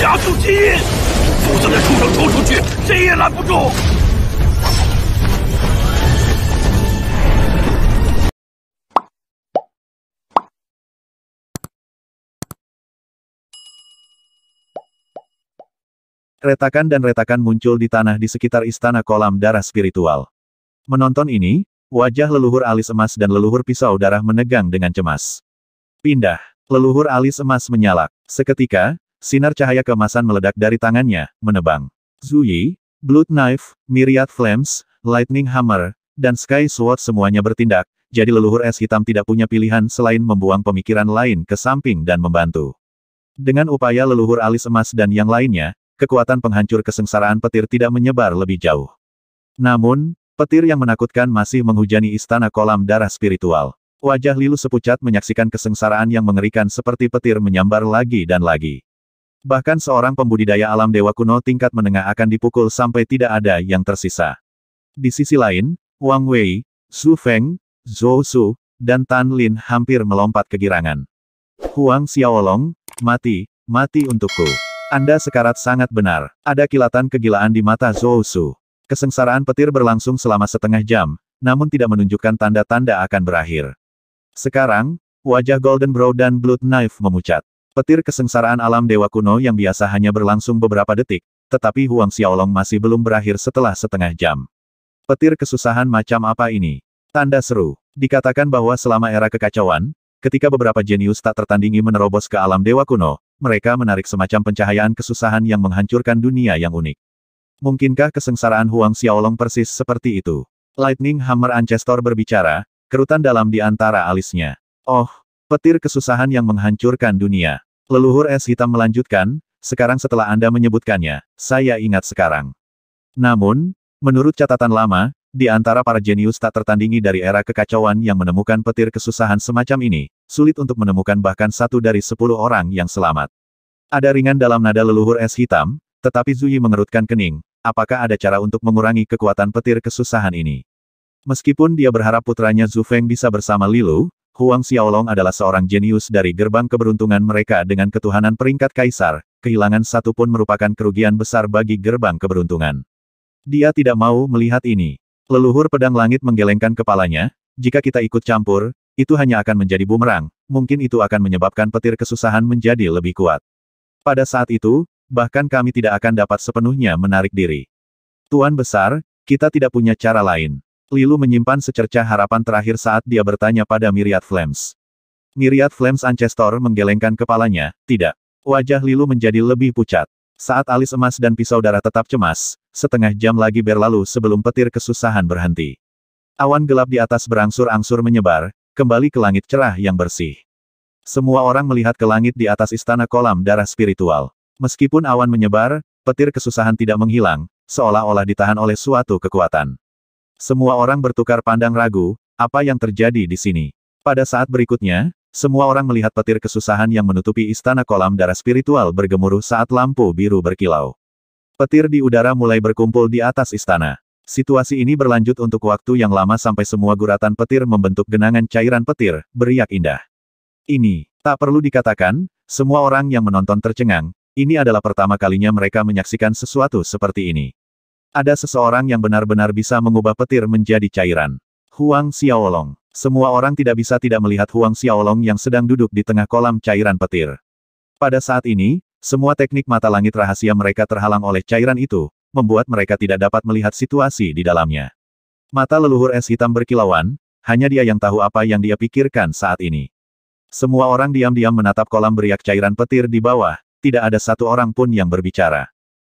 加速基因，负责的畜生冲出去，谁也拦不住。Retakan dan retakan muncul di tanah di sekitar istana kolam darah spiritual. Menonton ini, wajah leluhur alis emas dan leluhur pisau darah menegang dengan cemas. Pindah. Leluhur alis emas menyalak. Seketika, Sinar cahaya kemasan meledak dari tangannya, menebang. Zuyi, Blood Knife, Myriad Flames, Lightning Hammer, dan Sky Sword semuanya bertindak, jadi leluhur es hitam tidak punya pilihan selain membuang pemikiran lain ke samping dan membantu. Dengan upaya leluhur alis emas dan yang lainnya, kekuatan penghancur kesengsaraan petir tidak menyebar lebih jauh. Namun, petir yang menakutkan masih menghujani istana kolam darah spiritual. Wajah Lilu sepucat menyaksikan kesengsaraan yang mengerikan seperti petir menyambar lagi dan lagi. Bahkan seorang pembudidaya alam dewa kuno tingkat menengah akan dipukul sampai tidak ada yang tersisa. Di sisi lain, Wang Wei, Su Feng, Zhou Su, dan Tan Lin hampir melompat kegirangan. Huang Xiaolong, mati, mati untukku. Anda sekarat sangat benar. Ada kilatan kegilaan di mata Zhou Su. Kesengsaraan petir berlangsung selama setengah jam, namun tidak menunjukkan tanda-tanda akan berakhir. Sekarang, wajah Golden Brow dan Blood Knife memucat. Petir kesengsaraan alam dewa kuno yang biasa hanya berlangsung beberapa detik, tetapi Huang Xiaolong masih belum berakhir setelah setengah jam. Petir kesusahan macam apa ini? Tanda seru. Dikatakan bahwa selama era kekacauan, ketika beberapa jenius tak tertandingi menerobos ke alam dewa kuno, mereka menarik semacam pencahayaan kesusahan yang menghancurkan dunia yang unik. Mungkinkah kesengsaraan Huang Xiaolong persis seperti itu? Lightning Hammer Ancestor berbicara, kerutan dalam di antara alisnya. Oh, petir kesusahan yang menghancurkan dunia. Leluhur es hitam melanjutkan, sekarang setelah Anda menyebutkannya, saya ingat sekarang. Namun, menurut catatan lama, di antara para jenius tak tertandingi dari era kekacauan yang menemukan petir kesusahan semacam ini, sulit untuk menemukan bahkan satu dari sepuluh orang yang selamat. Ada ringan dalam nada leluhur es hitam, tetapi Zuyi mengerutkan kening, apakah ada cara untuk mengurangi kekuatan petir kesusahan ini? Meskipun dia berharap putranya Zufeng bisa bersama Lilu, Huang Xiaolong adalah seorang jenius dari gerbang keberuntungan mereka dengan ketuhanan peringkat kaisar, kehilangan satu pun merupakan kerugian besar bagi gerbang keberuntungan. Dia tidak mau melihat ini. Leluhur pedang langit menggelengkan kepalanya, jika kita ikut campur, itu hanya akan menjadi bumerang, mungkin itu akan menyebabkan petir kesusahan menjadi lebih kuat. Pada saat itu, bahkan kami tidak akan dapat sepenuhnya menarik diri. Tuan Besar, kita tidak punya cara lain. Lilu menyimpan secerca harapan terakhir saat dia bertanya pada Myriad Flames. Myriad Flames Ancestor menggelengkan kepalanya, tidak. Wajah Lilu menjadi lebih pucat. Saat alis emas dan pisau darah tetap cemas, setengah jam lagi berlalu sebelum petir kesusahan berhenti. Awan gelap di atas berangsur-angsur menyebar, kembali ke langit cerah yang bersih. Semua orang melihat ke langit di atas istana kolam darah spiritual. Meskipun awan menyebar, petir kesusahan tidak menghilang, seolah-olah ditahan oleh suatu kekuatan. Semua orang bertukar pandang ragu, apa yang terjadi di sini. Pada saat berikutnya, semua orang melihat petir kesusahan yang menutupi istana kolam darah spiritual bergemuruh saat lampu biru berkilau. Petir di udara mulai berkumpul di atas istana. Situasi ini berlanjut untuk waktu yang lama sampai semua guratan petir membentuk genangan cairan petir, beriak indah. Ini, tak perlu dikatakan, semua orang yang menonton tercengang, ini adalah pertama kalinya mereka menyaksikan sesuatu seperti ini. Ada seseorang yang benar-benar bisa mengubah petir menjadi cairan. Huang Xiaolong. Semua orang tidak bisa tidak melihat Huang Xiaolong yang sedang duduk di tengah kolam cairan petir. Pada saat ini, semua teknik mata langit rahasia mereka terhalang oleh cairan itu, membuat mereka tidak dapat melihat situasi di dalamnya. Mata leluhur es hitam berkilauan, hanya dia yang tahu apa yang dia pikirkan saat ini. Semua orang diam-diam menatap kolam beriak cairan petir di bawah, tidak ada satu orang pun yang berbicara.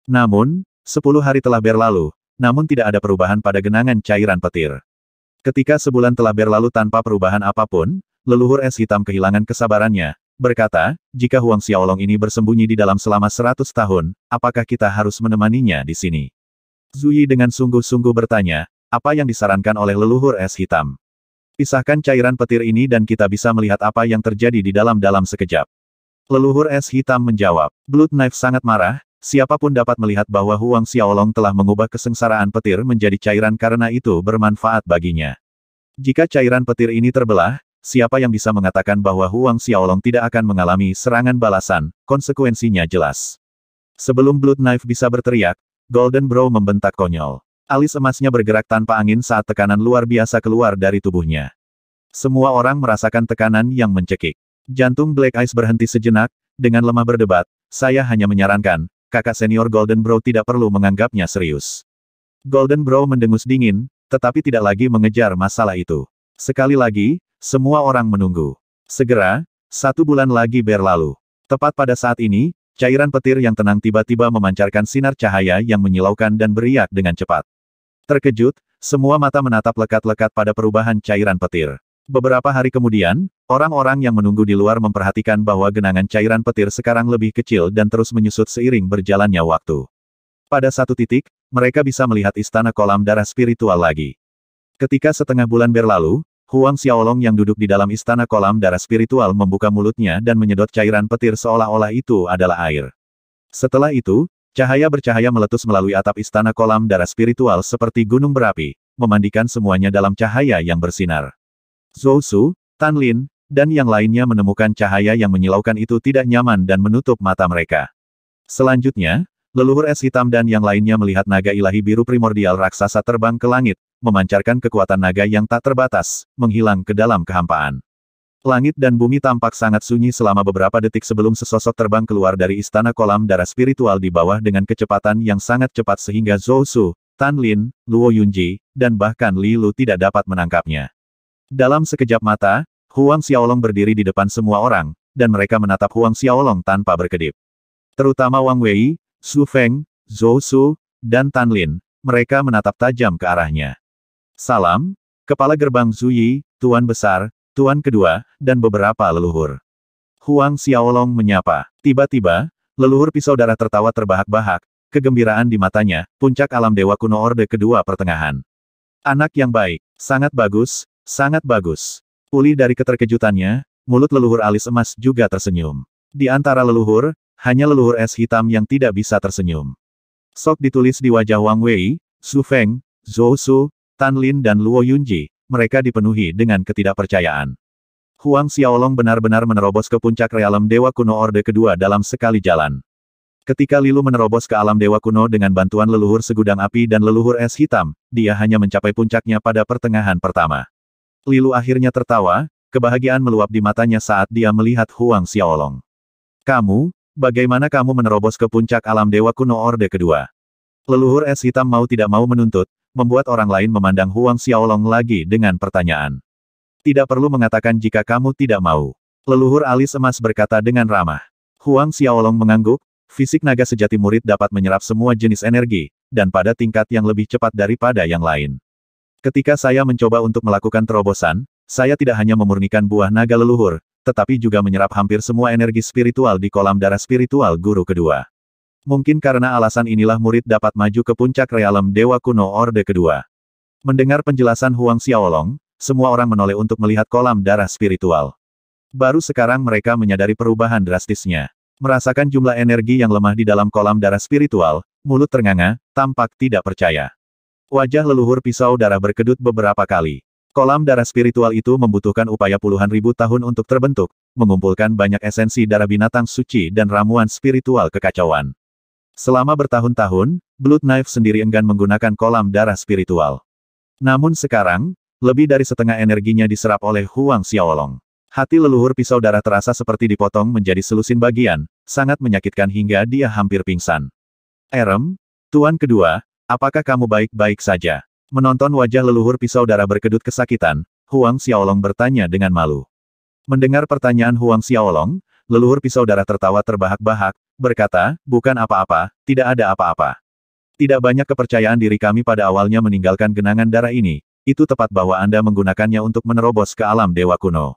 Namun, Sepuluh hari telah berlalu, namun tidak ada perubahan pada genangan cairan petir. Ketika sebulan telah berlalu tanpa perubahan apapun, leluhur es hitam kehilangan kesabarannya, berkata, jika Huang Xiaolong ini bersembunyi di dalam selama seratus tahun, apakah kita harus menemaninya di sini? Zui dengan sungguh-sungguh bertanya, apa yang disarankan oleh leluhur es hitam? Pisahkan cairan petir ini dan kita bisa melihat apa yang terjadi di dalam-dalam sekejap. Leluhur es hitam menjawab, Blood Knife sangat marah, Siapapun dapat melihat bahwa Huang Xiaolong telah mengubah kesengsaraan petir menjadi cairan karena itu bermanfaat baginya. Jika cairan petir ini terbelah, siapa yang bisa mengatakan bahwa Huang Xiaolong tidak akan mengalami serangan balasan, konsekuensinya jelas. Sebelum Blood Knife bisa berteriak, Golden Bro membentak konyol. Alis emasnya bergerak tanpa angin saat tekanan luar biasa keluar dari tubuhnya. Semua orang merasakan tekanan yang mencekik. Jantung Black Eyes berhenti sejenak, dengan lemah berdebat, saya hanya menyarankan, kakak senior Golden Brow tidak perlu menganggapnya serius. Golden Brow mendengus dingin, tetapi tidak lagi mengejar masalah itu. Sekali lagi, semua orang menunggu. Segera, satu bulan lagi berlalu. Tepat pada saat ini, cairan petir yang tenang tiba-tiba memancarkan sinar cahaya yang menyilaukan dan beriak dengan cepat. Terkejut, semua mata menatap lekat-lekat pada perubahan cairan petir. Beberapa hari kemudian, Orang-orang yang menunggu di luar memperhatikan bahwa genangan cairan petir sekarang lebih kecil dan terus menyusut seiring berjalannya waktu. Pada satu titik, mereka bisa melihat istana kolam darah spiritual lagi. Ketika setengah bulan berlalu, Huang Xiaolong yang duduk di dalam istana kolam darah spiritual membuka mulutnya dan menyedot cairan petir seolah-olah itu adalah air. Setelah itu, cahaya bercahaya meletus melalui atap istana kolam darah spiritual seperti gunung berapi, memandikan semuanya dalam cahaya yang bersinar. Zhou Su, Tan Lin, dan yang lainnya menemukan cahaya yang menyilaukan itu tidak nyaman dan menutup mata mereka. Selanjutnya, leluhur es hitam dan yang lainnya melihat naga ilahi biru primordial raksasa terbang ke langit, memancarkan kekuatan naga yang tak terbatas, menghilang ke dalam kehampaan. Langit dan bumi tampak sangat sunyi selama beberapa detik sebelum sesosok terbang keluar dari istana kolam darah spiritual di bawah dengan kecepatan yang sangat cepat sehingga Zhou Su, Tan Lin, Luo Yunji, dan bahkan Li Lu tidak dapat menangkapnya. Dalam sekejap mata, Huang Xiaolong berdiri di depan semua orang, dan mereka menatap Huang Xiaolong tanpa berkedip. Terutama Wang Wei, Su Feng, Zhou Su, dan Tan Lin, mereka menatap tajam ke arahnya. Salam, Kepala Gerbang Zuyi, Tuan Besar, Tuan Kedua, dan beberapa leluhur. Huang Xiaolong menyapa. Tiba-tiba, leluhur pisau darah tertawa terbahak-bahak, kegembiraan di matanya, puncak alam dewa kuno Orde Kedua Pertengahan. Anak yang baik, sangat bagus, sangat bagus. Pulih dari keterkejutannya, mulut leluhur alis emas juga tersenyum. Di antara leluhur, hanya leluhur es hitam yang tidak bisa tersenyum. Sok ditulis di wajah Wang Wei, Su Feng, Zhou Su, Tan Lin dan Luo Yunji, mereka dipenuhi dengan ketidakpercayaan. Huang Xiaolong benar-benar menerobos ke puncak realem Dewa Kuno Orde Kedua dalam sekali jalan. Ketika Lilu menerobos ke alam Dewa Kuno dengan bantuan leluhur segudang api dan leluhur es hitam, dia hanya mencapai puncaknya pada pertengahan pertama. Lilu akhirnya tertawa, kebahagiaan meluap di matanya saat dia melihat Huang Xiaolong. Kamu, bagaimana kamu menerobos ke puncak alam dewa kuno Orde kedua? Leluhur es hitam mau tidak mau menuntut, membuat orang lain memandang Huang Xiaolong lagi dengan pertanyaan. Tidak perlu mengatakan jika kamu tidak mau. Leluhur alis emas berkata dengan ramah. Huang Xiaolong mengangguk, fisik naga sejati murid dapat menyerap semua jenis energi, dan pada tingkat yang lebih cepat daripada yang lain. Ketika saya mencoba untuk melakukan terobosan, saya tidak hanya memurnikan buah naga leluhur, tetapi juga menyerap hampir semua energi spiritual di kolam darah spiritual guru kedua. Mungkin karena alasan inilah murid dapat maju ke puncak realem Dewa Kuno Orde kedua. Mendengar penjelasan Huang Xiaolong, semua orang menoleh untuk melihat kolam darah spiritual. Baru sekarang mereka menyadari perubahan drastisnya. Merasakan jumlah energi yang lemah di dalam kolam darah spiritual, mulut ternganga, tampak tidak percaya. Wajah leluhur pisau darah berkedut beberapa kali. Kolam darah spiritual itu membutuhkan upaya puluhan ribu tahun untuk terbentuk, mengumpulkan banyak esensi darah binatang suci dan ramuan spiritual kekacauan. Selama bertahun-tahun, Blood Knife sendiri enggan menggunakan kolam darah spiritual. Namun sekarang, lebih dari setengah energinya diserap oleh Huang Xiaolong. Hati leluhur pisau darah terasa seperti dipotong menjadi selusin bagian, sangat menyakitkan hingga dia hampir pingsan. Erem, Tuan kedua, Apakah kamu baik-baik saja? Menonton wajah leluhur pisau darah berkedut kesakitan, Huang Xiaolong bertanya dengan malu. Mendengar pertanyaan Huang Xiaolong, leluhur pisau darah tertawa terbahak-bahak, berkata, bukan apa-apa, tidak ada apa-apa. Tidak banyak kepercayaan diri kami pada awalnya meninggalkan genangan darah ini, itu tepat bahwa Anda menggunakannya untuk menerobos ke alam dewa kuno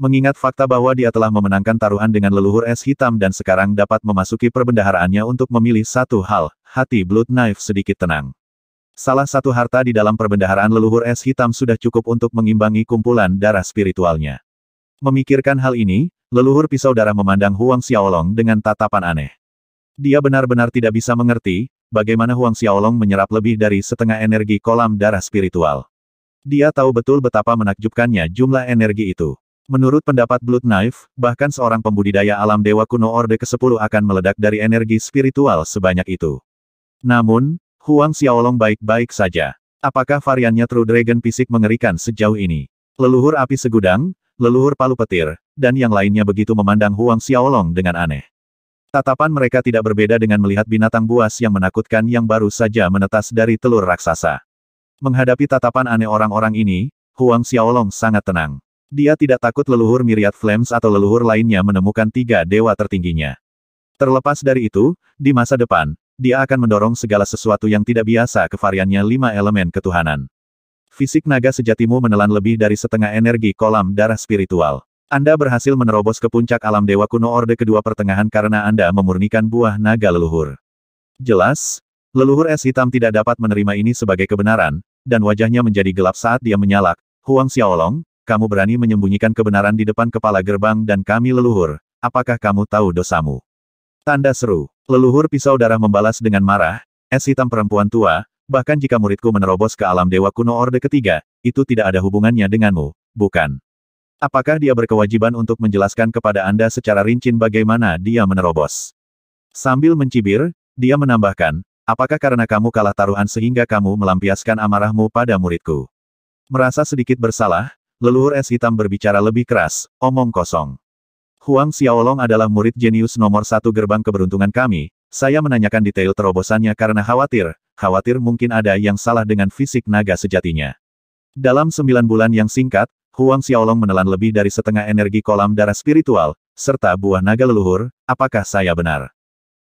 mengingat fakta bahwa dia telah memenangkan taruhan dengan leluhur es hitam dan sekarang dapat memasuki perbendaharaannya untuk memilih satu hal, hati Blood Knife sedikit tenang. Salah satu harta di dalam perbendaharaan leluhur es hitam sudah cukup untuk mengimbangi kumpulan darah spiritualnya. Memikirkan hal ini, leluhur pisau darah memandang Huang Xiaolong dengan tatapan aneh. Dia benar-benar tidak bisa mengerti, bagaimana Huang Xiaolong menyerap lebih dari setengah energi kolam darah spiritual. Dia tahu betul betapa menakjubkannya jumlah energi itu. Menurut pendapat Blood Knife, bahkan seorang pembudidaya alam dewa kuno Orde ke-10 akan meledak dari energi spiritual sebanyak itu. Namun, Huang Xiaolong baik-baik saja. Apakah variannya True Dragon fisik mengerikan sejauh ini? Leluhur api segudang, leluhur palu petir, dan yang lainnya begitu memandang Huang Xiaolong dengan aneh. Tatapan mereka tidak berbeda dengan melihat binatang buas yang menakutkan yang baru saja menetas dari telur raksasa. Menghadapi tatapan aneh orang-orang ini, Huang Xiaolong sangat tenang. Dia tidak takut leluhur Myriad Flames atau leluhur lainnya menemukan tiga dewa tertingginya. Terlepas dari itu, di masa depan, dia akan mendorong segala sesuatu yang tidak biasa ke variannya lima elemen ketuhanan. Fisik naga sejatimu menelan lebih dari setengah energi kolam darah spiritual. Anda berhasil menerobos ke puncak alam Dewa Kuno Orde Kedua Pertengahan karena Anda memurnikan buah naga leluhur. Jelas, leluhur es hitam tidak dapat menerima ini sebagai kebenaran, dan wajahnya menjadi gelap saat dia menyalak. Huang Xiaolong, kamu berani menyembunyikan kebenaran di depan kepala gerbang dan kami leluhur, apakah kamu tahu dosamu? Tanda seru, leluhur pisau darah membalas dengan marah, es hitam perempuan tua, bahkan jika muridku menerobos ke alam dewa kuno orde ketiga, itu tidak ada hubungannya denganmu, bukan? Apakah dia berkewajiban untuk menjelaskan kepada Anda secara rinci bagaimana dia menerobos? Sambil mencibir, dia menambahkan, apakah karena kamu kalah taruhan sehingga kamu melampiaskan amarahmu pada muridku? Merasa sedikit bersalah, leluhur es hitam berbicara lebih keras, omong kosong. Huang Xiaolong adalah murid jenius nomor satu gerbang keberuntungan kami, saya menanyakan detail terobosannya karena khawatir, khawatir mungkin ada yang salah dengan fisik naga sejatinya. Dalam sembilan bulan yang singkat, Huang Xiaolong menelan lebih dari setengah energi kolam darah spiritual, serta buah naga leluhur, apakah saya benar?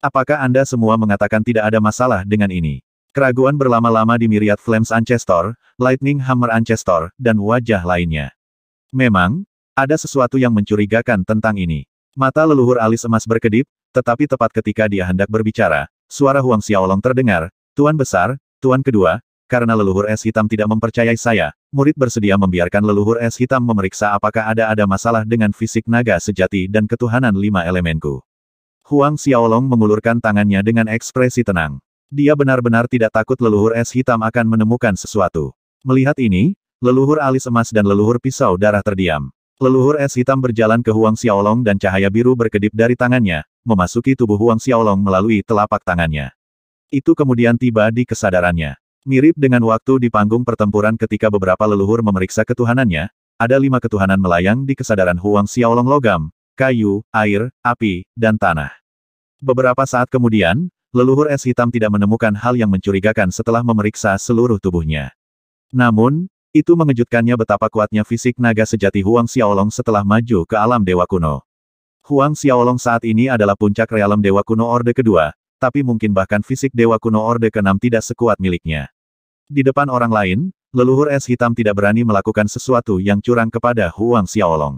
Apakah Anda semua mengatakan tidak ada masalah dengan ini? Keraguan berlama-lama di Myriad Flames Ancestor, Lightning Hammer Ancestor, dan wajah lainnya. Memang, ada sesuatu yang mencurigakan tentang ini. Mata leluhur alis emas berkedip, tetapi tepat ketika dia hendak berbicara, suara Huang Xiaolong terdengar, Tuan Besar, Tuan Kedua, karena leluhur es hitam tidak mempercayai saya, murid bersedia membiarkan leluhur es hitam memeriksa apakah ada-ada masalah dengan fisik naga sejati dan ketuhanan lima elemenku. Huang Xiaolong mengulurkan tangannya dengan ekspresi tenang. Dia benar-benar tidak takut leluhur es hitam akan menemukan sesuatu. Melihat ini, leluhur alis emas dan leluhur pisau darah terdiam. Leluhur es hitam berjalan ke Huang Xiaolong dan cahaya biru berkedip dari tangannya, memasuki tubuh Huang Xiaolong melalui telapak tangannya. Itu kemudian tiba di kesadarannya. Mirip dengan waktu di panggung pertempuran ketika beberapa leluhur memeriksa ketuhanannya, ada lima ketuhanan melayang di kesadaran Huang Xiaolong logam, kayu, air, api, dan tanah. Beberapa saat kemudian, leluhur es hitam tidak menemukan hal yang mencurigakan setelah memeriksa seluruh tubuhnya. Namun, itu mengejutkannya betapa kuatnya fisik naga sejati Huang Xiaolong setelah maju ke alam Dewa Kuno. Huang Xiaolong saat ini adalah puncak realem Dewa Kuno Orde kedua, tapi mungkin bahkan fisik Dewa Kuno Orde ke tidak sekuat miliknya. Di depan orang lain, leluhur es hitam tidak berani melakukan sesuatu yang curang kepada Huang Xiaolong.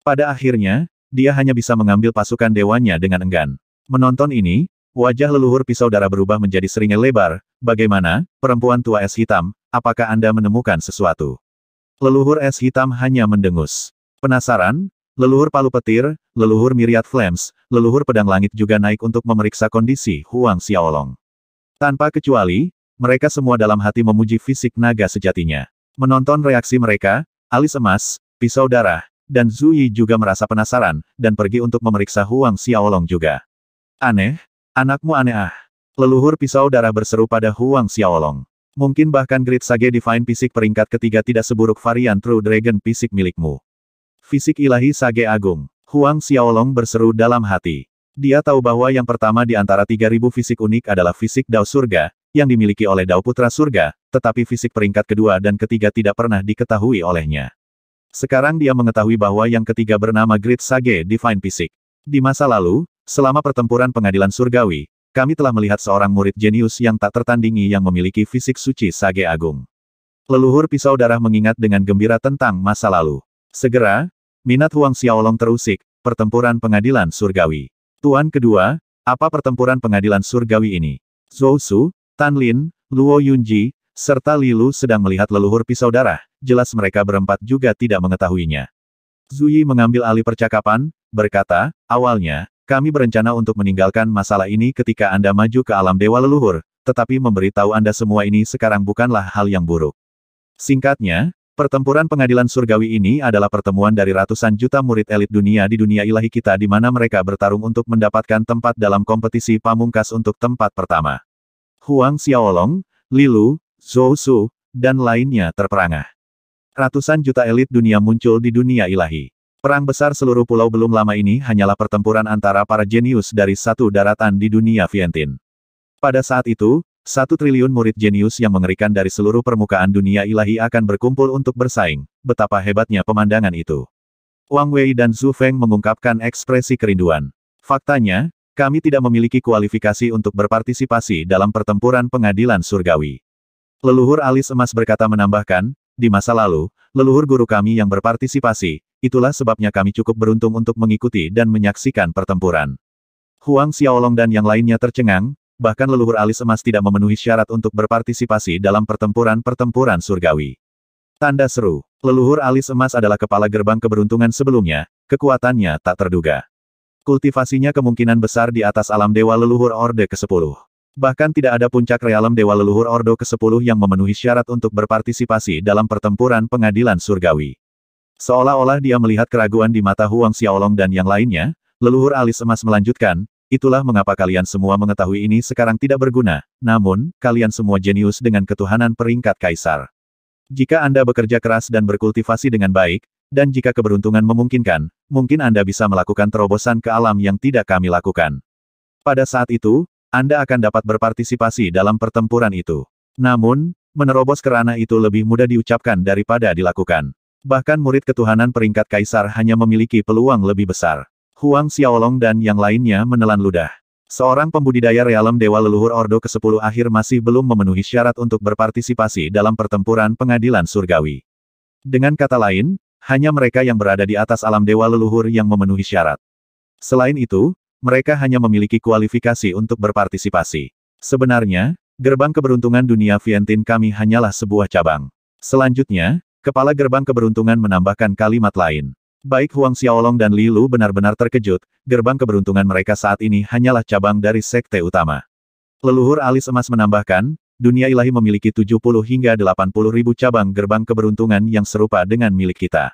Pada akhirnya, dia hanya bisa mengambil pasukan dewanya dengan enggan. Menonton ini, Wajah leluhur pisau darah berubah menjadi seringnya lebar. Bagaimana, perempuan tua es hitam, apakah Anda menemukan sesuatu? Leluhur es hitam hanya mendengus. Penasaran? Leluhur palu petir, leluhur miriat flames, leluhur pedang langit juga naik untuk memeriksa kondisi Huang Xiaolong. Tanpa kecuali, mereka semua dalam hati memuji fisik naga sejatinya. Menonton reaksi mereka, alis emas, pisau darah, dan Zui juga merasa penasaran, dan pergi untuk memeriksa Huang Xiaolong juga. Aneh, Anakmu aneh ah. Leluhur pisau darah berseru pada Huang Xiaolong. Mungkin bahkan Great Sage Divine Fisik peringkat ketiga tidak seburuk varian True Dragon Fisik milikmu. Fisik ilahi Sage Agung. Huang Xiaolong berseru dalam hati. Dia tahu bahwa yang pertama di antara 3000 fisik unik adalah fisik Dao Surga, yang dimiliki oleh Dao Putra Surga, tetapi fisik peringkat kedua dan ketiga tidak pernah diketahui olehnya. Sekarang dia mengetahui bahwa yang ketiga bernama Great Sage Divine Fisik. Di masa lalu, Selama pertempuran pengadilan surgawi, kami telah melihat seorang murid jenius yang tak tertandingi yang memiliki fisik suci Sage Agung. Leluhur pisau darah mengingat dengan gembira tentang masa lalu. Segera, minat Huang Xiaolong terusik, pertempuran pengadilan surgawi. Tuan kedua, apa pertempuran pengadilan surgawi ini? Zhou Su, Tan Lin, Luo Yunji, serta Lilu sedang melihat leluhur pisau darah, jelas mereka berempat juga tidak mengetahuinya. Zuyi mengambil alih percakapan, berkata, awalnya, kami berencana untuk meninggalkan masalah ini ketika Anda maju ke alam dewa leluhur, tetapi memberitahu Anda semua ini sekarang bukanlah hal yang buruk. Singkatnya, pertempuran pengadilan surgawi ini adalah pertemuan dari ratusan juta murid elit dunia di dunia ilahi kita di mana mereka bertarung untuk mendapatkan tempat dalam kompetisi pamungkas untuk tempat pertama. Huang Xiaolong, Lilu, Zhou Su, dan lainnya terperangah. Ratusan juta elit dunia muncul di dunia ilahi. Perang besar seluruh pulau belum lama ini hanyalah pertempuran antara para jenius dari satu daratan di dunia Vientin. Pada saat itu, satu triliun murid jenius yang mengerikan dari seluruh permukaan dunia ilahi akan berkumpul untuk bersaing, betapa hebatnya pemandangan itu. Wang Wei dan Zhu Feng mengungkapkan ekspresi kerinduan. Faktanya, kami tidak memiliki kualifikasi untuk berpartisipasi dalam pertempuran pengadilan surgawi. Leluhur alis emas berkata menambahkan, di masa lalu, leluhur guru kami yang berpartisipasi, itulah sebabnya kami cukup beruntung untuk mengikuti dan menyaksikan pertempuran. Huang Xiaolong dan yang lainnya tercengang, bahkan leluhur alis emas tidak memenuhi syarat untuk berpartisipasi dalam pertempuran-pertempuran surgawi. Tanda seru, leluhur alis emas adalah kepala gerbang keberuntungan sebelumnya, kekuatannya tak terduga. Kultivasinya kemungkinan besar di atas alam dewa leluhur orde ke-10. Bahkan tidak ada puncak realem Dewa Leluhur Ordo ke-10 yang memenuhi syarat untuk berpartisipasi dalam pertempuran pengadilan surgawi. Seolah-olah dia melihat keraguan di mata Huang Xiaolong dan yang lainnya, leluhur alis emas melanjutkan, itulah mengapa kalian semua mengetahui ini sekarang tidak berguna, namun, kalian semua jenius dengan ketuhanan peringkat kaisar. Jika Anda bekerja keras dan berkultivasi dengan baik, dan jika keberuntungan memungkinkan, mungkin Anda bisa melakukan terobosan ke alam yang tidak kami lakukan. Pada saat itu, Anda akan dapat berpartisipasi dalam pertempuran itu. Namun, menerobos kerana itu lebih mudah diucapkan daripada dilakukan. Bahkan murid ketuhanan peringkat kaisar hanya memiliki peluang lebih besar. Huang Xiaolong dan yang lainnya menelan ludah. Seorang pembudidaya realem Dewa Leluhur Ordo ke-10 akhir masih belum memenuhi syarat untuk berpartisipasi dalam pertempuran pengadilan surgawi. Dengan kata lain, hanya mereka yang berada di atas alam Dewa Leluhur yang memenuhi syarat. Selain itu, mereka hanya memiliki kualifikasi untuk berpartisipasi. Sebenarnya, gerbang keberuntungan dunia Vientin kami hanyalah sebuah cabang. Selanjutnya, Kepala gerbang keberuntungan menambahkan kalimat lain. Baik Huang Xiaolong dan Li Lu benar-benar terkejut, gerbang keberuntungan mereka saat ini hanyalah cabang dari sekte utama. Leluhur alis emas menambahkan, dunia ilahi memiliki 70 hingga 80 ribu cabang gerbang keberuntungan yang serupa dengan milik kita.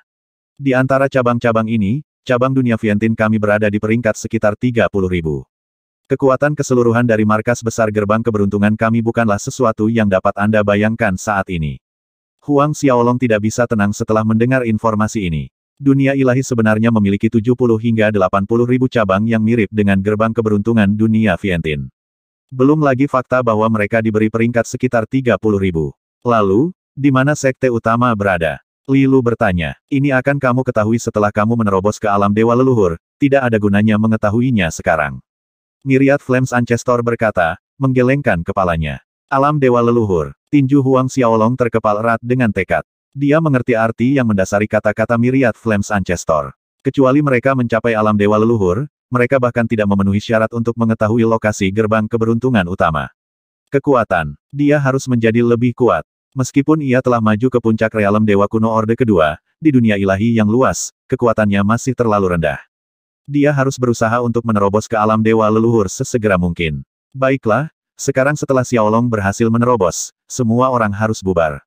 Di antara cabang-cabang ini, cabang dunia Vientin kami berada di peringkat sekitar 30 ribu. Kekuatan keseluruhan dari markas besar gerbang keberuntungan kami bukanlah sesuatu yang dapat Anda bayangkan saat ini. Huang Xiaolong tidak bisa tenang setelah mendengar informasi ini. Dunia ilahi sebenarnya memiliki 70 hingga 80 ribu cabang yang mirip dengan gerbang keberuntungan dunia Vientin. Belum lagi fakta bahwa mereka diberi peringkat sekitar 30 ribu. Lalu, di mana sekte utama berada? Lilu bertanya, ini akan kamu ketahui setelah kamu menerobos ke alam dewa leluhur, tidak ada gunanya mengetahuinya sekarang. Miriat Flames Ancestor berkata, menggelengkan kepalanya. Alam Dewa Leluhur, tinju Huang Xiaolong terkepal erat dengan tekad. Dia mengerti arti yang mendasari kata-kata miriad Flames Ancestor. Kecuali mereka mencapai alam Dewa Leluhur, mereka bahkan tidak memenuhi syarat untuk mengetahui lokasi gerbang keberuntungan utama. Kekuatan. Dia harus menjadi lebih kuat. Meskipun ia telah maju ke puncak realem Dewa Kuno Orde Kedua, di dunia ilahi yang luas, kekuatannya masih terlalu rendah. Dia harus berusaha untuk menerobos ke alam Dewa Leluhur sesegera mungkin. Baiklah, sekarang setelah Xiaolong berhasil menerobos, semua orang harus bubar.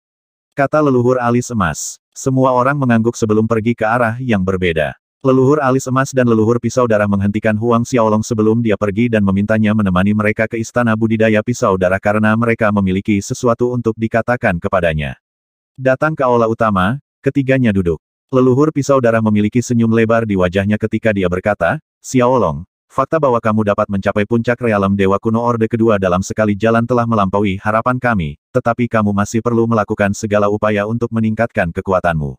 Kata leluhur alis emas. Semua orang mengangguk sebelum pergi ke arah yang berbeda. Leluhur alis emas dan leluhur pisau darah menghentikan Huang Xiaolong sebelum dia pergi dan memintanya menemani mereka ke istana budidaya pisau darah karena mereka memiliki sesuatu untuk dikatakan kepadanya. Datang ke aula utama, ketiganya duduk. Leluhur pisau darah memiliki senyum lebar di wajahnya ketika dia berkata, Xiaolong, Fakta bahwa kamu dapat mencapai puncak realem Dewa Kuno Orde Kedua dalam sekali jalan telah melampaui harapan kami, tetapi kamu masih perlu melakukan segala upaya untuk meningkatkan kekuatanmu.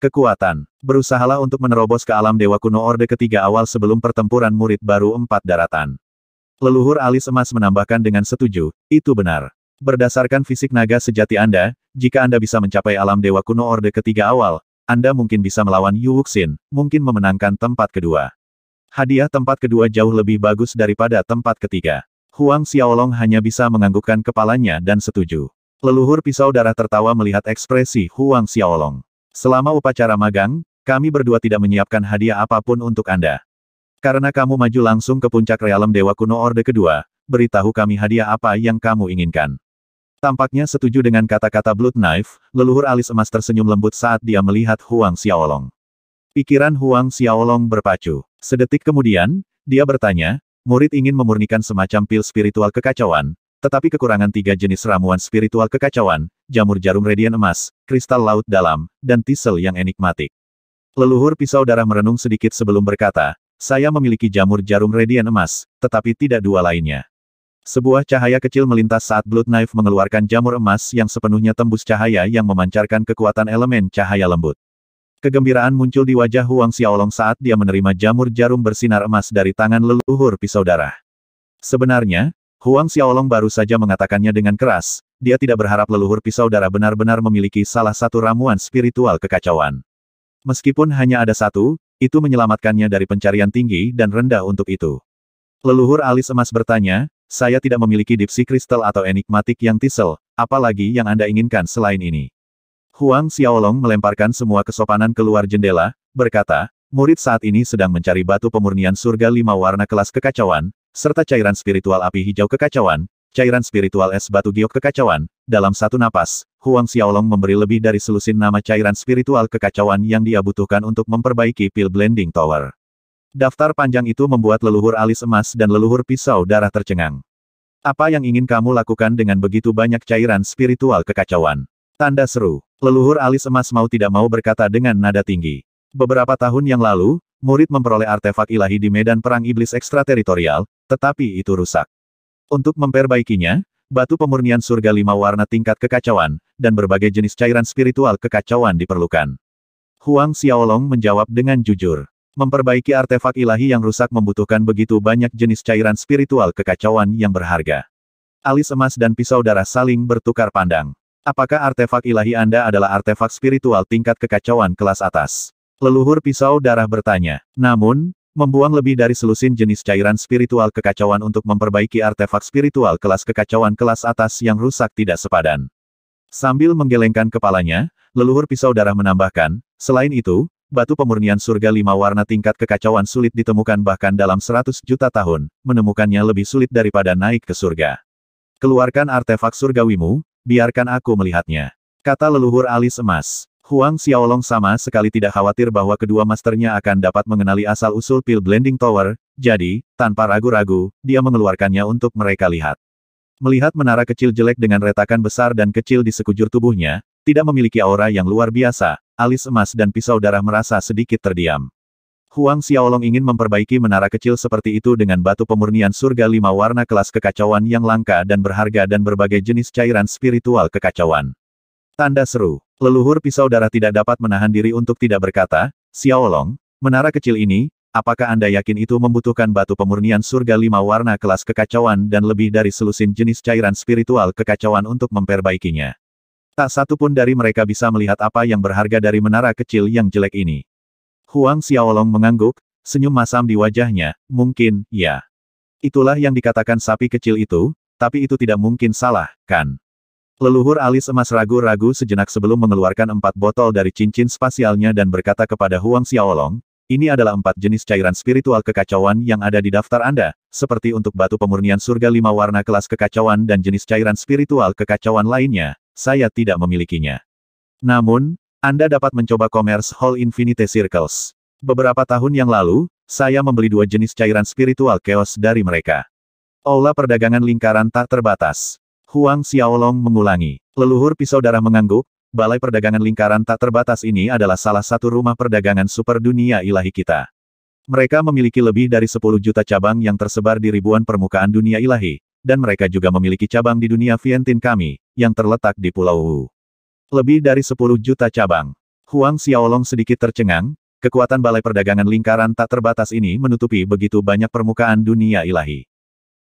Kekuatan. Berusahalah untuk menerobos ke alam Dewa Kuno Orde Ketiga awal sebelum pertempuran murid baru empat daratan. Leluhur alis emas menambahkan dengan setuju, itu benar. Berdasarkan fisik naga sejati Anda, jika Anda bisa mencapai alam Dewa Kuno Orde Ketiga awal, Anda mungkin bisa melawan Yu Wuxin, mungkin memenangkan tempat kedua. Hadiah tempat kedua jauh lebih bagus daripada tempat ketiga. Huang Xiaolong hanya bisa menganggukkan kepalanya dan setuju. Leluhur pisau darah tertawa melihat ekspresi Huang Xiaolong. Selama upacara magang, kami berdua tidak menyiapkan hadiah apapun untuk Anda. Karena kamu maju langsung ke puncak realem Dewa Kuno Orde Kedua, beritahu kami hadiah apa yang kamu inginkan. Tampaknya setuju dengan kata-kata Blood Knife, leluhur alis emas tersenyum lembut saat dia melihat Huang Xiaolong. Pikiran Huang Xiaolong berpacu. Sedetik kemudian, dia bertanya, murid ingin memurnikan semacam pil spiritual kekacauan, tetapi kekurangan tiga jenis ramuan spiritual kekacauan, jamur jarum radian emas, kristal laut dalam, dan tisel yang enigmatik. Leluhur pisau darah merenung sedikit sebelum berkata, saya memiliki jamur jarum radian emas, tetapi tidak dua lainnya. Sebuah cahaya kecil melintas saat Blood Knife mengeluarkan jamur emas yang sepenuhnya tembus cahaya yang memancarkan kekuatan elemen cahaya lembut. Kegembiraan muncul di wajah Huang Xiaolong saat dia menerima jamur jarum bersinar emas dari tangan leluhur pisau darah. Sebenarnya, Huang Xiaolong baru saja mengatakannya dengan keras, dia tidak berharap leluhur pisau darah benar-benar memiliki salah satu ramuan spiritual kekacauan. Meskipun hanya ada satu, itu menyelamatkannya dari pencarian tinggi dan rendah untuk itu. Leluhur alis emas bertanya, saya tidak memiliki dipsi kristal atau enigmatik yang tisel, apalagi yang Anda inginkan selain ini. Huang Xiaolong melemparkan semua kesopanan keluar jendela, berkata, murid saat ini sedang mencari batu pemurnian surga lima warna kelas kekacauan, serta cairan spiritual api hijau kekacauan, cairan spiritual es batu giok kekacauan. Dalam satu napas, Huang Xiaolong memberi lebih dari selusin nama cairan spiritual kekacauan yang dia butuhkan untuk memperbaiki pil blending tower. Daftar panjang itu membuat leluhur alis emas dan leluhur pisau darah tercengang. Apa yang ingin kamu lakukan dengan begitu banyak cairan spiritual kekacauan? Tanda seru. Leluhur alis emas mau tidak mau berkata dengan nada tinggi. Beberapa tahun yang lalu, murid memperoleh artefak ilahi di medan perang iblis ekstrateritorial, tetapi itu rusak. Untuk memperbaikinya, batu pemurnian surga lima warna tingkat kekacauan, dan berbagai jenis cairan spiritual kekacauan diperlukan. Huang Xiaolong menjawab dengan jujur. Memperbaiki artefak ilahi yang rusak membutuhkan begitu banyak jenis cairan spiritual kekacauan yang berharga. Alis emas dan pisau darah saling bertukar pandang. Apakah artefak ilahi Anda adalah artefak spiritual tingkat kekacauan kelas atas? Leluhur pisau darah bertanya. Namun, membuang lebih dari selusin jenis cairan spiritual kekacauan untuk memperbaiki artefak spiritual kelas kekacauan kelas atas yang rusak tidak sepadan. Sambil menggelengkan kepalanya, leluhur pisau darah menambahkan, selain itu, batu pemurnian surga lima warna tingkat kekacauan sulit ditemukan bahkan dalam 100 juta tahun, menemukannya lebih sulit daripada naik ke surga. Keluarkan artefak surgawimu, Biarkan aku melihatnya. Kata leluhur alis emas. Huang Xiaolong sama sekali tidak khawatir bahwa kedua masternya akan dapat mengenali asal-usul pil blending tower, jadi, tanpa ragu-ragu, dia mengeluarkannya untuk mereka lihat. Melihat menara kecil jelek dengan retakan besar dan kecil di sekujur tubuhnya, tidak memiliki aura yang luar biasa, alis emas dan pisau darah merasa sedikit terdiam. Huang Xiaolong ingin memperbaiki menara kecil seperti itu dengan batu pemurnian surga lima warna kelas kekacauan yang langka dan berharga dan berbagai jenis cairan spiritual kekacauan. Tanda seru, leluhur pisau darah tidak dapat menahan diri untuk tidak berkata, Xiaolong, menara kecil ini, apakah Anda yakin itu membutuhkan batu pemurnian surga lima warna kelas kekacauan dan lebih dari selusin jenis cairan spiritual kekacauan untuk memperbaikinya? Tak satu pun dari mereka bisa melihat apa yang berharga dari menara kecil yang jelek ini. Huang Xiaolong mengangguk, senyum masam di wajahnya, mungkin, ya. Itulah yang dikatakan sapi kecil itu, tapi itu tidak mungkin salah, kan? Leluhur alis emas ragu-ragu sejenak sebelum mengeluarkan empat botol dari cincin spasialnya dan berkata kepada Huang Xiaolong, ini adalah empat jenis cairan spiritual kekacauan yang ada di daftar Anda, seperti untuk batu pemurnian surga lima warna kelas kekacauan dan jenis cairan spiritual kekacauan lainnya, saya tidak memilikinya. Namun, anda dapat mencoba Commerce Hall Infinite Circles. Beberapa tahun yang lalu, saya membeli dua jenis cairan spiritual chaos dari mereka. Aula perdagangan lingkaran tak terbatas. Huang Xiaolong mengulangi. Leluhur pisau darah mengangguk, balai perdagangan lingkaran tak terbatas ini adalah salah satu rumah perdagangan super dunia ilahi kita. Mereka memiliki lebih dari 10 juta cabang yang tersebar di ribuan permukaan dunia ilahi, dan mereka juga memiliki cabang di dunia Vientin kami, yang terletak di Pulau Wu. Lebih dari 10 juta cabang. Huang Xiaolong sedikit tercengang, kekuatan balai perdagangan lingkaran tak terbatas ini menutupi begitu banyak permukaan dunia ilahi.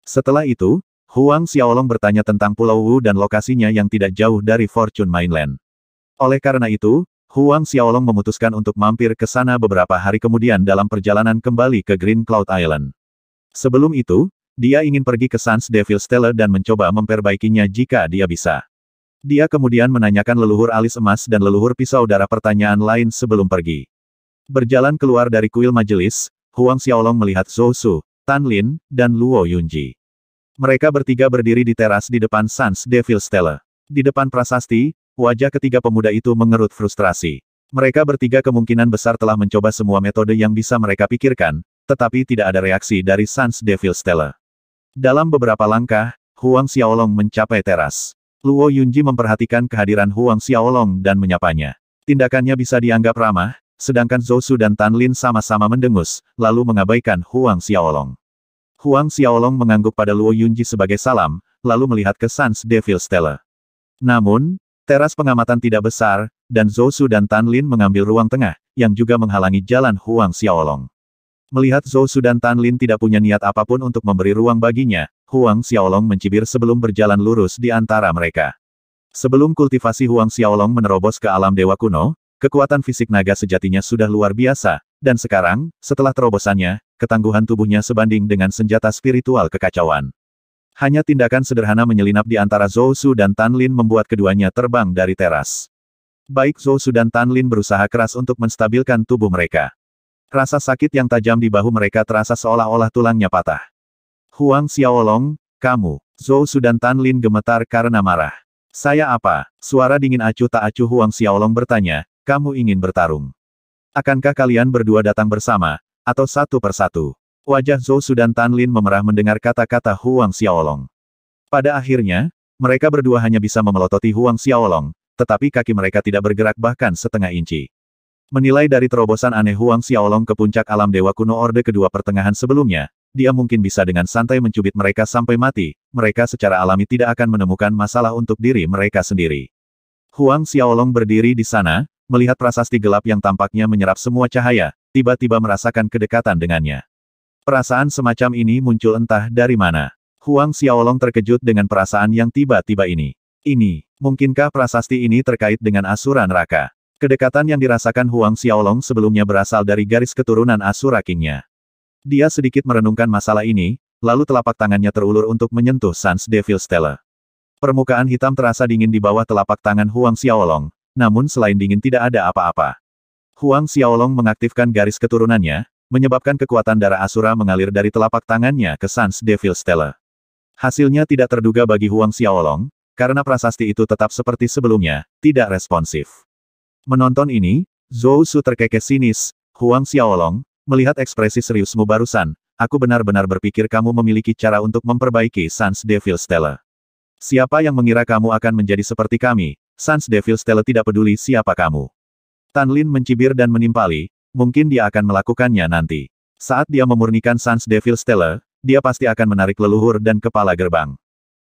Setelah itu, Huang Xiaolong bertanya tentang Pulau Wu dan lokasinya yang tidak jauh dari Fortune Mainland. Oleh karena itu, Huang Xiaolong memutuskan untuk mampir ke sana beberapa hari kemudian dalam perjalanan kembali ke Green Cloud Island. Sebelum itu, dia ingin pergi ke Suns Devil Stellar dan mencoba memperbaikinya jika dia bisa. Dia kemudian menanyakan leluhur alis emas dan leluhur pisau darah pertanyaan lain sebelum pergi. Berjalan keluar dari kuil majelis, Huang Xiaolong melihat Zhou Su, Tan Lin, dan Luo Yunji. Mereka bertiga berdiri di teras di depan Sans Devil Stella. Di depan prasasti, wajah ketiga pemuda itu mengerut frustrasi. Mereka bertiga kemungkinan besar telah mencoba semua metode yang bisa mereka pikirkan, tetapi tidak ada reaksi dari Sans Devil Stella. Dalam beberapa langkah, Huang Xiaolong mencapai teras. Luo Yunji memperhatikan kehadiran Huang Xiaolong dan menyapanya. Tindakannya bisa dianggap ramah, sedangkan Zhou Su dan Tan Lin sama-sama mendengus, lalu mengabaikan Huang Xiaolong. Huang Xiaolong mengangguk pada Luo Yunji sebagai salam, lalu melihat ke Sans Devil Stella. Namun, teras pengamatan tidak besar, dan Zhou Su dan Tan Lin mengambil ruang tengah, yang juga menghalangi jalan Huang Xiaolong. Melihat Zhou Su dan Tan Lin tidak punya niat apapun untuk memberi ruang baginya, Huang Xiaolong mencibir sebelum berjalan lurus di antara mereka. Sebelum kultivasi Huang Xiaolong menerobos ke alam dewa kuno, kekuatan fisik naga sejatinya sudah luar biasa, dan sekarang, setelah terobosannya, ketangguhan tubuhnya sebanding dengan senjata spiritual kekacauan. Hanya tindakan sederhana menyelinap di antara Zhou Su dan Tan Lin membuat keduanya terbang dari teras. Baik Zhou Su dan Tan Lin berusaha keras untuk menstabilkan tubuh mereka. Rasa sakit yang tajam di bahu mereka terasa seolah-olah tulangnya patah. Huang Xiaolong, kamu. Zhou Sudan Tan Lin gemetar karena marah. Saya apa? Suara dingin acuh tak acuh Huang Xiaolong bertanya, kamu ingin bertarung. Akankah kalian berdua datang bersama, atau satu persatu? Wajah Zhou Sudan Tan Lin memerah mendengar kata-kata Huang Xiaolong. Pada akhirnya, mereka berdua hanya bisa memelototi Huang Xiaolong, tetapi kaki mereka tidak bergerak bahkan setengah inci. Menilai dari terobosan aneh Huang Xiaolong ke puncak alam Dewa Kuno Orde kedua pertengahan sebelumnya, dia mungkin bisa dengan santai mencubit mereka sampai mati, mereka secara alami tidak akan menemukan masalah untuk diri mereka sendiri. Huang Xiaolong berdiri di sana, melihat prasasti gelap yang tampaknya menyerap semua cahaya, tiba-tiba merasakan kedekatan dengannya. Perasaan semacam ini muncul entah dari mana. Huang Xiaolong terkejut dengan perasaan yang tiba-tiba ini. Ini, mungkinkah prasasti ini terkait dengan Asura neraka? Kedekatan yang dirasakan Huang Xiaolong sebelumnya berasal dari garis keturunan Asura Kingnya. Dia sedikit merenungkan masalah ini, lalu telapak tangannya terulur untuk menyentuh Sans Devil Stella. Permukaan hitam terasa dingin di bawah telapak tangan Huang Xiaolong, namun selain dingin tidak ada apa-apa. Huang Xiaolong mengaktifkan garis keturunannya, menyebabkan kekuatan darah Asura mengalir dari telapak tangannya ke Sans Devil Stella. Hasilnya tidak terduga bagi Huang Xiaolong, karena prasasti itu tetap seperti sebelumnya, tidak responsif. Menonton ini, Zhou Su terkekeh sinis, Huang Xiaolong, Melihat ekspresi seriusmu barusan, aku benar-benar berpikir kamu memiliki cara untuk memperbaiki Sans Devil Stella. Siapa yang mengira kamu akan menjadi seperti kami, Sans Devil Stella tidak peduli siapa kamu. Tan Lin mencibir dan menimpali, mungkin dia akan melakukannya nanti. Saat dia memurnikan Sans Devil Stella, dia pasti akan menarik leluhur dan kepala gerbang.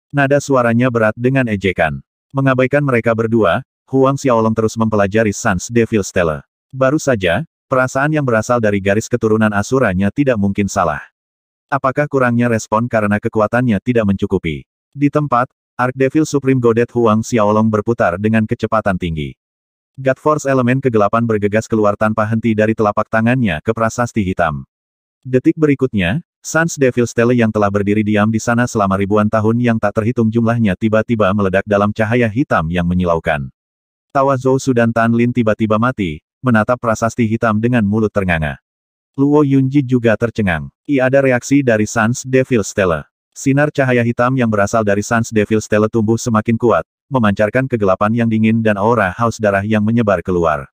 Nada suaranya berat dengan ejekan. Mengabaikan mereka berdua, Huang Xiaolong terus mempelajari Sans Devil Stella. Baru saja, Perasaan yang berasal dari garis keturunan asuranya tidak mungkin salah. Apakah kurangnya respon karena kekuatannya tidak mencukupi? Di tempat, Ark Devil Supreme Godet Huang Xiaolong berputar dengan kecepatan tinggi. God Force elemen kegelapan bergegas keluar tanpa henti dari telapak tangannya ke prasasti hitam. Detik berikutnya, Sans Devil Stele yang telah berdiri diam di sana selama ribuan tahun yang tak terhitung jumlahnya tiba-tiba meledak dalam cahaya hitam yang menyilaukan. Tawa Zhou Sudan Tan Lin tiba-tiba mati, menatap prasasti hitam dengan mulut ternganga. Luo Yunji juga tercengang. Ia ada reaksi dari Sans Devil Stella. Sinar cahaya hitam yang berasal dari Sans Devil Stella tumbuh semakin kuat, memancarkan kegelapan yang dingin dan aura haus darah yang menyebar keluar.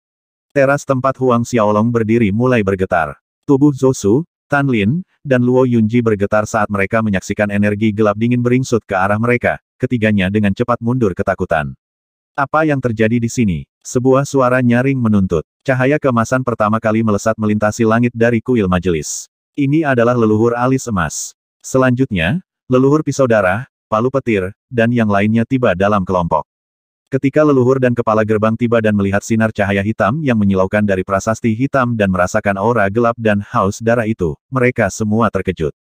Teras tempat Huang Xiaolong berdiri mulai bergetar. Tubuh Zosu, Tan Lin, dan Luo Yunji bergetar saat mereka menyaksikan energi gelap dingin beringsut ke arah mereka, ketiganya dengan cepat mundur ketakutan. Apa yang terjadi di sini? Sebuah suara nyaring menuntut. Cahaya kemasan pertama kali melesat melintasi langit dari kuil majelis. Ini adalah leluhur alis emas. Selanjutnya, leluhur pisau darah, palu petir, dan yang lainnya tiba dalam kelompok. Ketika leluhur dan kepala gerbang tiba dan melihat sinar cahaya hitam yang menyilaukan dari prasasti hitam dan merasakan aura gelap dan haus darah itu, mereka semua terkejut.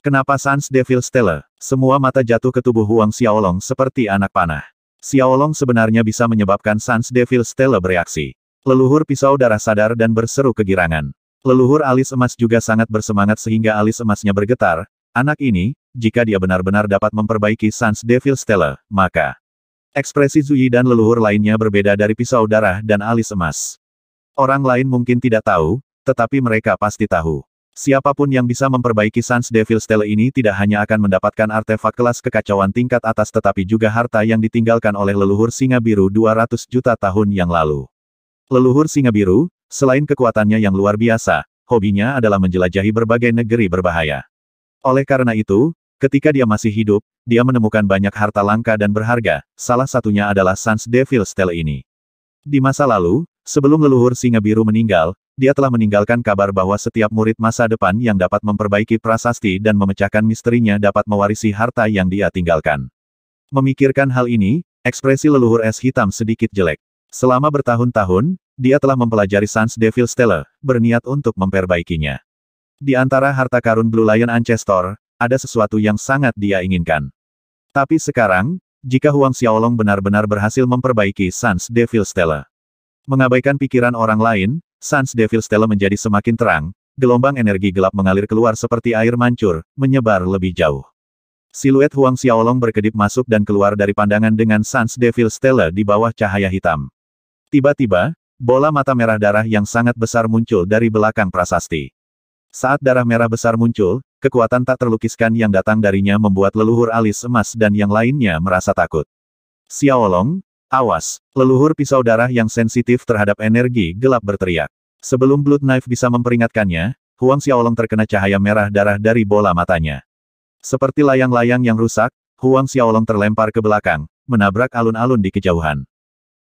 Kenapa Sans Devil Stella? Semua mata jatuh ke tubuh Huang Xiaolong seperti anak panah. Xiaolong sebenarnya bisa menyebabkan Sans Devil Stella bereaksi. Leluhur pisau darah sadar dan berseru kegirangan. Leluhur alis emas juga sangat bersemangat sehingga alis emasnya bergetar. Anak ini, jika dia benar-benar dapat memperbaiki Sans Devil Stella, maka ekspresi Zuyi dan leluhur lainnya berbeda dari pisau darah dan alis emas. Orang lain mungkin tidak tahu, tetapi mereka pasti tahu. Siapapun yang bisa memperbaiki Sans Devil Stele ini tidak hanya akan mendapatkan artefak kelas kekacauan tingkat atas tetapi juga harta yang ditinggalkan oleh leluhur singa biru 200 juta tahun yang lalu. Leluhur singa biru, selain kekuatannya yang luar biasa, hobinya adalah menjelajahi berbagai negeri berbahaya. Oleh karena itu, ketika dia masih hidup, dia menemukan banyak harta langka dan berharga, salah satunya adalah Sans Devil Stele ini. Di masa lalu, sebelum leluhur singa biru meninggal, dia telah meninggalkan kabar bahwa setiap murid masa depan yang dapat memperbaiki prasasti dan memecahkan misterinya dapat mewarisi harta yang dia tinggalkan. Memikirkan hal ini, ekspresi leluhur es hitam sedikit jelek. Selama bertahun-tahun, dia telah mempelajari Sans Devil Stella, berniat untuk memperbaikinya. Di antara harta karun Blue Lion Ancestor, ada sesuatu yang sangat dia inginkan. Tapi sekarang, jika Huang Xiaolong benar-benar berhasil memperbaiki Sans Devil Stella, mengabaikan pikiran orang lain, Sans Devil Stella menjadi semakin terang, gelombang energi gelap mengalir keluar seperti air mancur, menyebar lebih jauh. Siluet Huang Xiaolong berkedip masuk dan keluar dari pandangan dengan Sans Devil Stella di bawah cahaya hitam. Tiba-tiba, bola mata merah darah yang sangat besar muncul dari belakang prasasti. Saat darah merah besar muncul, kekuatan tak terlukiskan yang datang darinya membuat leluhur alis emas dan yang lainnya merasa takut. Xiaolong, Awas, leluhur pisau darah yang sensitif terhadap energi gelap berteriak. Sebelum Blood Knife bisa memperingatkannya, Huang Xiaolong terkena cahaya merah darah dari bola matanya. Seperti layang-layang yang rusak, Huang Xiaolong terlempar ke belakang, menabrak alun-alun di kejauhan.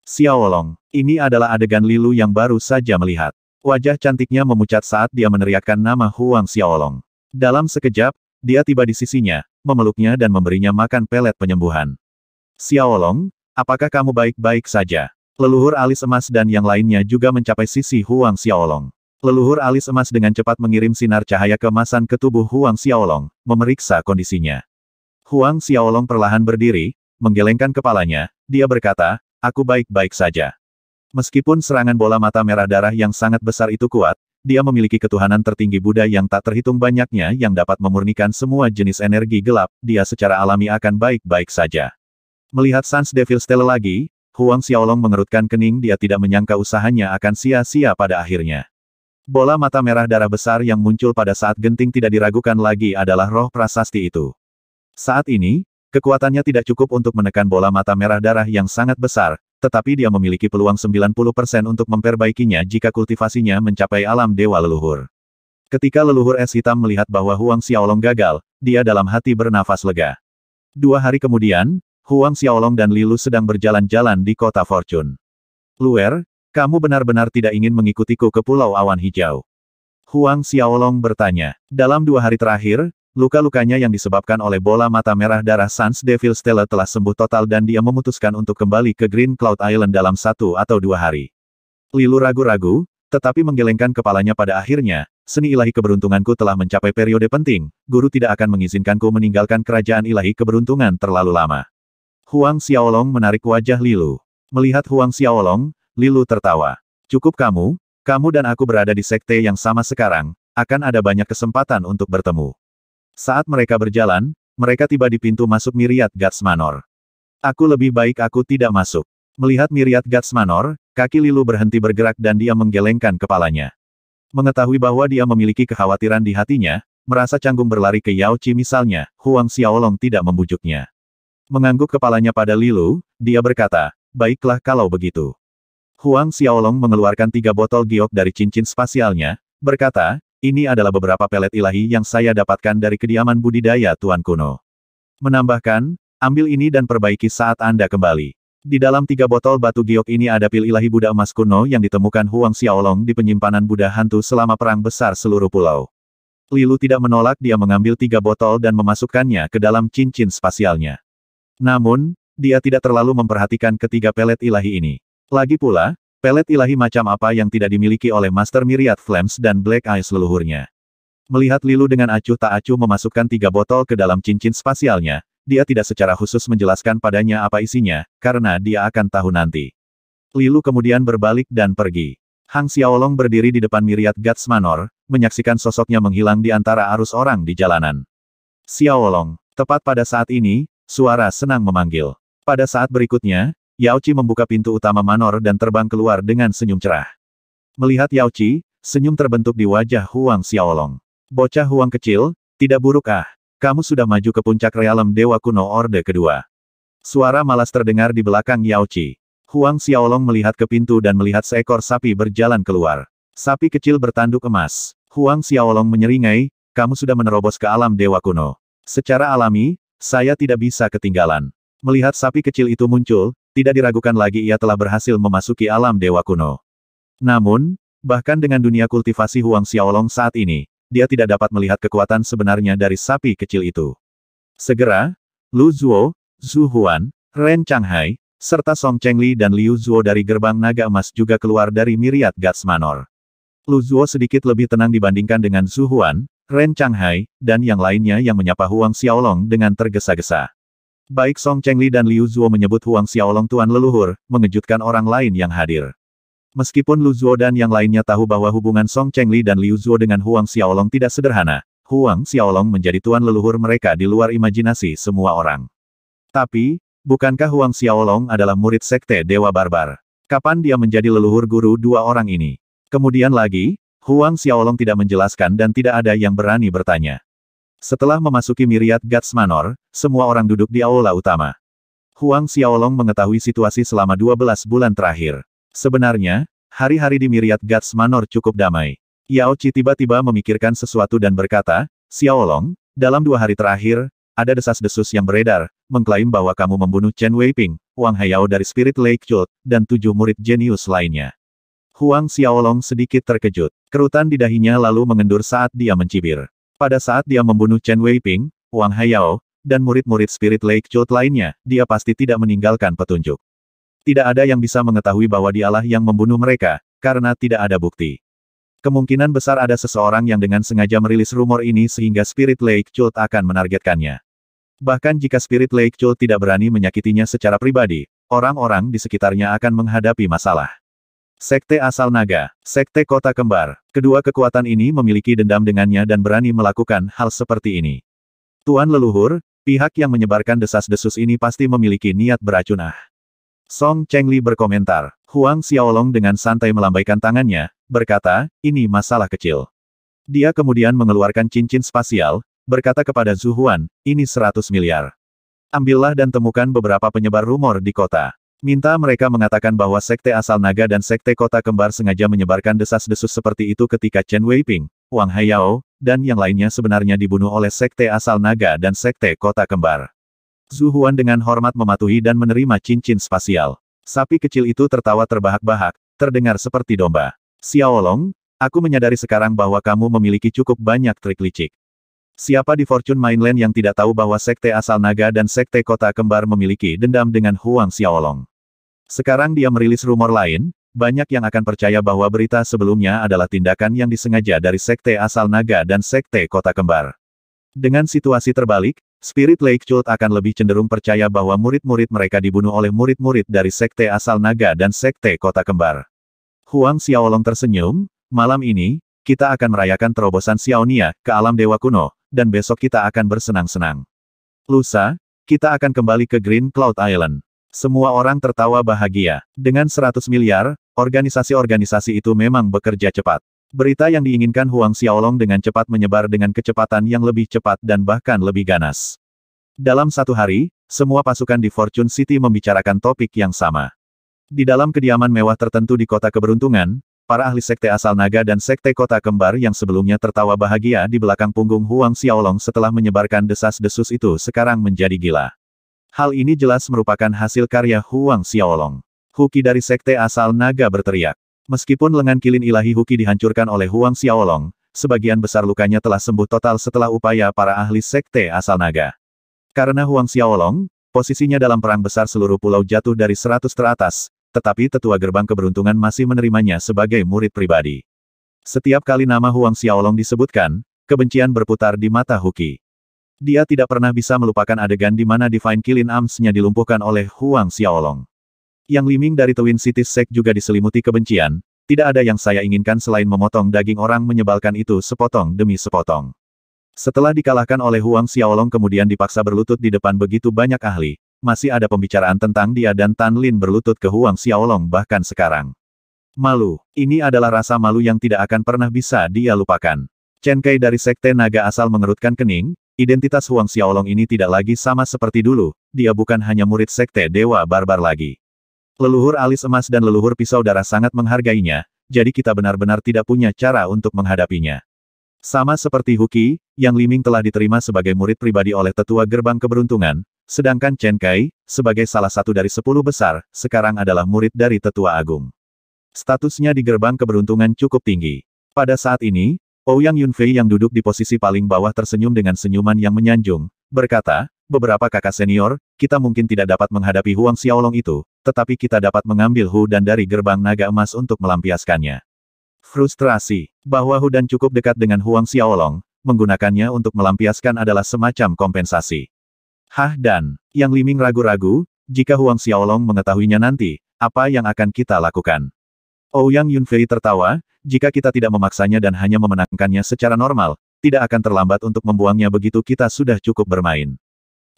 Xiaolong, ini adalah adegan Lilu yang baru saja melihat. Wajah cantiknya memucat saat dia meneriakkan nama Huang Xiaolong. Dalam sekejap, dia tiba di sisinya, memeluknya dan memberinya makan pelet penyembuhan. Xiaolong, Apakah kamu baik-baik saja? Leluhur alis emas dan yang lainnya juga mencapai sisi Huang Xiaolong. Leluhur alis emas dengan cepat mengirim sinar cahaya kemasan ke tubuh Huang Xiaolong, memeriksa kondisinya. Huang Xiaolong perlahan berdiri, menggelengkan kepalanya, dia berkata, aku baik-baik saja. Meskipun serangan bola mata merah darah yang sangat besar itu kuat, dia memiliki ketuhanan tertinggi Buddha yang tak terhitung banyaknya yang dapat memurnikan semua jenis energi gelap, dia secara alami akan baik-baik saja. Melihat Sans Devil Stella lagi, Huang Xiaolong mengerutkan kening dia tidak menyangka usahanya akan sia-sia pada akhirnya. Bola mata merah darah besar yang muncul pada saat genting tidak diragukan lagi adalah roh prasasti itu. Saat ini, kekuatannya tidak cukup untuk menekan bola mata merah darah yang sangat besar, tetapi dia memiliki peluang 90% untuk memperbaikinya jika kultivasinya mencapai alam dewa leluhur. Ketika leluhur es hitam melihat bahwa Huang Xiaolong gagal, dia dalam hati bernafas lega. Dua hari kemudian, Huang Xiaolong dan Lilu sedang berjalan-jalan di kota Fortune. Luer, kamu benar-benar tidak ingin mengikutiku ke Pulau Awan Hijau. Huang Xiaolong bertanya. Dalam dua hari terakhir, luka-lukanya yang disebabkan oleh bola mata merah darah Sans Devil Stella telah sembuh total dan dia memutuskan untuk kembali ke Green Cloud Island dalam satu atau dua hari. Lilu ragu-ragu, tetapi menggelengkan kepalanya pada akhirnya, seni ilahi keberuntunganku telah mencapai periode penting, guru tidak akan mengizinkanku meninggalkan kerajaan ilahi keberuntungan terlalu lama. Huang Xiaolong menarik wajah Lilu. Melihat Huang Xiaolong, Lilu tertawa. Cukup kamu, kamu dan aku berada di sekte yang sama sekarang, akan ada banyak kesempatan untuk bertemu. Saat mereka berjalan, mereka tiba di pintu masuk Miriat Gats Manor. Aku lebih baik aku tidak masuk. Melihat Miriat Gats Manor, kaki Lilu berhenti bergerak dan dia menggelengkan kepalanya. Mengetahui bahwa dia memiliki kekhawatiran di hatinya, merasa canggung berlari ke Yao Chi misalnya, Huang Xiaolong tidak membujuknya mengangguk kepalanya pada Lilu, dia berkata, baiklah kalau begitu. Huang Xiaolong mengeluarkan tiga botol giok dari cincin spasialnya, berkata, ini adalah beberapa pelet ilahi yang saya dapatkan dari kediaman budidaya Tuan Kuno. Menambahkan, ambil ini dan perbaiki saat Anda kembali. Di dalam tiga botol batu giok ini ada pil ilahi Buddha emas kuno yang ditemukan Huang Xiaolong di penyimpanan Buddha hantu selama perang besar seluruh pulau. Lilu tidak menolak dia mengambil tiga botol dan memasukkannya ke dalam cincin spasialnya. Namun, dia tidak terlalu memperhatikan ketiga pelet ilahi ini. Lagi pula, pelet ilahi macam apa yang tidak dimiliki oleh Master Myriad Flames dan Black Eyes leluhurnya. Melihat Lilu dengan acuh tak acuh memasukkan tiga botol ke dalam cincin spasialnya, dia tidak secara khusus menjelaskan padanya apa isinya, karena dia akan tahu nanti. Lilu kemudian berbalik dan pergi. Hang Xiaolong berdiri di depan Myriad Gats Manor, menyaksikan sosoknya menghilang di antara arus orang di jalanan. Xiaolong, tepat pada saat ini, Suara senang memanggil. Pada saat berikutnya, Yao Yaochi membuka pintu utama Manor dan terbang keluar dengan senyum cerah. Melihat Yao Yaochi, senyum terbentuk di wajah Huang Xiaolong. Bocah Huang kecil, tidak buruk ah. Kamu sudah maju ke puncak realem Dewa Kuno Orde kedua. Suara malas terdengar di belakang Yao Yaochi. Huang Xiaolong melihat ke pintu dan melihat seekor sapi berjalan keluar. Sapi kecil bertanduk emas. Huang Xiaolong menyeringai, kamu sudah menerobos ke alam Dewa Kuno. Secara alami, saya tidak bisa ketinggalan. Melihat sapi kecil itu muncul, tidak diragukan lagi ia telah berhasil memasuki alam dewa kuno. Namun, bahkan dengan dunia kultivasi Huang Xiaolong saat ini, dia tidak dapat melihat kekuatan sebenarnya dari sapi kecil itu. Segera, Lu Zhuo, Zhu Huan, Ren Changhai, serta Song Chengli dan Liu Zhuo dari gerbang naga emas juga keluar dari miriat Gats Manor. Lu Zhuo sedikit lebih tenang dibandingkan dengan Zhu Huan, Ren Changhai, dan yang lainnya yang menyapa Huang Xiaolong dengan tergesa-gesa. Baik Song Chengli dan Liu Zuo menyebut Huang Xiaolong tuan leluhur, mengejutkan orang lain yang hadir. Meskipun Lu Zuo dan yang lainnya tahu bahwa hubungan Song Chengli dan Liu Zuo dengan Huang Xiaolong tidak sederhana, Huang Xiaolong menjadi tuan leluhur mereka di luar imajinasi semua orang. Tapi, bukankah Huang Xiaolong adalah murid sekte Dewa Barbar? Kapan dia menjadi leluhur guru dua orang ini? Kemudian lagi, Huang Xiaolong tidak menjelaskan dan tidak ada yang berani bertanya. Setelah memasuki miriat Gats Manor, semua orang duduk di aula utama. Huang Xiaolong mengetahui situasi selama 12 bulan terakhir. Sebenarnya, hari-hari di miriat Gats Manor cukup damai. Yao Chi tiba-tiba memikirkan sesuatu dan berkata, Xiaolong, dalam dua hari terakhir, ada desas-desus yang beredar, mengklaim bahwa kamu membunuh Chen Weiping, Wang Haiyao dari Spirit Lake Chult, dan tujuh murid jenius lainnya. Huang Xiaolong sedikit terkejut. Kerutan di dahinya lalu mengendur saat dia mencibir. Pada saat dia membunuh Chen Weiping, Wang Haiyao, dan murid-murid Spirit Lake Chult lainnya, dia pasti tidak meninggalkan petunjuk. Tidak ada yang bisa mengetahui bahwa dialah yang membunuh mereka, karena tidak ada bukti. Kemungkinan besar ada seseorang yang dengan sengaja merilis rumor ini sehingga Spirit Lake Chult akan menargetkannya. Bahkan jika Spirit Lake Chult tidak berani menyakitinya secara pribadi, orang-orang di sekitarnya akan menghadapi masalah. Sekte asal naga, sekte kota kembar, kedua kekuatan ini memiliki dendam dengannya dan berani melakukan hal seperti ini. Tuan leluhur, pihak yang menyebarkan desas-desus ini pasti memiliki niat beracun ah. Song Chengli berkomentar, Huang Xiaolong dengan santai melambaikan tangannya, berkata, ini masalah kecil. Dia kemudian mengeluarkan cincin spasial, berkata kepada Zhu Huan, ini 100 miliar. Ambillah dan temukan beberapa penyebar rumor di kota. Minta mereka mengatakan bahwa sekte asal naga dan sekte kota kembar sengaja menyebarkan desas-desus seperti itu ketika Chen Weiping, Wang Haiyao, dan yang lainnya sebenarnya dibunuh oleh sekte asal naga dan sekte kota kembar. Zhu Huan dengan hormat mematuhi dan menerima cincin spasial. Sapi kecil itu tertawa terbahak-bahak, terdengar seperti domba. Xiaolong, aku menyadari sekarang bahwa kamu memiliki cukup banyak trik licik. Siapa di Fortune Mainland yang tidak tahu bahwa Sekte asal naga dan Sekte Kota Kembar memiliki dendam dengan Huang Xiaolong? Sekarang dia merilis rumor lain, banyak yang akan percaya bahwa berita sebelumnya adalah tindakan yang disengaja dari Sekte asal naga dan Sekte Kota Kembar. Dengan situasi terbalik, Spirit Lake Cult akan lebih cenderung percaya bahwa murid-murid mereka dibunuh oleh murid-murid dari sekte asal naga dan sekte kota kembar. Huang Xiaolong tersenyum, malam ini, kita akan merayakan terobosan Xiaonia ke alam dewa kuno, dan besok kita akan bersenang-senang. Lusa, kita akan kembali ke Green Cloud Island. Semua orang tertawa bahagia. Dengan 100 miliar, organisasi-organisasi itu memang bekerja cepat. Berita yang diinginkan Huang Xiaolong dengan cepat menyebar dengan kecepatan yang lebih cepat dan bahkan lebih ganas. Dalam satu hari, semua pasukan di Fortune City membicarakan topik yang sama. Di dalam kediaman mewah tertentu di kota keberuntungan, para ahli sekte asal naga dan sekte kota kembar yang sebelumnya tertawa bahagia di belakang punggung Huang Xiaolong setelah menyebarkan desas-desus itu sekarang menjadi gila. Hal ini jelas merupakan hasil karya Huang Xiaolong. Huki dari sekte asal naga berteriak. Meskipun lengan kilin ilahi Huki dihancurkan oleh Huang Xiaolong, sebagian besar lukanya telah sembuh total setelah upaya para ahli sekte asal naga. Karena Huang Xiaolong, posisinya dalam perang besar seluruh pulau jatuh dari 100 teratas, tetapi tetua gerbang keberuntungan masih menerimanya sebagai murid pribadi. Setiap kali nama Huang Xiaolong disebutkan, kebencian berputar di mata Huki. Dia tidak pernah bisa melupakan adegan di mana Divine Kilin Arms-nya dilumpuhkan oleh Huang Xiaolong. Yang Liming dari Twin Cities Sect juga diselimuti kebencian, tidak ada yang saya inginkan selain memotong daging orang menyebalkan itu sepotong demi sepotong. Setelah dikalahkan oleh Huang Xiaolong kemudian dipaksa berlutut di depan begitu banyak ahli, masih ada pembicaraan tentang dia dan Tan Lin berlutut ke Huang Xiaolong bahkan sekarang. Malu, ini adalah rasa malu yang tidak akan pernah bisa dia lupakan. Chen Kai dari Sekte Naga asal mengerutkan kening, identitas Huang Xiaolong ini tidak lagi sama seperti dulu, dia bukan hanya murid Sekte Dewa Barbar lagi. Leluhur alis emas dan leluhur pisau darah sangat menghargainya, jadi kita benar-benar tidak punya cara untuk menghadapinya. Sama seperti Huki, yang Liming telah diterima sebagai murid pribadi oleh tetua gerbang keberuntungan, Sedangkan Chen Kai, sebagai salah satu dari sepuluh besar, sekarang adalah murid dari Tetua Agung. Statusnya di gerbang keberuntungan cukup tinggi. Pada saat ini, Ouyang Yunfei yang duduk di posisi paling bawah tersenyum dengan senyuman yang menyanjung, berkata, beberapa kakak senior, kita mungkin tidak dapat menghadapi Huang Xiaolong itu, tetapi kita dapat mengambil Hu dan dari gerbang naga emas untuk melampiaskannya. Frustrasi bahwa Hu dan cukup dekat dengan Huang Xiaolong, menggunakannya untuk melampiaskan adalah semacam kompensasi. Hah dan, Yang Liming ragu-ragu, jika Huang Xiaolong mengetahuinya nanti, apa yang akan kita lakukan? Oh Yang Yunfei tertawa, jika kita tidak memaksanya dan hanya memenangkannya secara normal, tidak akan terlambat untuk membuangnya begitu kita sudah cukup bermain.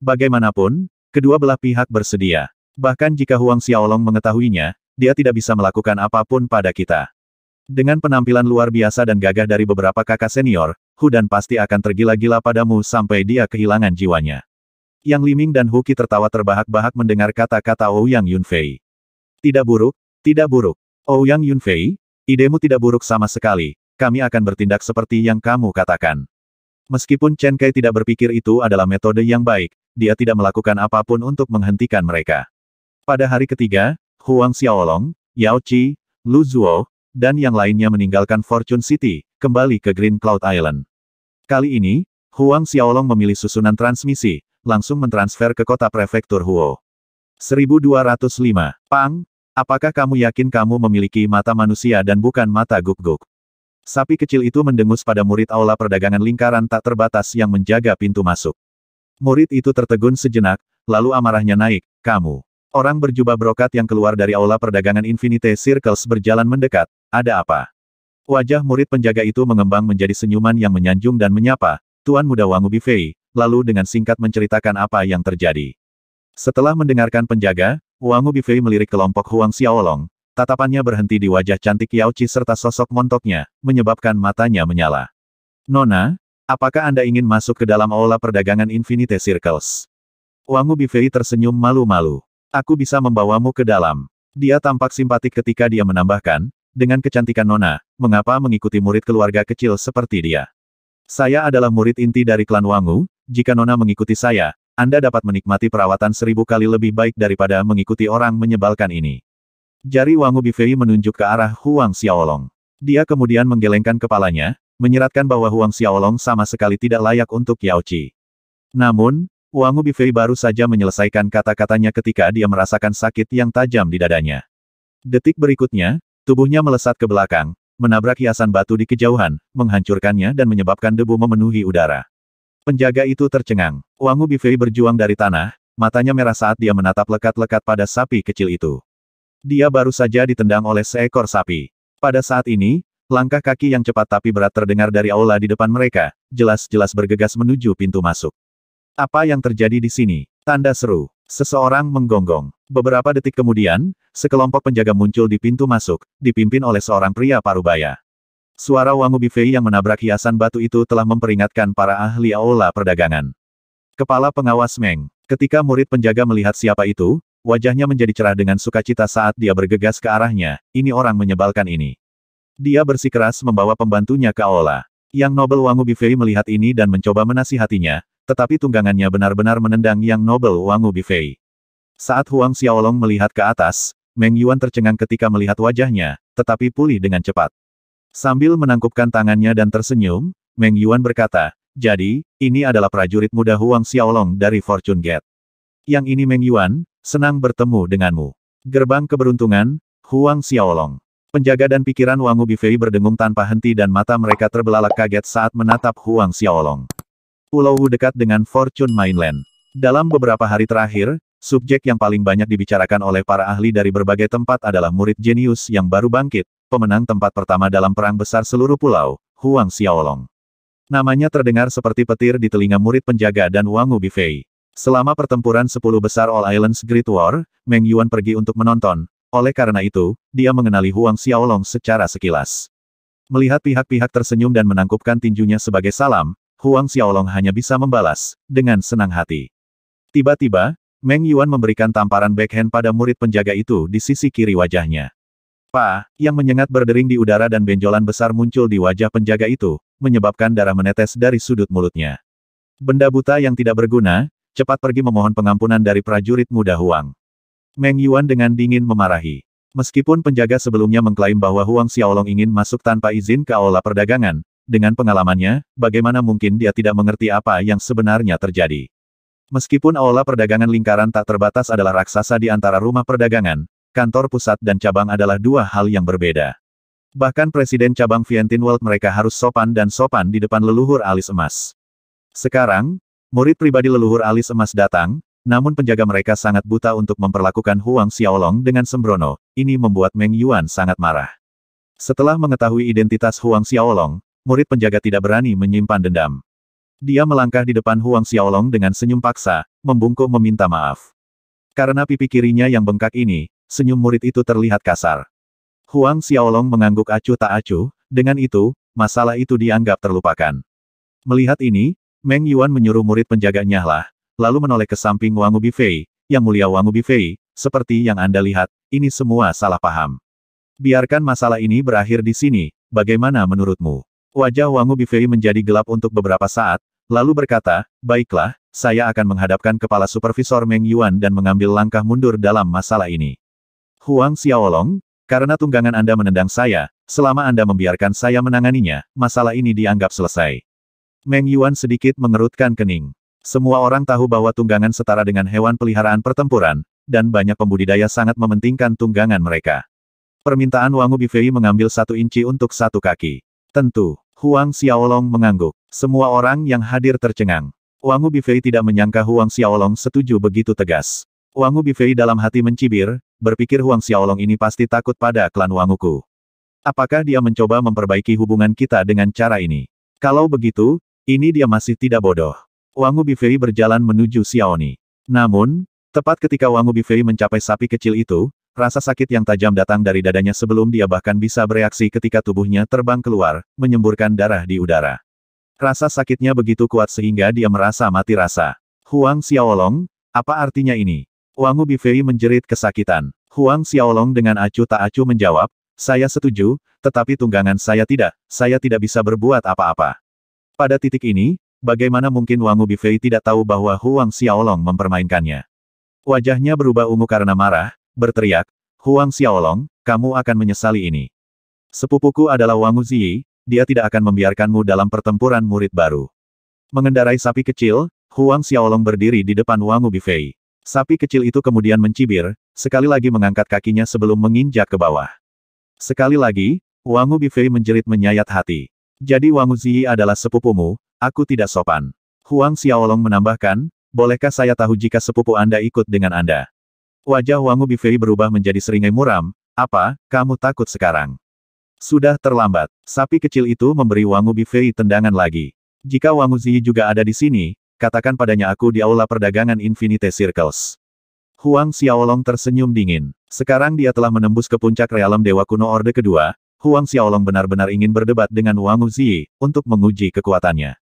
Bagaimanapun, kedua belah pihak bersedia. Bahkan jika Huang Xiaolong mengetahuinya, dia tidak bisa melakukan apapun pada kita. Dengan penampilan luar biasa dan gagah dari beberapa kakak senior, Hudan pasti akan tergila-gila padamu sampai dia kehilangan jiwanya. Yang Liming dan Huki tertawa terbahak-bahak mendengar kata-kata Ouyang Yunfei. Tidak buruk, tidak buruk. Ouyang Yunfei, idemu tidak buruk sama sekali, kami akan bertindak seperti yang kamu katakan. Meskipun Chen Kai tidak berpikir itu adalah metode yang baik, dia tidak melakukan apapun untuk menghentikan mereka. Pada hari ketiga, Huang Xiaolong, Yao Qi, Lu Zhuo, dan yang lainnya meninggalkan Fortune City, kembali ke Green Cloud Island. Kali ini, Huang Xiaolong memilih susunan transmisi, langsung mentransfer ke kota prefektur Huo. 1205. Pang, apakah kamu yakin kamu memiliki mata manusia dan bukan mata guk-guk? Sapi kecil itu mendengus pada murid aula perdagangan lingkaran tak terbatas yang menjaga pintu masuk. Murid itu tertegun sejenak, lalu amarahnya naik, kamu. Orang berjubah brokat yang keluar dari aula perdagangan Infinite Circles berjalan mendekat, ada apa? Wajah murid penjaga itu mengembang menjadi senyuman yang menyanjung dan menyapa, Tuan Muda Wangubi Fei, lalu dengan singkat menceritakan apa yang terjadi. Setelah mendengarkan penjaga, Wangu Ubifei melirik kelompok Huang Xiaolong, tatapannya berhenti di wajah cantik Yao Qi serta sosok montoknya, menyebabkan matanya menyala. Nona, apakah Anda ingin masuk ke dalam aula perdagangan Infinite Circles? Wangu Ubifei tersenyum malu-malu. Aku bisa membawamu ke dalam. Dia tampak simpatik ketika dia menambahkan, dengan kecantikan Nona, mengapa mengikuti murid keluarga kecil seperti dia? Saya adalah murid inti dari klan Wangu, jika Nona mengikuti saya, Anda dapat menikmati perawatan seribu kali lebih baik daripada mengikuti orang menyebalkan ini. Jari Wangu Bifei menunjuk ke arah Huang Xiaolong. Dia kemudian menggelengkan kepalanya, menyeratkan bahwa Huang Xiaolong sama sekali tidak layak untuk Yao Qi. Namun, Wangu Bifei baru saja menyelesaikan kata-katanya ketika dia merasakan sakit yang tajam di dadanya. Detik berikutnya, tubuhnya melesat ke belakang, menabrak hiasan batu di kejauhan, menghancurkannya dan menyebabkan debu memenuhi udara. Penjaga itu tercengang. Wangu Bifei berjuang dari tanah, matanya merah saat dia menatap lekat-lekat pada sapi kecil itu. Dia baru saja ditendang oleh seekor sapi. Pada saat ini, langkah kaki yang cepat tapi berat terdengar dari aula di depan mereka, jelas-jelas bergegas menuju pintu masuk. Apa yang terjadi di sini? Tanda seru. Seseorang menggonggong. Beberapa detik kemudian, sekelompok penjaga muncul di pintu masuk, dipimpin oleh seorang pria parubaya. Suara Wang Bifei yang menabrak hiasan batu itu telah memperingatkan para ahli aula perdagangan. Kepala pengawas Meng. Ketika murid penjaga melihat siapa itu, wajahnya menjadi cerah dengan sukacita saat dia bergegas ke arahnya, ini orang menyebalkan ini. Dia bersikeras membawa pembantunya ke aula. Yang Nobel Wang Bifei melihat ini dan mencoba menasihatinya, tetapi tunggangannya benar-benar menendang Yang Nobel Wang Bifei. Saat Huang Xiaolong melihat ke atas, Meng Yuan tercengang ketika melihat wajahnya, tetapi pulih dengan cepat. Sambil menangkupkan tangannya dan tersenyum, Meng Yuan berkata, jadi, ini adalah prajurit muda Huang Xiaolong dari Fortune Gate. Yang ini Meng Yuan, senang bertemu denganmu. Gerbang keberuntungan, Huang Xiaolong. Penjaga dan pikiran Wang Ubi Fei berdengung tanpa henti dan mata mereka terbelalak kaget saat menatap Huang Xiaolong. Pulau Wu dekat dengan Fortune Mainland. Dalam beberapa hari terakhir, subjek yang paling banyak dibicarakan oleh para ahli dari berbagai tempat adalah murid jenius yang baru bangkit, pemenang tempat pertama dalam perang besar seluruh pulau, Huang Xiaolong. Namanya terdengar seperti petir di telinga murid penjaga dan Wang Ubifei. Selama pertempuran sepuluh besar All Islands Great War, Meng Yuan pergi untuk menonton, oleh karena itu, dia mengenali Huang Xiaolong secara sekilas. Melihat pihak-pihak tersenyum dan menangkupkan tinjunya sebagai salam, Huang Xiaolong hanya bisa membalas, dengan senang hati. Tiba-tiba, Meng Yuan memberikan tamparan backhand pada murid penjaga itu di sisi kiri wajahnya. Pa, yang menyengat berdering di udara dan benjolan besar muncul di wajah penjaga itu, menyebabkan darah menetes dari sudut mulutnya. Benda buta yang tidak berguna, cepat pergi memohon pengampunan dari prajurit muda Huang. Meng Yuan dengan dingin memarahi. Meskipun penjaga sebelumnya mengklaim bahwa Huang Xiaolong ingin masuk tanpa izin ke aula perdagangan, dengan pengalamannya, bagaimana mungkin dia tidak mengerti apa yang sebenarnya terjadi. Meskipun aula perdagangan lingkaran tak terbatas adalah raksasa di antara rumah perdagangan, kantor pusat dan cabang adalah dua hal yang berbeda. Bahkan Presiden cabang World mereka harus sopan dan sopan di depan leluhur alis emas. Sekarang, murid pribadi leluhur alis emas datang, namun penjaga mereka sangat buta untuk memperlakukan Huang Xiaolong dengan sembrono, ini membuat Meng Yuan sangat marah. Setelah mengetahui identitas Huang Xiaolong, murid penjaga tidak berani menyimpan dendam. Dia melangkah di depan Huang Xiaolong dengan senyum paksa, membungkuk meminta maaf. Karena pipi kirinya yang bengkak ini, senyum murid itu terlihat kasar. Huang Xiaolong mengangguk acuh tak acuh, dengan itu, masalah itu dianggap terlupakan. Melihat ini, Meng Yuan menyuruh murid penjaganya lah, lalu menoleh ke samping Wang Ubifei, yang mulia Wang Ubifei, seperti yang Anda lihat, ini semua salah paham. Biarkan masalah ini berakhir di sini, bagaimana menurutmu? Wajah Wang Ubifei menjadi gelap untuk beberapa saat, lalu berkata, baiklah, saya akan menghadapkan kepala supervisor Meng Yuan dan mengambil langkah mundur dalam masalah ini. Huang Xiaolong, karena tunggangan Anda menendang saya, selama Anda membiarkan saya menanganinya, masalah ini dianggap selesai. Meng Yuan sedikit mengerutkan kening. Semua orang tahu bahwa tunggangan setara dengan hewan peliharaan pertempuran, dan banyak pembudidaya sangat mementingkan tunggangan mereka. Permintaan Wangu Bifei mengambil satu inci untuk satu kaki. Tentu, Huang Xiaolong mengangguk. Semua orang yang hadir tercengang. Wangu Bifei tidak menyangka Huang Xiaolong setuju begitu tegas. Wangu Bifei dalam hati mencibir, berpikir Huang Xiaolong ini pasti takut pada klan Wanguku. Apakah dia mencoba memperbaiki hubungan kita dengan cara ini? Kalau begitu, ini dia masih tidak bodoh. Wangu Bifei berjalan menuju Xiaoni. Namun, tepat ketika Wangu Bifei mencapai sapi kecil itu, rasa sakit yang tajam datang dari dadanya sebelum dia bahkan bisa bereaksi ketika tubuhnya terbang keluar, menyemburkan darah di udara. Rasa sakitnya begitu kuat sehingga dia merasa mati rasa. Huang Xiaolong, apa artinya ini? Wangu Bifei menjerit kesakitan. Huang Xiaolong dengan acuh tak acuh menjawab, saya setuju, tetapi tunggangan saya tidak, saya tidak bisa berbuat apa-apa. Pada titik ini, bagaimana mungkin Wangu Bifei tidak tahu bahwa Huang Xiaolong mempermainkannya. Wajahnya berubah ungu karena marah, berteriak, Huang Xiaolong, kamu akan menyesali ini. Sepupuku adalah Wangu Ziyi, dia tidak akan membiarkanmu dalam pertempuran murid baru. Mengendarai sapi kecil, Huang Xiaolong berdiri di depan Wangu Bifei. Sapi kecil itu kemudian mencibir, sekali lagi mengangkat kakinya sebelum menginjak ke bawah. Sekali lagi, Wangu Bifei menjerit menyayat hati. Jadi Wangu Ziyi adalah sepupumu, aku tidak sopan. Huang Xiaolong menambahkan, bolehkah saya tahu jika sepupu Anda ikut dengan Anda? Wajah Wangu Bifei berubah menjadi seringai muram, apa, kamu takut sekarang? Sudah terlambat, sapi kecil itu memberi Wangu Bifei tendangan lagi. Jika Wangu Ziyi juga ada di sini, katakan padanya aku di aula perdagangan Infinite Circles. Huang Xiaolong tersenyum dingin. Sekarang dia telah menembus ke puncak realem Dewa Kuno Orde Kedua, Huang Xiaolong benar-benar ingin berdebat dengan Wang Uzi untuk menguji kekuatannya.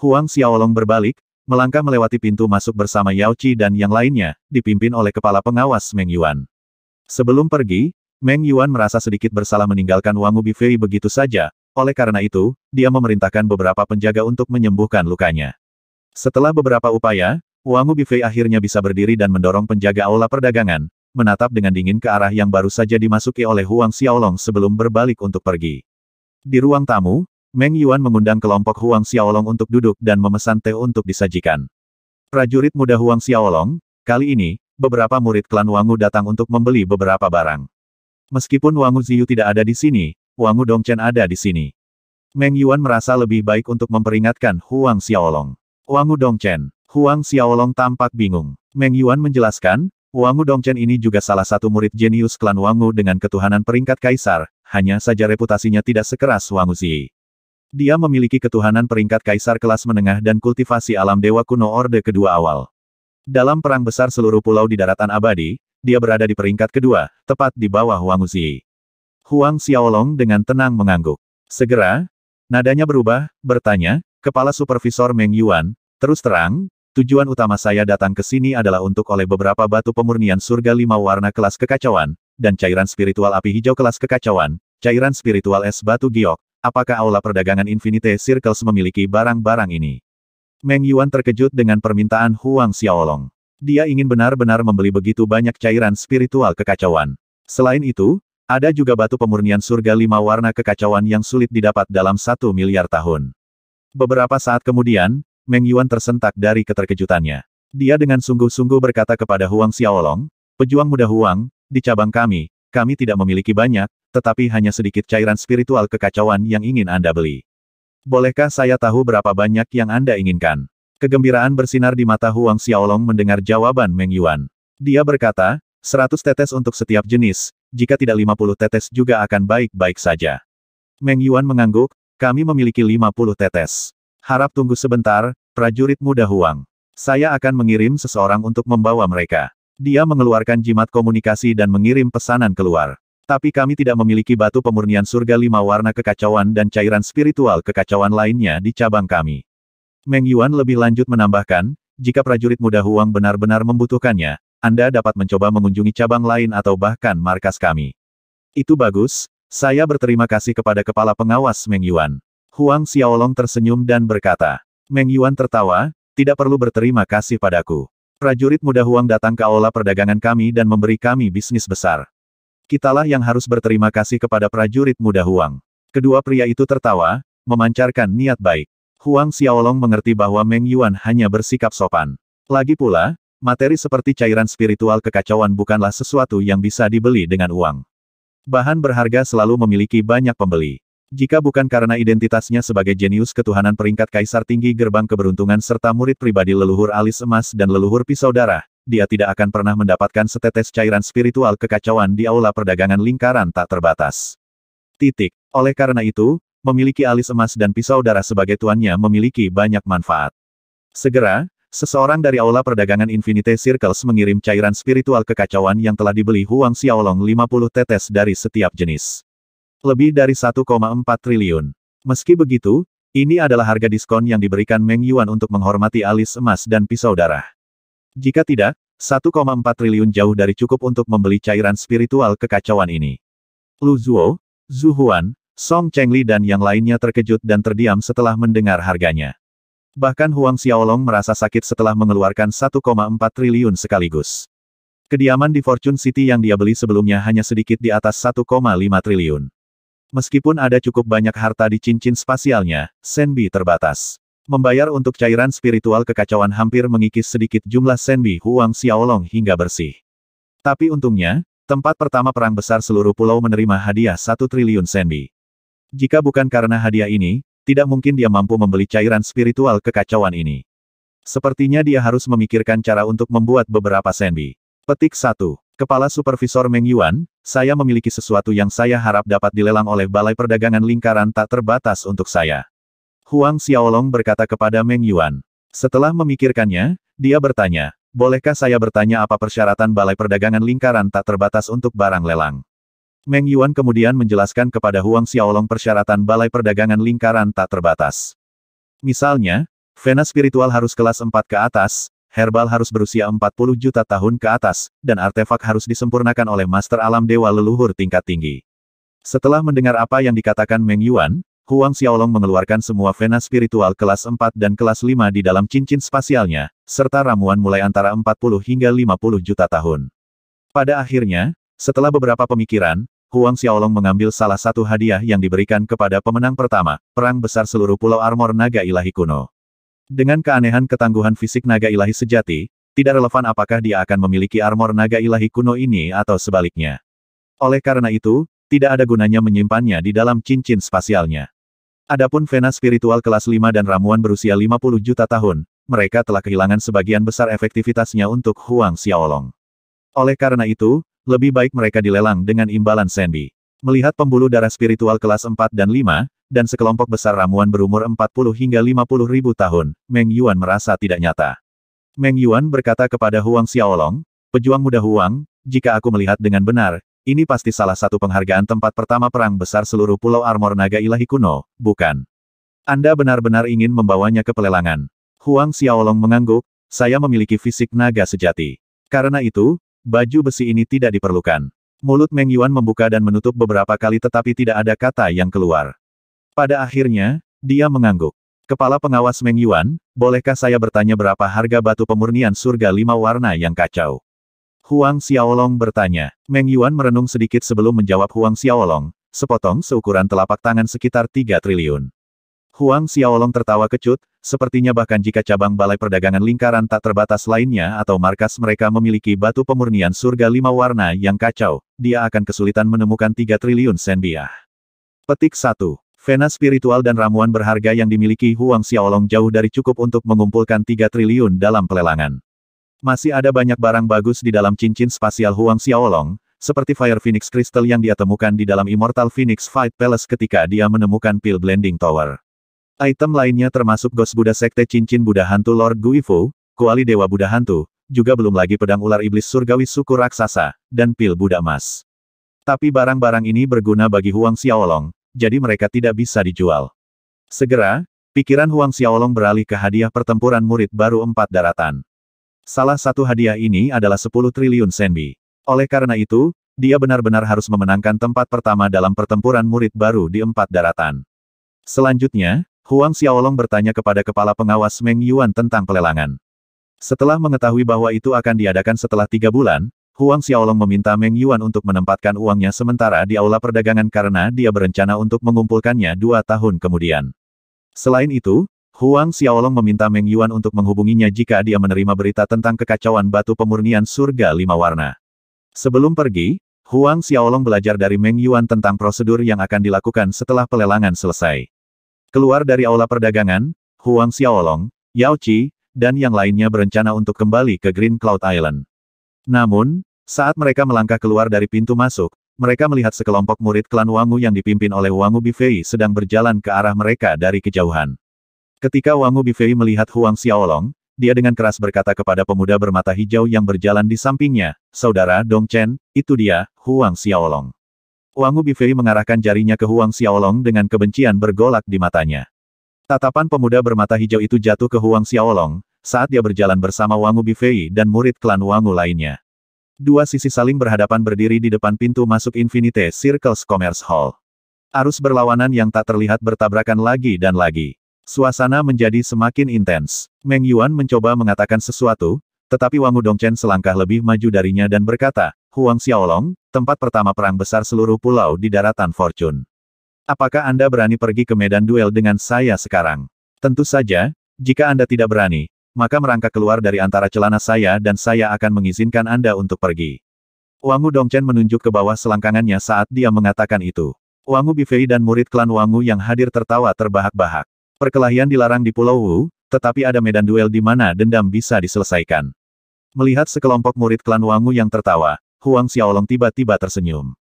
Huang Xiaolong berbalik, melangkah melewati pintu masuk bersama Yao Qi dan yang lainnya, dipimpin oleh kepala pengawas Meng Yuan. Sebelum pergi, Meng Yuan merasa sedikit bersalah meninggalkan Wang Ubifei begitu saja, oleh karena itu, dia memerintahkan beberapa penjaga untuk menyembuhkan lukanya. Setelah beberapa upaya, Wangu Bifei akhirnya bisa berdiri dan mendorong penjaga aula perdagangan, menatap dengan dingin ke arah yang baru saja dimasuki oleh Huang Xiaolong sebelum berbalik untuk pergi. Di ruang tamu, Meng Yuan mengundang kelompok Huang Xiaolong untuk duduk dan memesan teh untuk disajikan. Prajurit muda Huang Xiaolong, kali ini, beberapa murid klan Wangu datang untuk membeli beberapa barang. Meskipun Wangu Ziyu tidak ada di sini, Wangu Dongchen ada di sini. Meng Yuan merasa lebih baik untuk memperingatkan Huang Xiaolong. Wangu Dongchen. Huang Xiaolong tampak bingung. Meng Yuan menjelaskan, Wangu Dongchen ini juga salah satu murid jenius klan Wangu dengan ketuhanan peringkat kaisar, hanya saja reputasinya tidak sekeras Wangu Zi. Dia memiliki ketuhanan peringkat kaisar kelas menengah dan kultivasi alam dewa kuno Orde kedua awal. Dalam perang besar seluruh pulau di daratan abadi, dia berada di peringkat kedua, tepat di bawah Wangu Zi. Huang Xiaolong dengan tenang mengangguk. Segera, nadanya berubah, bertanya, Kepala Supervisor Meng Yuan, terus terang, tujuan utama saya datang ke sini adalah untuk oleh beberapa batu pemurnian surga lima warna kelas kekacauan, dan cairan spiritual api hijau kelas kekacauan, cairan spiritual es batu giok, apakah aula perdagangan Infinite Circles memiliki barang-barang ini? Meng Yuan terkejut dengan permintaan Huang Xiaolong. Dia ingin benar-benar membeli begitu banyak cairan spiritual kekacauan. Selain itu, ada juga batu pemurnian surga lima warna kekacauan yang sulit didapat dalam satu miliar tahun. Beberapa saat kemudian, Meng Yuan tersentak dari keterkejutannya. Dia dengan sungguh-sungguh berkata kepada Huang Xiaolong, pejuang muda Huang, di cabang kami, kami tidak memiliki banyak, tetapi hanya sedikit cairan spiritual kekacauan yang ingin Anda beli. Bolehkah saya tahu berapa banyak yang Anda inginkan? Kegembiraan bersinar di mata Huang Xiaolong mendengar jawaban Meng Yuan. Dia berkata, 100 tetes untuk setiap jenis, jika tidak 50 tetes juga akan baik-baik saja. Meng Yuan mengangguk, kami memiliki 50 tetes. Harap tunggu sebentar, prajurit muda Huang. Saya akan mengirim seseorang untuk membawa mereka. Dia mengeluarkan jimat komunikasi dan mengirim pesanan keluar. Tapi kami tidak memiliki batu pemurnian surga lima warna kekacauan dan cairan spiritual kekacauan lainnya di cabang kami. Meng Yuan lebih lanjut menambahkan, jika prajurit muda Huang benar-benar membutuhkannya, Anda dapat mencoba mengunjungi cabang lain atau bahkan markas kami. Itu bagus, saya berterima kasih kepada kepala pengawas Meng Yuan. Huang Xiaolong tersenyum dan berkata. Meng Yuan tertawa, tidak perlu berterima kasih padaku. Prajurit muda Huang datang ke aula perdagangan kami dan memberi kami bisnis besar. Kitalah yang harus berterima kasih kepada prajurit muda Huang. Kedua pria itu tertawa, memancarkan niat baik. Huang Xiaolong mengerti bahwa Meng Yuan hanya bersikap sopan. Lagi pula, materi seperti cairan spiritual kekacauan bukanlah sesuatu yang bisa dibeli dengan uang. Bahan berharga selalu memiliki banyak pembeli. Jika bukan karena identitasnya sebagai jenius ketuhanan peringkat kaisar tinggi gerbang keberuntungan serta murid pribadi leluhur alis emas dan leluhur pisau darah, dia tidak akan pernah mendapatkan setetes cairan spiritual kekacauan di aula perdagangan lingkaran tak terbatas. Titik. Oleh karena itu, memiliki alis emas dan pisau darah sebagai tuannya memiliki banyak manfaat. Segera, Seseorang dari aula perdagangan Infinite Circles mengirim cairan spiritual kekacauan yang telah dibeli Huang Xiaolong 50 tetes dari setiap jenis. Lebih dari 1,4 triliun. Meski begitu, ini adalah harga diskon yang diberikan Meng Yuan untuk menghormati alis emas dan pisau darah. Jika tidak, 1,4 triliun jauh dari cukup untuk membeli cairan spiritual kekacauan ini. Lu Zhuo, Zhu Huan, Song Chengli dan yang lainnya terkejut dan terdiam setelah mendengar harganya. Bahkan Huang Xiaolong merasa sakit setelah mengeluarkan 1,4 triliun sekaligus. Kediaman di Fortune City yang dia beli sebelumnya hanya sedikit di atas 1,5 triliun. Meskipun ada cukup banyak harta di cincin spasialnya, Senbi terbatas. Membayar untuk cairan spiritual kekacauan hampir mengikis sedikit jumlah Senbi Huang Xiaolong hingga bersih. Tapi untungnya, tempat pertama perang besar seluruh pulau menerima hadiah 1 triliun Senbi. Jika bukan karena hadiah ini, tidak mungkin dia mampu membeli cairan spiritual kekacauan ini. Sepertinya dia harus memikirkan cara untuk membuat beberapa senbi. Petik 1. Kepala Supervisor Meng Yuan, saya memiliki sesuatu yang saya harap dapat dilelang oleh Balai Perdagangan Lingkaran tak terbatas untuk saya. Huang Xiaolong berkata kepada Meng Yuan. Setelah memikirkannya, dia bertanya, bolehkah saya bertanya apa persyaratan Balai Perdagangan Lingkaran tak terbatas untuk barang lelang? Meng Yuan kemudian menjelaskan kepada Huang Xiaolong persyaratan Balai Perdagangan Lingkaran tak terbatas. Misalnya, vena spiritual harus kelas 4 ke atas, herbal harus berusia 40 juta tahun ke atas, dan artefak harus disempurnakan oleh Master Alam Dewa Leluhur tingkat tinggi. Setelah mendengar apa yang dikatakan Meng Yuan, Huang Xiaolong mengeluarkan semua vena spiritual kelas 4 dan kelas 5 di dalam cincin spasialnya, serta ramuan mulai antara 40 hingga 50 juta tahun. Pada akhirnya, setelah beberapa pemikiran, Huang Xiaolong mengambil salah satu hadiah yang diberikan kepada pemenang pertama, Perang Besar Seluruh Pulau Armor Naga Ilahi Kuno. Dengan keanehan ketangguhan fisik naga ilahi sejati, tidak relevan apakah dia akan memiliki armor naga ilahi kuno ini atau sebaliknya. Oleh karena itu, tidak ada gunanya menyimpannya di dalam cincin spasialnya. Adapun vena spiritual kelas 5 dan ramuan berusia 50 juta tahun, mereka telah kehilangan sebagian besar efektivitasnya untuk Huang Xiaolong. Oleh karena itu, lebih baik mereka dilelang dengan imbalan Sandy. Melihat pembuluh darah spiritual kelas 4 dan 5, dan sekelompok besar ramuan berumur 40 hingga 50 ribu tahun, Meng Yuan merasa tidak nyata. Meng Yuan berkata kepada Huang Xiaolong, pejuang muda Huang, jika aku melihat dengan benar, ini pasti salah satu penghargaan tempat pertama perang besar seluruh pulau armor naga ilahi kuno, bukan? Anda benar-benar ingin membawanya ke pelelangan. Huang Xiaolong mengangguk, saya memiliki fisik naga sejati. Karena itu, Baju besi ini tidak diperlukan. Mulut Meng Yuan membuka dan menutup beberapa kali tetapi tidak ada kata yang keluar. Pada akhirnya, dia mengangguk. Kepala pengawas Meng Yuan, bolehkah saya bertanya berapa harga batu pemurnian surga lima warna yang kacau? Huang Xiaolong bertanya. Meng Yuan merenung sedikit sebelum menjawab Huang Xiaolong, sepotong seukuran telapak tangan sekitar 3 triliun. Huang Xiaolong tertawa kecut, Sepertinya bahkan jika cabang balai perdagangan lingkaran tak terbatas lainnya atau markas mereka memiliki batu pemurnian surga lima warna yang kacau, dia akan kesulitan menemukan 3 triliun senbiah. Petik 1. Vena spiritual dan ramuan berharga yang dimiliki Huang Xiaolong jauh dari cukup untuk mengumpulkan 3 triliun dalam pelelangan. Masih ada banyak barang bagus di dalam cincin spasial Huang Xiaolong, seperti Fire Phoenix Crystal yang dia temukan di dalam Immortal Phoenix Fight Palace ketika dia menemukan Pill Blending Tower. Item lainnya termasuk Ghost Buddha Sekte Cincin Buddha Hantu Lord Guifu, Kuali Dewa Buddha Hantu, juga belum lagi pedang ular iblis surgawi suku raksasa, dan pil Buddha Emas. Tapi barang-barang ini berguna bagi Huang Xiaolong, jadi mereka tidak bisa dijual. Segera, pikiran Huang Xiaolong beralih ke hadiah pertempuran murid baru empat daratan. Salah satu hadiah ini adalah 10 triliun senbi. Oleh karena itu, dia benar-benar harus memenangkan tempat pertama dalam pertempuran murid baru di empat daratan. Selanjutnya, Huang Xiaolong bertanya kepada kepala pengawas Meng Yuan tentang pelelangan. Setelah mengetahui bahwa itu akan diadakan setelah tiga bulan, Huang Xiaolong meminta Meng Yuan untuk menempatkan uangnya sementara di aula perdagangan karena dia berencana untuk mengumpulkannya dua tahun kemudian. Selain itu, Huang Xiaolong meminta Meng Yuan untuk menghubunginya jika dia menerima berita tentang kekacauan batu pemurnian surga lima warna. Sebelum pergi, Huang Xiaolong belajar dari Meng Yuan tentang prosedur yang akan dilakukan setelah pelelangan selesai. Keluar dari aula perdagangan, Huang Xiaolong, Yao Qi, dan yang lainnya berencana untuk kembali ke Green Cloud Island. Namun, saat mereka melangkah keluar dari pintu masuk, mereka melihat sekelompok murid klan Wangu yang dipimpin oleh Wangu Bifei sedang berjalan ke arah mereka dari kejauhan. Ketika Wangu Bifei melihat Huang Xiaolong, dia dengan keras berkata kepada pemuda bermata hijau yang berjalan di sampingnya, Saudara Dong Chen, itu dia, Huang Xiaolong. Wang Wangu Bifei mengarahkan jarinya ke Huang Xiaolong dengan kebencian bergolak di matanya. Tatapan pemuda bermata hijau itu jatuh ke Huang Xiaolong, saat dia berjalan bersama Wang Wangu Bifei dan murid klan Wang Wangu lainnya. Dua sisi saling berhadapan berdiri di depan pintu masuk Infinite Circles Commerce Hall. Arus berlawanan yang tak terlihat bertabrakan lagi dan lagi. Suasana menjadi semakin intens. Meng Yuan mencoba mengatakan sesuatu, tetapi Wang Wangu Dongchen selangkah lebih maju darinya dan berkata, Huang Xiaolong, tempat pertama perang besar seluruh pulau di daratan Fortune. Apakah Anda berani pergi ke medan duel dengan saya sekarang? Tentu saja, jika Anda tidak berani, maka merangkak keluar dari antara celana saya dan saya akan mengizinkan Anda untuk pergi. Wangu Dongchen menunjuk ke bawah selangkangannya saat dia mengatakan itu. Wangu Bifei dan murid klan Wangu yang hadir tertawa terbahak-bahak. Perkelahian dilarang di Pulau Wu, tetapi ada medan duel di mana dendam bisa diselesaikan. Melihat sekelompok murid klan Wangu yang tertawa, Huang Xiaolong tiba-tiba tersenyum.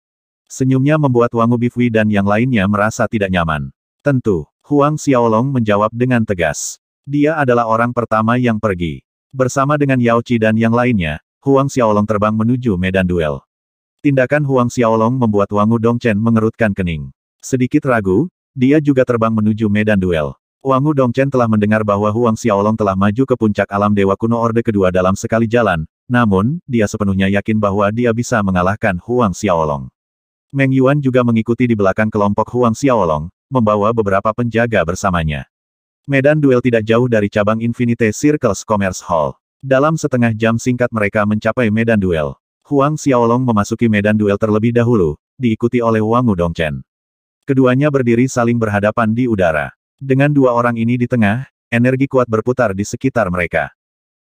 Senyumnya membuat Wang Ubifui dan yang lainnya merasa tidak nyaman. Tentu, Huang Xiaolong menjawab dengan tegas. Dia adalah orang pertama yang pergi. Bersama dengan Yao Qi dan yang lainnya, Huang Xiaolong terbang menuju medan duel. Tindakan Huang Xiaolong membuat Wang Chen mengerutkan kening. Sedikit ragu, dia juga terbang menuju medan duel. Wang Chen telah mendengar bahwa Huang Xiaolong telah maju ke puncak alam Dewa Kuno Orde Kedua dalam sekali jalan, namun, dia sepenuhnya yakin bahwa dia bisa mengalahkan Huang Xiaolong. Meng Yuan juga mengikuti di belakang kelompok Huang Xiaolong, membawa beberapa penjaga bersamanya. Medan duel tidak jauh dari cabang Infinity Circles Commerce Hall. Dalam setengah jam singkat mereka mencapai medan duel. Huang Xiaolong memasuki medan duel terlebih dahulu, diikuti oleh Wang Wudongchen. Keduanya berdiri saling berhadapan di udara. Dengan dua orang ini di tengah, energi kuat berputar di sekitar mereka.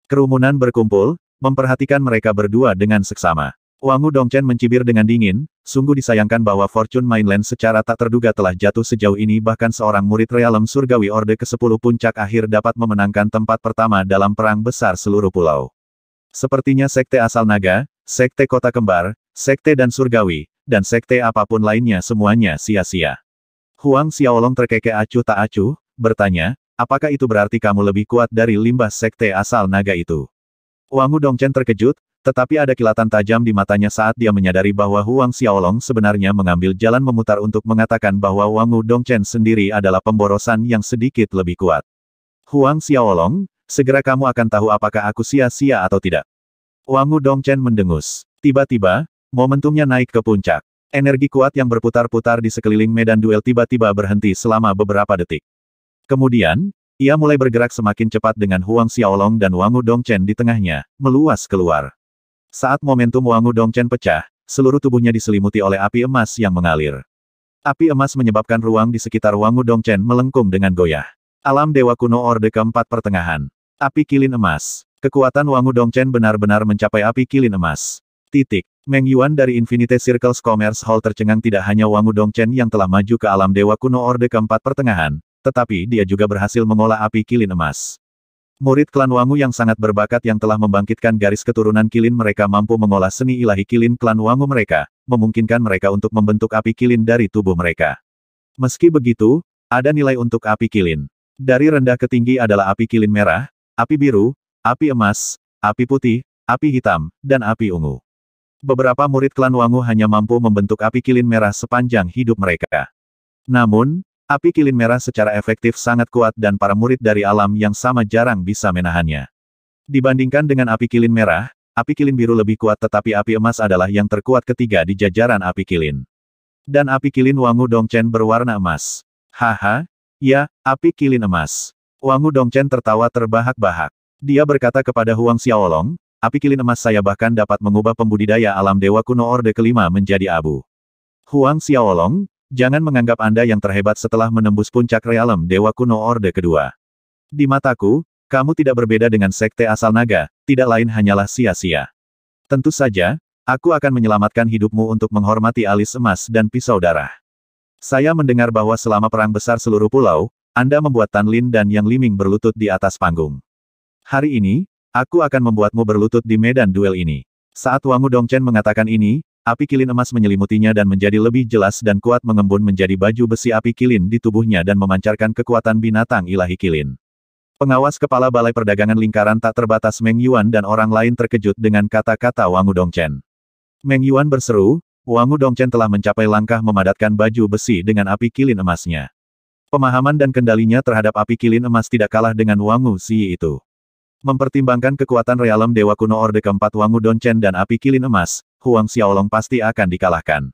Kerumunan berkumpul, memperhatikan mereka berdua dengan seksama. Wangu Dongchen mencibir dengan dingin, sungguh disayangkan bahwa Fortune Mainland secara tak terduga telah jatuh sejauh ini bahkan seorang murid realem surgawi Orde ke-10 puncak akhir dapat memenangkan tempat pertama dalam perang besar seluruh pulau. Sepertinya sekte asal naga, sekte kota kembar, sekte dan surgawi, dan sekte apapun lainnya semuanya sia-sia. Huang Xiaolong terkekeh acuh tak acuh, bertanya, apakah itu berarti kamu lebih kuat dari limbah sekte asal naga itu? Wangu Dongchen terkejut, tetapi ada kilatan tajam di matanya saat dia menyadari bahwa Huang Xiaolong sebenarnya mengambil jalan memutar untuk mengatakan bahwa Wangu Dongchen sendiri adalah pemborosan yang sedikit lebih kuat. Huang Xiaolong, segera kamu akan tahu apakah aku sia-sia atau tidak. Wangu Dongchen mendengus. Tiba-tiba, momentumnya naik ke puncak. Energi kuat yang berputar-putar di sekeliling medan duel tiba-tiba berhenti selama beberapa detik. Kemudian, ia mulai bergerak semakin cepat dengan Huang Xiaolong dan Wang Dongchen di tengahnya, meluas keluar. Saat momentum Wang Dongchen pecah, seluruh tubuhnya diselimuti oleh api emas yang mengalir. Api emas menyebabkan ruang di sekitar Wang Dongchen melengkung dengan goyah. Alam Dewa Kuno Orde keempat pertengahan. Api Kilin Emas. Kekuatan Wang Dongchen benar-benar mencapai api kilin emas. Titik. Meng Yuan dari Infinity Circles Commerce Hall tercengang tidak hanya Wang Dongchen yang telah maju ke alam Dewa Kuno Orde keempat pertengahan, tetapi dia juga berhasil mengolah api kilin emas. Murid klan Wangu yang sangat berbakat yang telah membangkitkan garis keturunan kilin mereka mampu mengolah seni ilahi kilin klan Wangu mereka, memungkinkan mereka untuk membentuk api kilin dari tubuh mereka. Meski begitu, ada nilai untuk api kilin. Dari rendah ke tinggi adalah api kilin merah, api biru, api emas, api putih, api hitam, dan api ungu. Beberapa murid klan Wangu hanya mampu membentuk api kilin merah sepanjang hidup mereka. Namun, Api kilin merah secara efektif sangat kuat dan para murid dari alam yang sama jarang bisa menahannya. Dibandingkan dengan api kilin merah, api kilin biru lebih kuat tetapi api emas adalah yang terkuat ketiga di jajaran api kilin. Dan api kilin Wangu Dongchen berwarna emas. Haha, ya, api kilin emas. Wangu Dongchen tertawa terbahak-bahak. Dia berkata kepada Huang Xiaolong, api kilin emas saya bahkan dapat mengubah pembudidaya alam dewa kuno Orde kelima menjadi abu. Huang Xiaolong, Jangan menganggap Anda yang terhebat setelah menembus puncak realem Dewa Kuno Orde kedua. Di mataku, kamu tidak berbeda dengan sekte asal naga, tidak lain hanyalah sia-sia. Tentu saja, aku akan menyelamatkan hidupmu untuk menghormati alis emas dan pisau darah. Saya mendengar bahwa selama perang besar seluruh pulau, Anda membuat Tan Lin dan Yang Liming berlutut di atas panggung. Hari ini, aku akan membuatmu berlutut di medan duel ini. Saat Wangu Dongchen mengatakan ini, Api kilin emas menyelimutinya dan menjadi lebih jelas dan kuat mengembun menjadi baju besi api kilin di tubuhnya dan memancarkan kekuatan binatang ilahi kilin. Pengawas kepala Balai Perdagangan Lingkaran tak terbatas Meng Yuan dan orang lain terkejut dengan kata-kata Wangu Dongchen. Meng Yuan berseru, Wangu Dongchen telah mencapai langkah memadatkan baju besi dengan api kilin emasnya. Pemahaman dan kendalinya terhadap api kilin emas tidak kalah dengan Wangu Si itu. Mempertimbangkan kekuatan realem Dewa Kuno Orde keempat Wangu Dongchen dan api kilin emas, Huang Xiaolong pasti akan dikalahkan.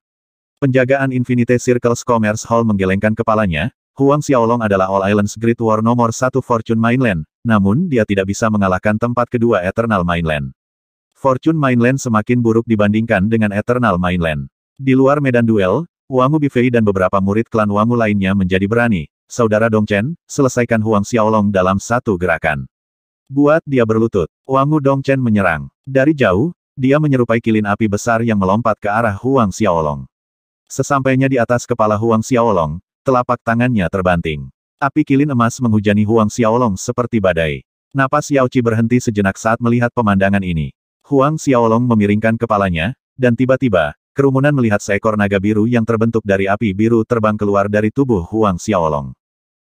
Penjagaan Infinite Circles Commerce Hall menggelengkan kepalanya, Huang Xiaolong adalah All Islands Great War nomor satu Fortune Mainland, namun dia tidak bisa mengalahkan tempat kedua Eternal Mainland. Fortune Mainland semakin buruk dibandingkan dengan Eternal Mainland. Di luar medan duel, Wangu Bifei dan beberapa murid klan Wangu lainnya menjadi berani. Saudara Dongchen, selesaikan Huang Xiaolong dalam satu gerakan. Buat dia berlutut, Wangu Dongchen menyerang. Dari jauh, dia menyerupai kilin api besar yang melompat ke arah Huang Xiaolong. Sesampainya di atas kepala Huang Xiaolong, telapak tangannya terbanting. Api kilin emas menghujani Huang Xiaolong seperti badai. Napas Yaoqi berhenti sejenak saat melihat pemandangan ini. Huang Xiaolong memiringkan kepalanya, dan tiba-tiba, kerumunan melihat seekor naga biru yang terbentuk dari api biru terbang keluar dari tubuh Huang Xiaolong.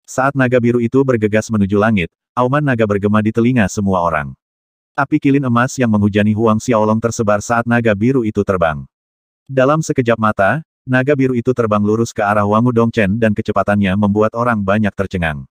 Saat naga biru itu bergegas menuju langit, auman naga bergema di telinga semua orang. Api kilin emas yang menghujani Huang Xiaolong tersebar saat naga biru itu terbang. Dalam sekejap mata, naga biru itu terbang lurus ke arah Wangu Dongchen dan kecepatannya membuat orang banyak tercengang.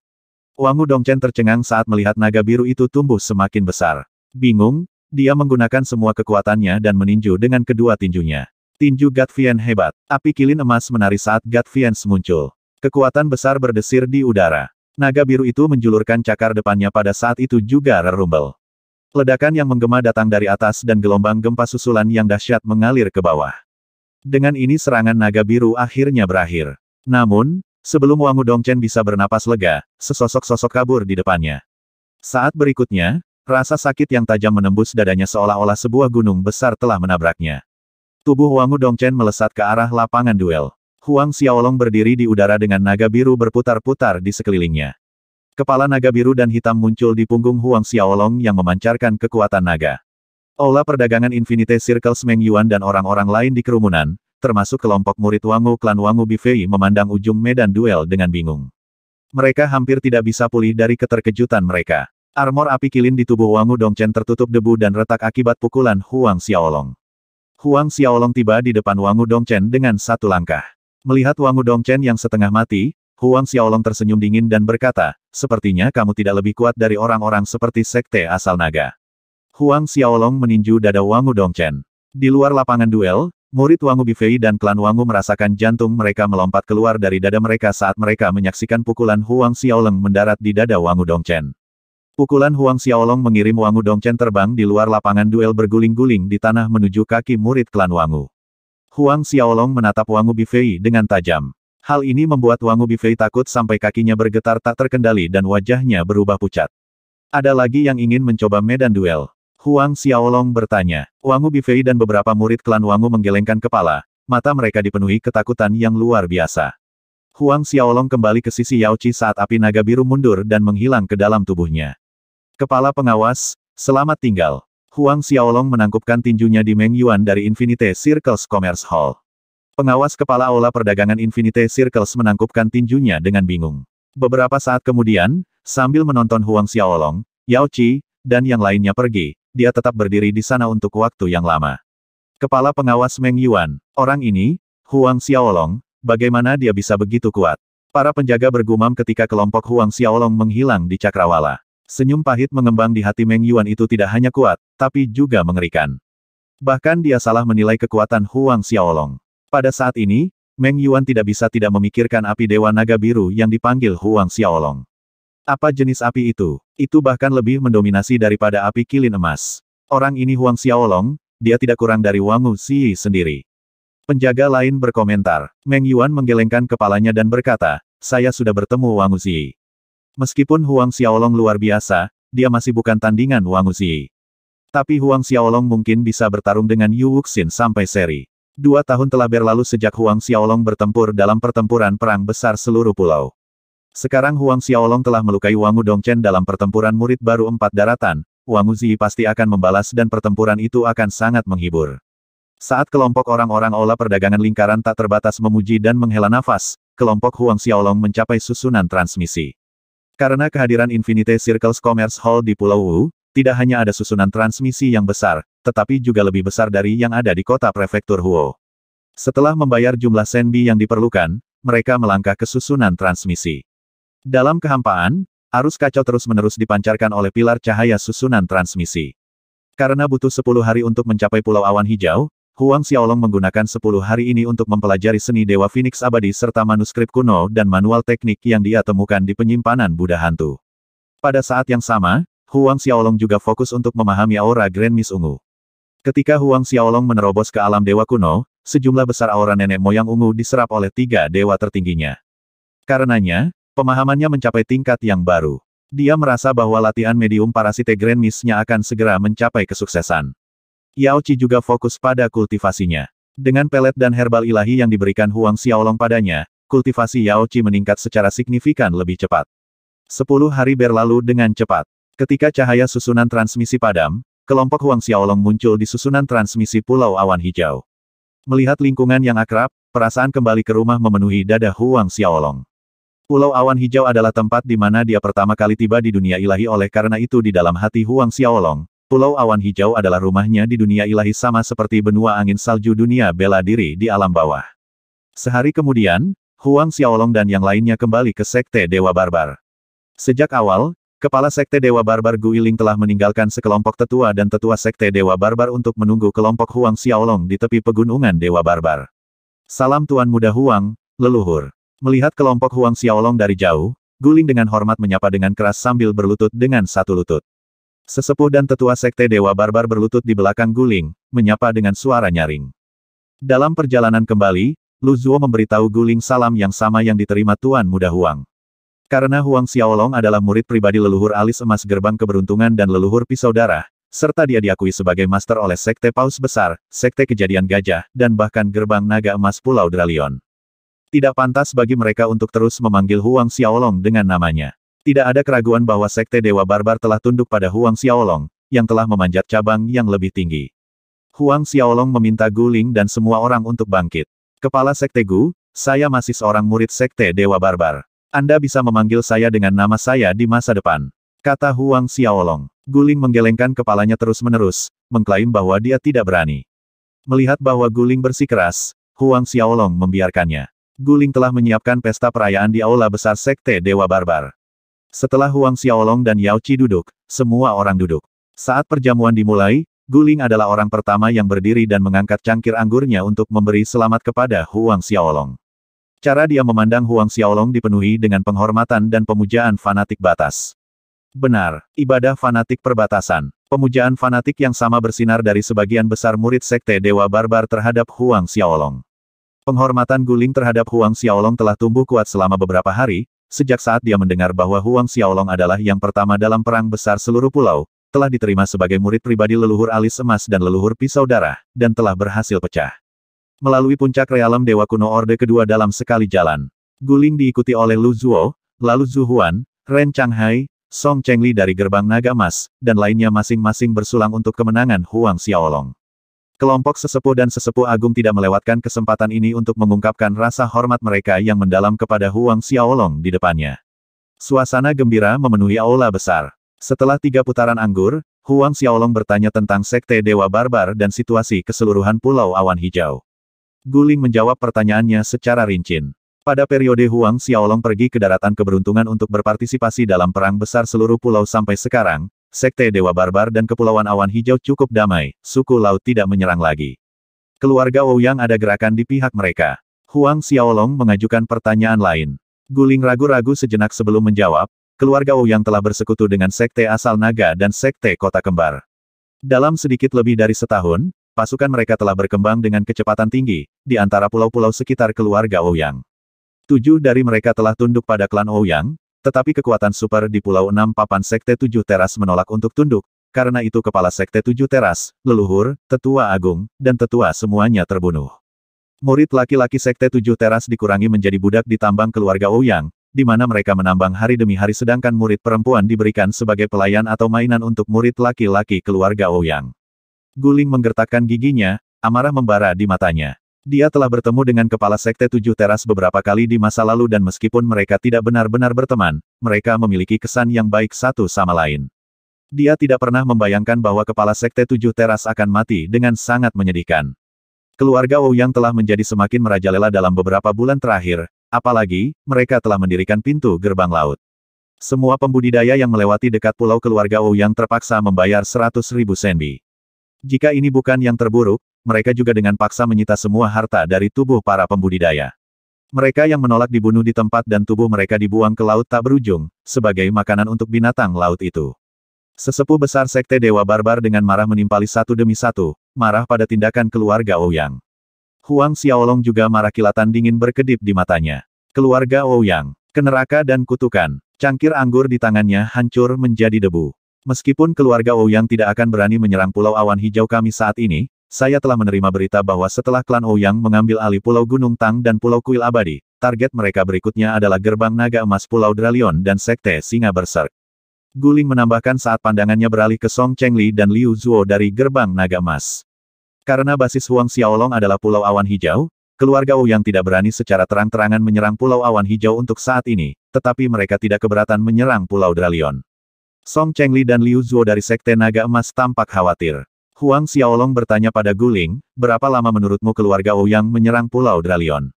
Wangu Dongchen tercengang saat melihat naga biru itu tumbuh semakin besar. Bingung, dia menggunakan semua kekuatannya dan meninju dengan kedua tinjunya. Tinju Gatvian hebat. Api kilin emas menari saat Gatvian muncul. Kekuatan besar berdesir di udara. Naga biru itu menjulurkan cakar depannya pada saat itu juga rerumbel. Ledakan yang menggema datang dari atas dan gelombang gempa susulan yang dahsyat mengalir ke bawah. Dengan ini serangan naga biru akhirnya berakhir. Namun, sebelum Wangu Dongchen bisa bernapas lega, sesosok-sosok kabur di depannya. Saat berikutnya, rasa sakit yang tajam menembus dadanya seolah-olah sebuah gunung besar telah menabraknya. Tubuh Wangu Dongchen melesat ke arah lapangan duel. Huang Xiaolong berdiri di udara dengan naga biru berputar-putar di sekelilingnya. Kepala naga biru dan hitam muncul di punggung Huang Xiaolong yang memancarkan kekuatan naga. Aula perdagangan Infinite Circle Meng Yuan dan orang-orang lain di kerumunan, termasuk kelompok murid Wangu klan Wangu Bifei memandang ujung medan duel dengan bingung. Mereka hampir tidak bisa pulih dari keterkejutan mereka. Armor api kilin di tubuh Wangu Dongchen tertutup debu dan retak akibat pukulan Huang Xiaolong. Huang Xiaolong tiba di depan Wangu Dongchen dengan satu langkah. Melihat Wangu Dongchen yang setengah mati, Huang Xiaolong tersenyum dingin dan berkata, sepertinya kamu tidak lebih kuat dari orang-orang seperti sekte asal naga. Huang Xiaolong meninju dada Wangu Dongchen. Di luar lapangan duel, murid Wangu Bifei dan klan Wangu merasakan jantung mereka melompat keluar dari dada mereka saat mereka menyaksikan pukulan Huang Xiaolong mendarat di dada Wangu Dongchen. Pukulan Huang Xiaolong mengirim Wangu Dongchen terbang di luar lapangan duel berguling-guling di tanah menuju kaki murid klan Wangu. Huang Xiaolong menatap Wangu Bifei dengan tajam. Hal ini membuat Wangu Bifei takut sampai kakinya bergetar tak terkendali dan wajahnya berubah pucat. Ada lagi yang ingin mencoba medan duel. Huang Xiaolong bertanya. Wangu Bifei dan beberapa murid klan Wangu menggelengkan kepala, mata mereka dipenuhi ketakutan yang luar biasa. Huang Xiaolong kembali ke sisi Yao Qi saat api naga biru mundur dan menghilang ke dalam tubuhnya. Kepala pengawas, selamat tinggal. Huang Xiaolong menangkupkan tinjunya di Meng Yuan dari Infinite Circles Commerce Hall. Pengawas kepala aula perdagangan Infinite Circles menangkupkan tinjunya dengan bingung. Beberapa saat kemudian, sambil menonton Huang Xiaolong, Yao Qi, dan yang lainnya pergi, dia tetap berdiri di sana untuk waktu yang lama. Kepala pengawas Meng Yuan, orang ini, Huang Xiaolong, bagaimana dia bisa begitu kuat? Para penjaga bergumam ketika kelompok Huang Xiaolong menghilang di Cakrawala. Senyum pahit mengembang di hati Meng Yuan itu tidak hanya kuat, tapi juga mengerikan. Bahkan dia salah menilai kekuatan Huang Xiaolong. Pada saat ini, Meng Yuan tidak bisa tidak memikirkan api Dewa Naga Biru yang dipanggil Huang Xiaolong. Apa jenis api itu? Itu bahkan lebih mendominasi daripada api kilin emas. Orang ini Huang Xiaolong, dia tidak kurang dari Wangu Xi sendiri. Penjaga lain berkomentar. Meng Yuan menggelengkan kepalanya dan berkata, saya sudah bertemu Wangu Xi. Meskipun Huang Xiaolong luar biasa, dia masih bukan tandingan Wangu Xi. Tapi Huang Xiaolong mungkin bisa bertarung dengan Yu Wuxin sampai seri. Dua tahun telah berlalu sejak Huang Xiaolong bertempur dalam pertempuran perang besar seluruh pulau. Sekarang Huang Xiaolong telah melukai Wangu Dongchen dalam pertempuran murid baru empat daratan, Wangu Ziyi pasti akan membalas dan pertempuran itu akan sangat menghibur. Saat kelompok orang-orang Ola perdagangan lingkaran tak terbatas memuji dan menghela nafas, kelompok Huang Xiaolong mencapai susunan transmisi. Karena kehadiran Infinity Circles Commerce Hall di Pulau Wu, tidak hanya ada susunan transmisi yang besar, tetapi juga lebih besar dari yang ada di kota prefektur Huo. Setelah membayar jumlah senbi yang diperlukan, mereka melangkah ke susunan transmisi. Dalam kehampaan, arus kacau terus-menerus dipancarkan oleh pilar cahaya susunan transmisi. Karena butuh 10 hari untuk mencapai Pulau Awan Hijau, Huang Xiaolong menggunakan 10 hari ini untuk mempelajari seni Dewa Phoenix Abadi serta manuskrip kuno dan manual teknik yang dia temukan di penyimpanan Buddha Hantu. Pada saat yang sama, Huang Xiaolong juga fokus untuk memahami aura Grand Miss Ungu. Ketika Huang Xiaolong menerobos ke alam dewa kuno, sejumlah besar aura nenek moyang ungu diserap oleh tiga dewa tertingginya. Karenanya, pemahamannya mencapai tingkat yang baru. Dia merasa bahwa latihan medium parasite Grand Miss-nya akan segera mencapai kesuksesan. Yao Qi juga fokus pada kultivasinya. Dengan pelet dan herbal ilahi yang diberikan Huang Xiaolong padanya, kultivasi Yao Qi meningkat secara signifikan lebih cepat. Sepuluh hari berlalu dengan cepat. Ketika cahaya susunan transmisi padam, kelompok Huang Xiaolong muncul di susunan transmisi Pulau Awan Hijau. Melihat lingkungan yang akrab, perasaan kembali ke rumah memenuhi dada Huang Xiaolong. Pulau Awan Hijau adalah tempat di mana dia pertama kali tiba di dunia ilahi oleh karena itu di dalam hati Huang Xiaolong, Pulau Awan Hijau adalah rumahnya di dunia ilahi sama seperti benua angin salju dunia bela diri di alam bawah. Sehari kemudian, Huang Xiaolong dan yang lainnya kembali ke Sekte Dewa Barbar. Sejak awal, Kepala Sekte Dewa Barbar Guiling telah meninggalkan sekelompok tetua dan tetua Sekte Dewa Barbar untuk menunggu kelompok Huang Xiaolong di tepi pegunungan Dewa Barbar. Salam Tuan Muda Huang, leluhur. Melihat kelompok Huang Xiaolong dari jauh, Guling dengan hormat menyapa dengan keras sambil berlutut dengan satu lutut. Sesepuh dan tetua Sekte Dewa Barbar berlutut di belakang Guling, menyapa dengan suara nyaring. Dalam perjalanan kembali, Lu Luzuo memberitahu Guling salam yang sama yang diterima Tuan Muda Huang. Karena Huang Xiaolong adalah murid pribadi leluhur alis emas gerbang keberuntungan dan leluhur pisau darah, serta dia diakui sebagai master oleh Sekte Paus Besar, Sekte Kejadian Gajah, dan bahkan Gerbang Naga Emas Pulau Dralion. Tidak pantas bagi mereka untuk terus memanggil Huang Xiaolong dengan namanya. Tidak ada keraguan bahwa Sekte Dewa Barbar telah tunduk pada Huang Xiaolong, yang telah memanjat cabang yang lebih tinggi. Huang Xiaolong meminta Guling dan semua orang untuk bangkit. Kepala Sekte Gu, saya masih seorang murid Sekte Dewa Barbar. Anda bisa memanggil saya dengan nama saya di masa depan. Kata Huang Xiaolong. Guling menggelengkan kepalanya terus-menerus, mengklaim bahwa dia tidak berani. Melihat bahwa Guling bersikeras, Huang Xiaolong membiarkannya. Guling telah menyiapkan pesta perayaan di aula besar Sekte Dewa Barbar. Setelah Huang Xiaolong dan Yao Qi duduk, semua orang duduk. Saat perjamuan dimulai, Guling adalah orang pertama yang berdiri dan mengangkat cangkir anggurnya untuk memberi selamat kepada Huang Xiaolong. Cara dia memandang Huang Xiaolong dipenuhi dengan penghormatan dan pemujaan fanatik batas. Benar, ibadah fanatik perbatasan. Pemujaan fanatik yang sama bersinar dari sebagian besar murid sekte Dewa Barbar terhadap Huang Xiaolong. Penghormatan guling terhadap Huang Xiaolong telah tumbuh kuat selama beberapa hari, sejak saat dia mendengar bahwa Huang Xiaolong adalah yang pertama dalam perang besar seluruh pulau, telah diterima sebagai murid pribadi leluhur alis emas dan leluhur pisau darah, dan telah berhasil pecah. Melalui puncak realem Dewa Kuno Orde kedua dalam sekali jalan. Guling diikuti oleh Lu Zuo, lalu Zhu Huan, Ren Changhai, Song Chengli dari Gerbang Naga Mas, dan lainnya masing-masing bersulang untuk kemenangan Huang Xiaolong. Kelompok sesepuh dan sesepuh agung tidak melewatkan kesempatan ini untuk mengungkapkan rasa hormat mereka yang mendalam kepada Huang Xiaolong di depannya. Suasana gembira memenuhi aula besar. Setelah tiga putaran anggur, Huang Xiaolong bertanya tentang Sekte Dewa Barbar dan situasi keseluruhan Pulau Awan Hijau. Guling menjawab pertanyaannya secara rinci. Pada periode Huang Xiaolong pergi ke daratan keberuntungan untuk berpartisipasi dalam perang besar seluruh pulau sampai sekarang, sekte Dewa Barbar dan Kepulauan Awan Hijau cukup damai, suku laut tidak menyerang lagi. Keluarga Yang ada gerakan di pihak mereka. Huang Xiaolong mengajukan pertanyaan lain. Guling ragu-ragu sejenak sebelum menjawab, keluarga Yang telah bersekutu dengan sekte asal naga dan sekte kota kembar. Dalam sedikit lebih dari setahun, pasukan mereka telah berkembang dengan kecepatan tinggi, di antara pulau-pulau sekitar keluarga Ouyang. Oh Tujuh dari mereka telah tunduk pada klan Ouyang, oh tetapi kekuatan super di Pulau Enam Papan Sekte Tujuh Teras menolak untuk tunduk, karena itu kepala Sekte Tujuh Teras, leluhur, tetua agung, dan tetua semuanya terbunuh. Murid laki-laki Sekte Tujuh Teras dikurangi menjadi budak di tambang keluarga Ouyang, oh di mana mereka menambang hari demi hari sedangkan murid perempuan diberikan sebagai pelayan atau mainan untuk murid laki-laki keluarga Ouyang. Guling menggertakkan giginya, amarah membara di matanya. Dia telah bertemu dengan kepala sekte tujuh teras beberapa kali di masa lalu dan meskipun mereka tidak benar-benar berteman, mereka memiliki kesan yang baik satu sama lain. Dia tidak pernah membayangkan bahwa kepala sekte tujuh teras akan mati dengan sangat menyedihkan. Keluarga Wu yang telah menjadi semakin merajalela dalam beberapa bulan terakhir, apalagi, mereka telah mendirikan pintu gerbang laut. Semua pembudidaya yang melewati dekat pulau keluarga Wu yang terpaksa membayar seratus ribu senbi. Jika ini bukan yang terburuk, mereka juga dengan paksa menyita semua harta dari tubuh para pembudidaya. Mereka yang menolak dibunuh di tempat dan tubuh mereka dibuang ke laut tak berujung, sebagai makanan untuk binatang laut itu. Sesepuh besar Sekte Dewa Barbar dengan marah menimpali satu demi satu, marah pada tindakan keluarga Ouyang. Oh Huang Xiaolong juga marah kilatan dingin berkedip di matanya. Keluarga Ouyang, oh keneraka dan kutukan, cangkir anggur di tangannya hancur menjadi debu. Meskipun keluarga Ouyang tidak akan berani menyerang Pulau Awan Hijau kami saat ini, saya telah menerima berita bahwa setelah klan Ouyang mengambil alih Pulau Gunung Tang dan Pulau Kuil Abadi, target mereka berikutnya adalah Gerbang Naga Emas Pulau Dralion dan Sekte Singa Berserk. Guling menambahkan saat pandangannya beralih ke Song Chengli dan Liu Zuo dari Gerbang Naga Emas. Karena basis Huang Xiaolong adalah Pulau Awan Hijau, keluarga Ouyang tidak berani secara terang-terangan menyerang Pulau Awan Hijau untuk saat ini, tetapi mereka tidak keberatan menyerang Pulau Dralion. Song Chengli dan Liu Zhuo dari Sekte Naga Emas tampak khawatir. Huang Xiaolong bertanya pada Guling, berapa lama menurutmu keluarga Ouyang menyerang Pulau Dralion?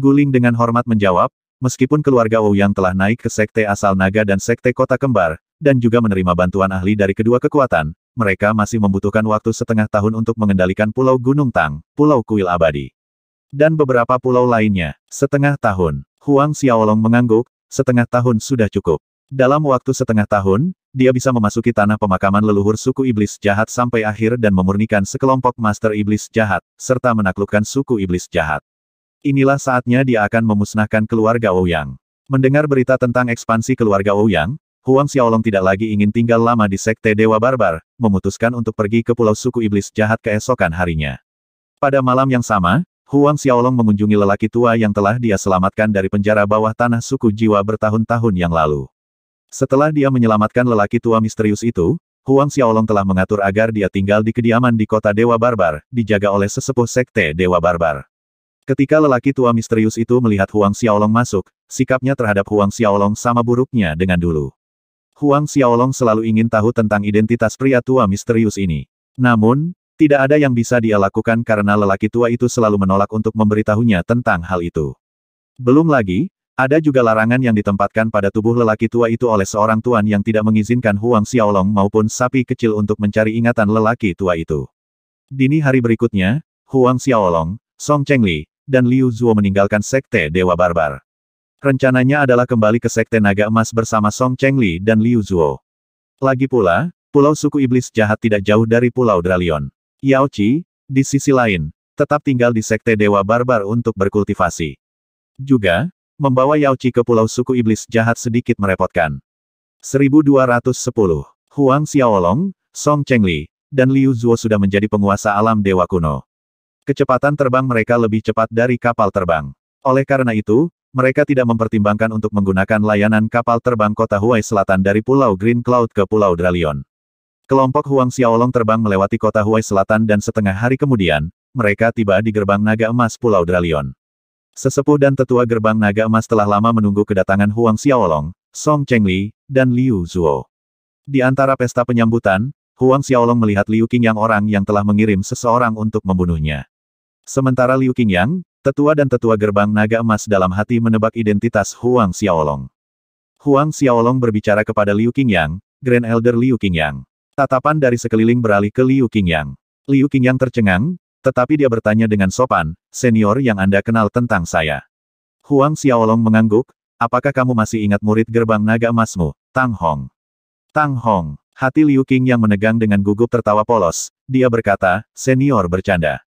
Guling dengan hormat menjawab, meskipun keluarga Ouyang telah naik ke Sekte Asal Naga dan Sekte Kota Kembar, dan juga menerima bantuan ahli dari kedua kekuatan, mereka masih membutuhkan waktu setengah tahun untuk mengendalikan Pulau Gunung Tang, Pulau Kuil Abadi. Dan beberapa pulau lainnya, setengah tahun. Huang Xiaolong mengangguk, setengah tahun sudah cukup. Dalam waktu setengah tahun, dia bisa memasuki tanah pemakaman leluhur suku iblis jahat sampai akhir dan memurnikan sekelompok master iblis jahat, serta menaklukkan suku iblis jahat. Inilah saatnya dia akan memusnahkan keluarga Ouyang. Mendengar berita tentang ekspansi keluarga Ouyang, Huang Xiaolong tidak lagi ingin tinggal lama di Sekte Dewa Barbar, memutuskan untuk pergi ke pulau suku iblis jahat keesokan harinya. Pada malam yang sama, Huang Xiaolong mengunjungi lelaki tua yang telah dia selamatkan dari penjara bawah tanah suku jiwa bertahun-tahun yang lalu. Setelah dia menyelamatkan lelaki tua misterius itu, Huang Xiaolong telah mengatur agar dia tinggal di kediaman di kota Dewa Barbar, dijaga oleh sesepuh sekte Dewa Barbar. Ketika lelaki tua misterius itu melihat Huang Xiaolong masuk, sikapnya terhadap Huang Xiaolong sama buruknya dengan dulu. Huang Xiaolong selalu ingin tahu tentang identitas pria tua misterius ini. Namun, tidak ada yang bisa dia lakukan karena lelaki tua itu selalu menolak untuk memberitahunya tentang hal itu. Belum lagi, ada juga larangan yang ditempatkan pada tubuh lelaki tua itu oleh seorang tuan yang tidak mengizinkan Huang Xiaolong maupun sapi kecil untuk mencari ingatan lelaki tua itu. Dini hari berikutnya, Huang Xiaolong, Song Chengli, dan Liu Zhuo meninggalkan Sekte Dewa Barbar. Rencananya adalah kembali ke Sekte Naga Emas bersama Song Chengli dan Liu Zhuo. Lagi pula, pulau suku iblis jahat tidak jauh dari pulau Dralion. Yao Qi, di sisi lain, tetap tinggal di Sekte Dewa Barbar untuk berkultivasi. Juga, membawa Yao Qi ke pulau suku iblis jahat sedikit merepotkan. 1210. Huang Xiaolong, Song Chengli, dan Liu Zhuo sudah menjadi penguasa alam dewa kuno. Kecepatan terbang mereka lebih cepat dari kapal terbang. Oleh karena itu, mereka tidak mempertimbangkan untuk menggunakan layanan kapal terbang kota Huai Selatan dari Pulau Green Cloud ke Pulau Dralion. Kelompok Huang Xiaolong terbang melewati kota Huai Selatan dan setengah hari kemudian, mereka tiba di gerbang naga emas Pulau Dralion. Sesepuh dan tetua gerbang naga emas telah lama menunggu kedatangan Huang Xiaolong, Song Chengli, dan Liu Zhuo. Di antara pesta penyambutan, Huang Xiaolong melihat Liu Qingyang orang yang telah mengirim seseorang untuk membunuhnya. Sementara Liu Qingyang, tetua dan tetua gerbang naga emas dalam hati menebak identitas Huang Xiaolong. Huang Xiaolong berbicara kepada Liu Qingyang, Grand Elder Liu Qingyang. Tatapan dari sekeliling beralih ke Liu Qingyang. Liu Qingyang tercengang, tetapi dia bertanya dengan sopan, senior yang Anda kenal tentang saya. Huang Xiaolong mengangguk, apakah kamu masih ingat murid gerbang naga emasmu, Tang Hong? Tang Hong, hati Liu Qing yang menegang dengan gugup tertawa polos, dia berkata, senior bercanda.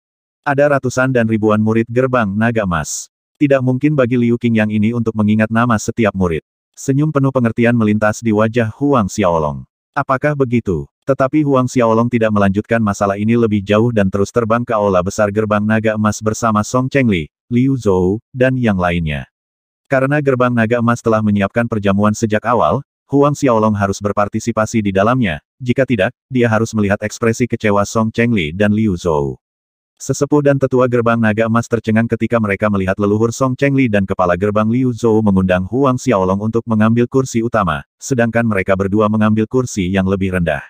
Ada ratusan dan ribuan murid gerbang naga emas. Tidak mungkin bagi Liu Qing yang ini untuk mengingat nama setiap murid. Senyum penuh pengertian melintas di wajah Huang Xiaolong. Apakah begitu? Tetapi Huang Xiaolong tidak melanjutkan masalah ini lebih jauh dan terus terbang ke aula besar gerbang naga emas bersama Song Chengli, Liu Zhou, dan yang lainnya. Karena gerbang naga emas telah menyiapkan perjamuan sejak awal, Huang Xiaolong harus berpartisipasi di dalamnya, jika tidak, dia harus melihat ekspresi kecewa Song Chengli dan Liu Zhou. Sesepuh dan tetua gerbang naga emas tercengang ketika mereka melihat leluhur Song Chengli dan kepala gerbang Liu Zhou mengundang Huang Xiaolong untuk mengambil kursi utama, sedangkan mereka berdua mengambil kursi yang lebih rendah.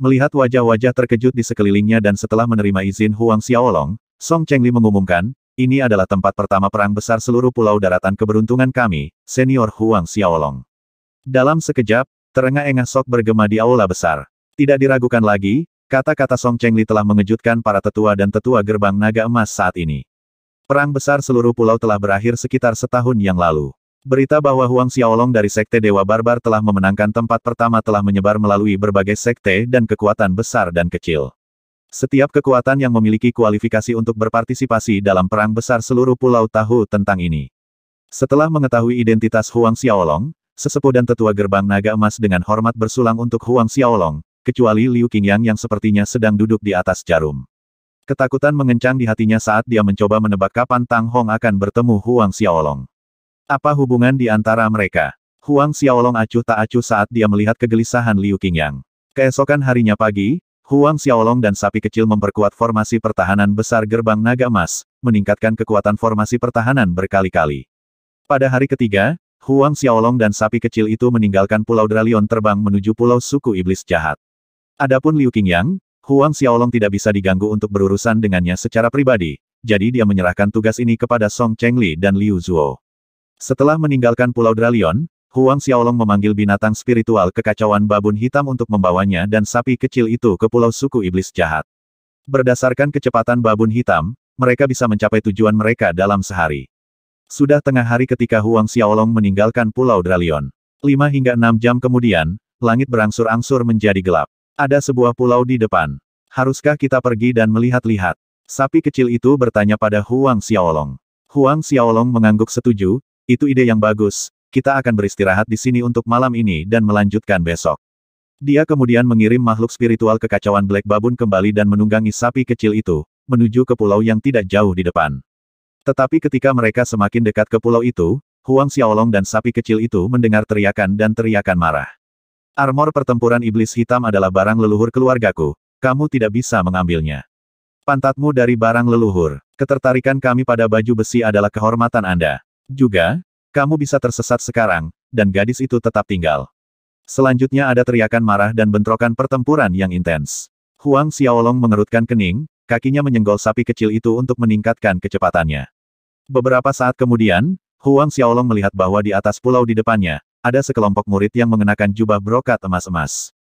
Melihat wajah-wajah terkejut di sekelilingnya dan setelah menerima izin Huang Xiaolong, Song Chengli mengumumkan, ini adalah tempat pertama perang besar seluruh pulau daratan keberuntungan kami, senior Huang Xiaolong. Dalam sekejap, terengah-engah sok bergema di aula besar. Tidak diragukan lagi, kata-kata Song Chengli telah mengejutkan para tetua dan tetua gerbang naga emas saat ini. Perang besar seluruh pulau telah berakhir sekitar setahun yang lalu. Berita bahwa Huang Xiaolong dari Sekte Dewa Barbar telah memenangkan tempat pertama telah menyebar melalui berbagai sekte dan kekuatan besar dan kecil. Setiap kekuatan yang memiliki kualifikasi untuk berpartisipasi dalam perang besar seluruh pulau tahu tentang ini. Setelah mengetahui identitas Huang Xiaolong, sesepuh dan tetua gerbang naga emas dengan hormat bersulang untuk Huang Xiaolong, kecuali Liu Qingyang yang sepertinya sedang duduk di atas jarum. Ketakutan mengencang di hatinya saat dia mencoba menebak kapan Tang Hong akan bertemu Huang Xiaolong. Apa hubungan di antara mereka? Huang Xiaolong acuh tak acuh saat dia melihat kegelisahan Liu Qingyang. Keesokan harinya pagi, Huang Xiaolong dan sapi kecil memperkuat formasi pertahanan besar gerbang naga emas, meningkatkan kekuatan formasi pertahanan berkali-kali. Pada hari ketiga, Huang Xiaolong dan sapi kecil itu meninggalkan Pulau Dralion terbang menuju Pulau Suku Iblis Jahat. Adapun Liu Qingyang, Huang Xiaolong tidak bisa diganggu untuk berurusan dengannya secara pribadi, jadi dia menyerahkan tugas ini kepada Song Chengli dan Liu Zhuo. Setelah meninggalkan Pulau Dralion, Huang Xiaolong memanggil binatang spiritual kekacauan babun hitam untuk membawanya dan sapi kecil itu ke pulau suku iblis jahat. Berdasarkan kecepatan babun hitam, mereka bisa mencapai tujuan mereka dalam sehari. Sudah tengah hari ketika Huang Xiaolong meninggalkan Pulau Dralion. Lima hingga enam jam kemudian, langit berangsur-angsur menjadi gelap. Ada sebuah pulau di depan. Haruskah kita pergi dan melihat-lihat? Sapi kecil itu bertanya pada Huang Xiaolong. Huang Xiaolong mengangguk setuju, itu ide yang bagus, kita akan beristirahat di sini untuk malam ini dan melanjutkan besok. Dia kemudian mengirim makhluk spiritual kekacauan Black Babun kembali dan menunggangi sapi kecil itu, menuju ke pulau yang tidak jauh di depan. Tetapi ketika mereka semakin dekat ke pulau itu, Huang Xiaolong dan sapi kecil itu mendengar teriakan dan teriakan marah. Armor pertempuran iblis hitam adalah barang leluhur keluargaku, kamu tidak bisa mengambilnya. Pantatmu dari barang leluhur, ketertarikan kami pada baju besi adalah kehormatan Anda. Juga, kamu bisa tersesat sekarang, dan gadis itu tetap tinggal. Selanjutnya ada teriakan marah dan bentrokan pertempuran yang intens. Huang Xiaolong mengerutkan kening, kakinya menyenggol sapi kecil itu untuk meningkatkan kecepatannya. Beberapa saat kemudian, Huang Xiaolong melihat bahwa di atas pulau di depannya, ada sekelompok murid yang mengenakan jubah brokat emas-emas.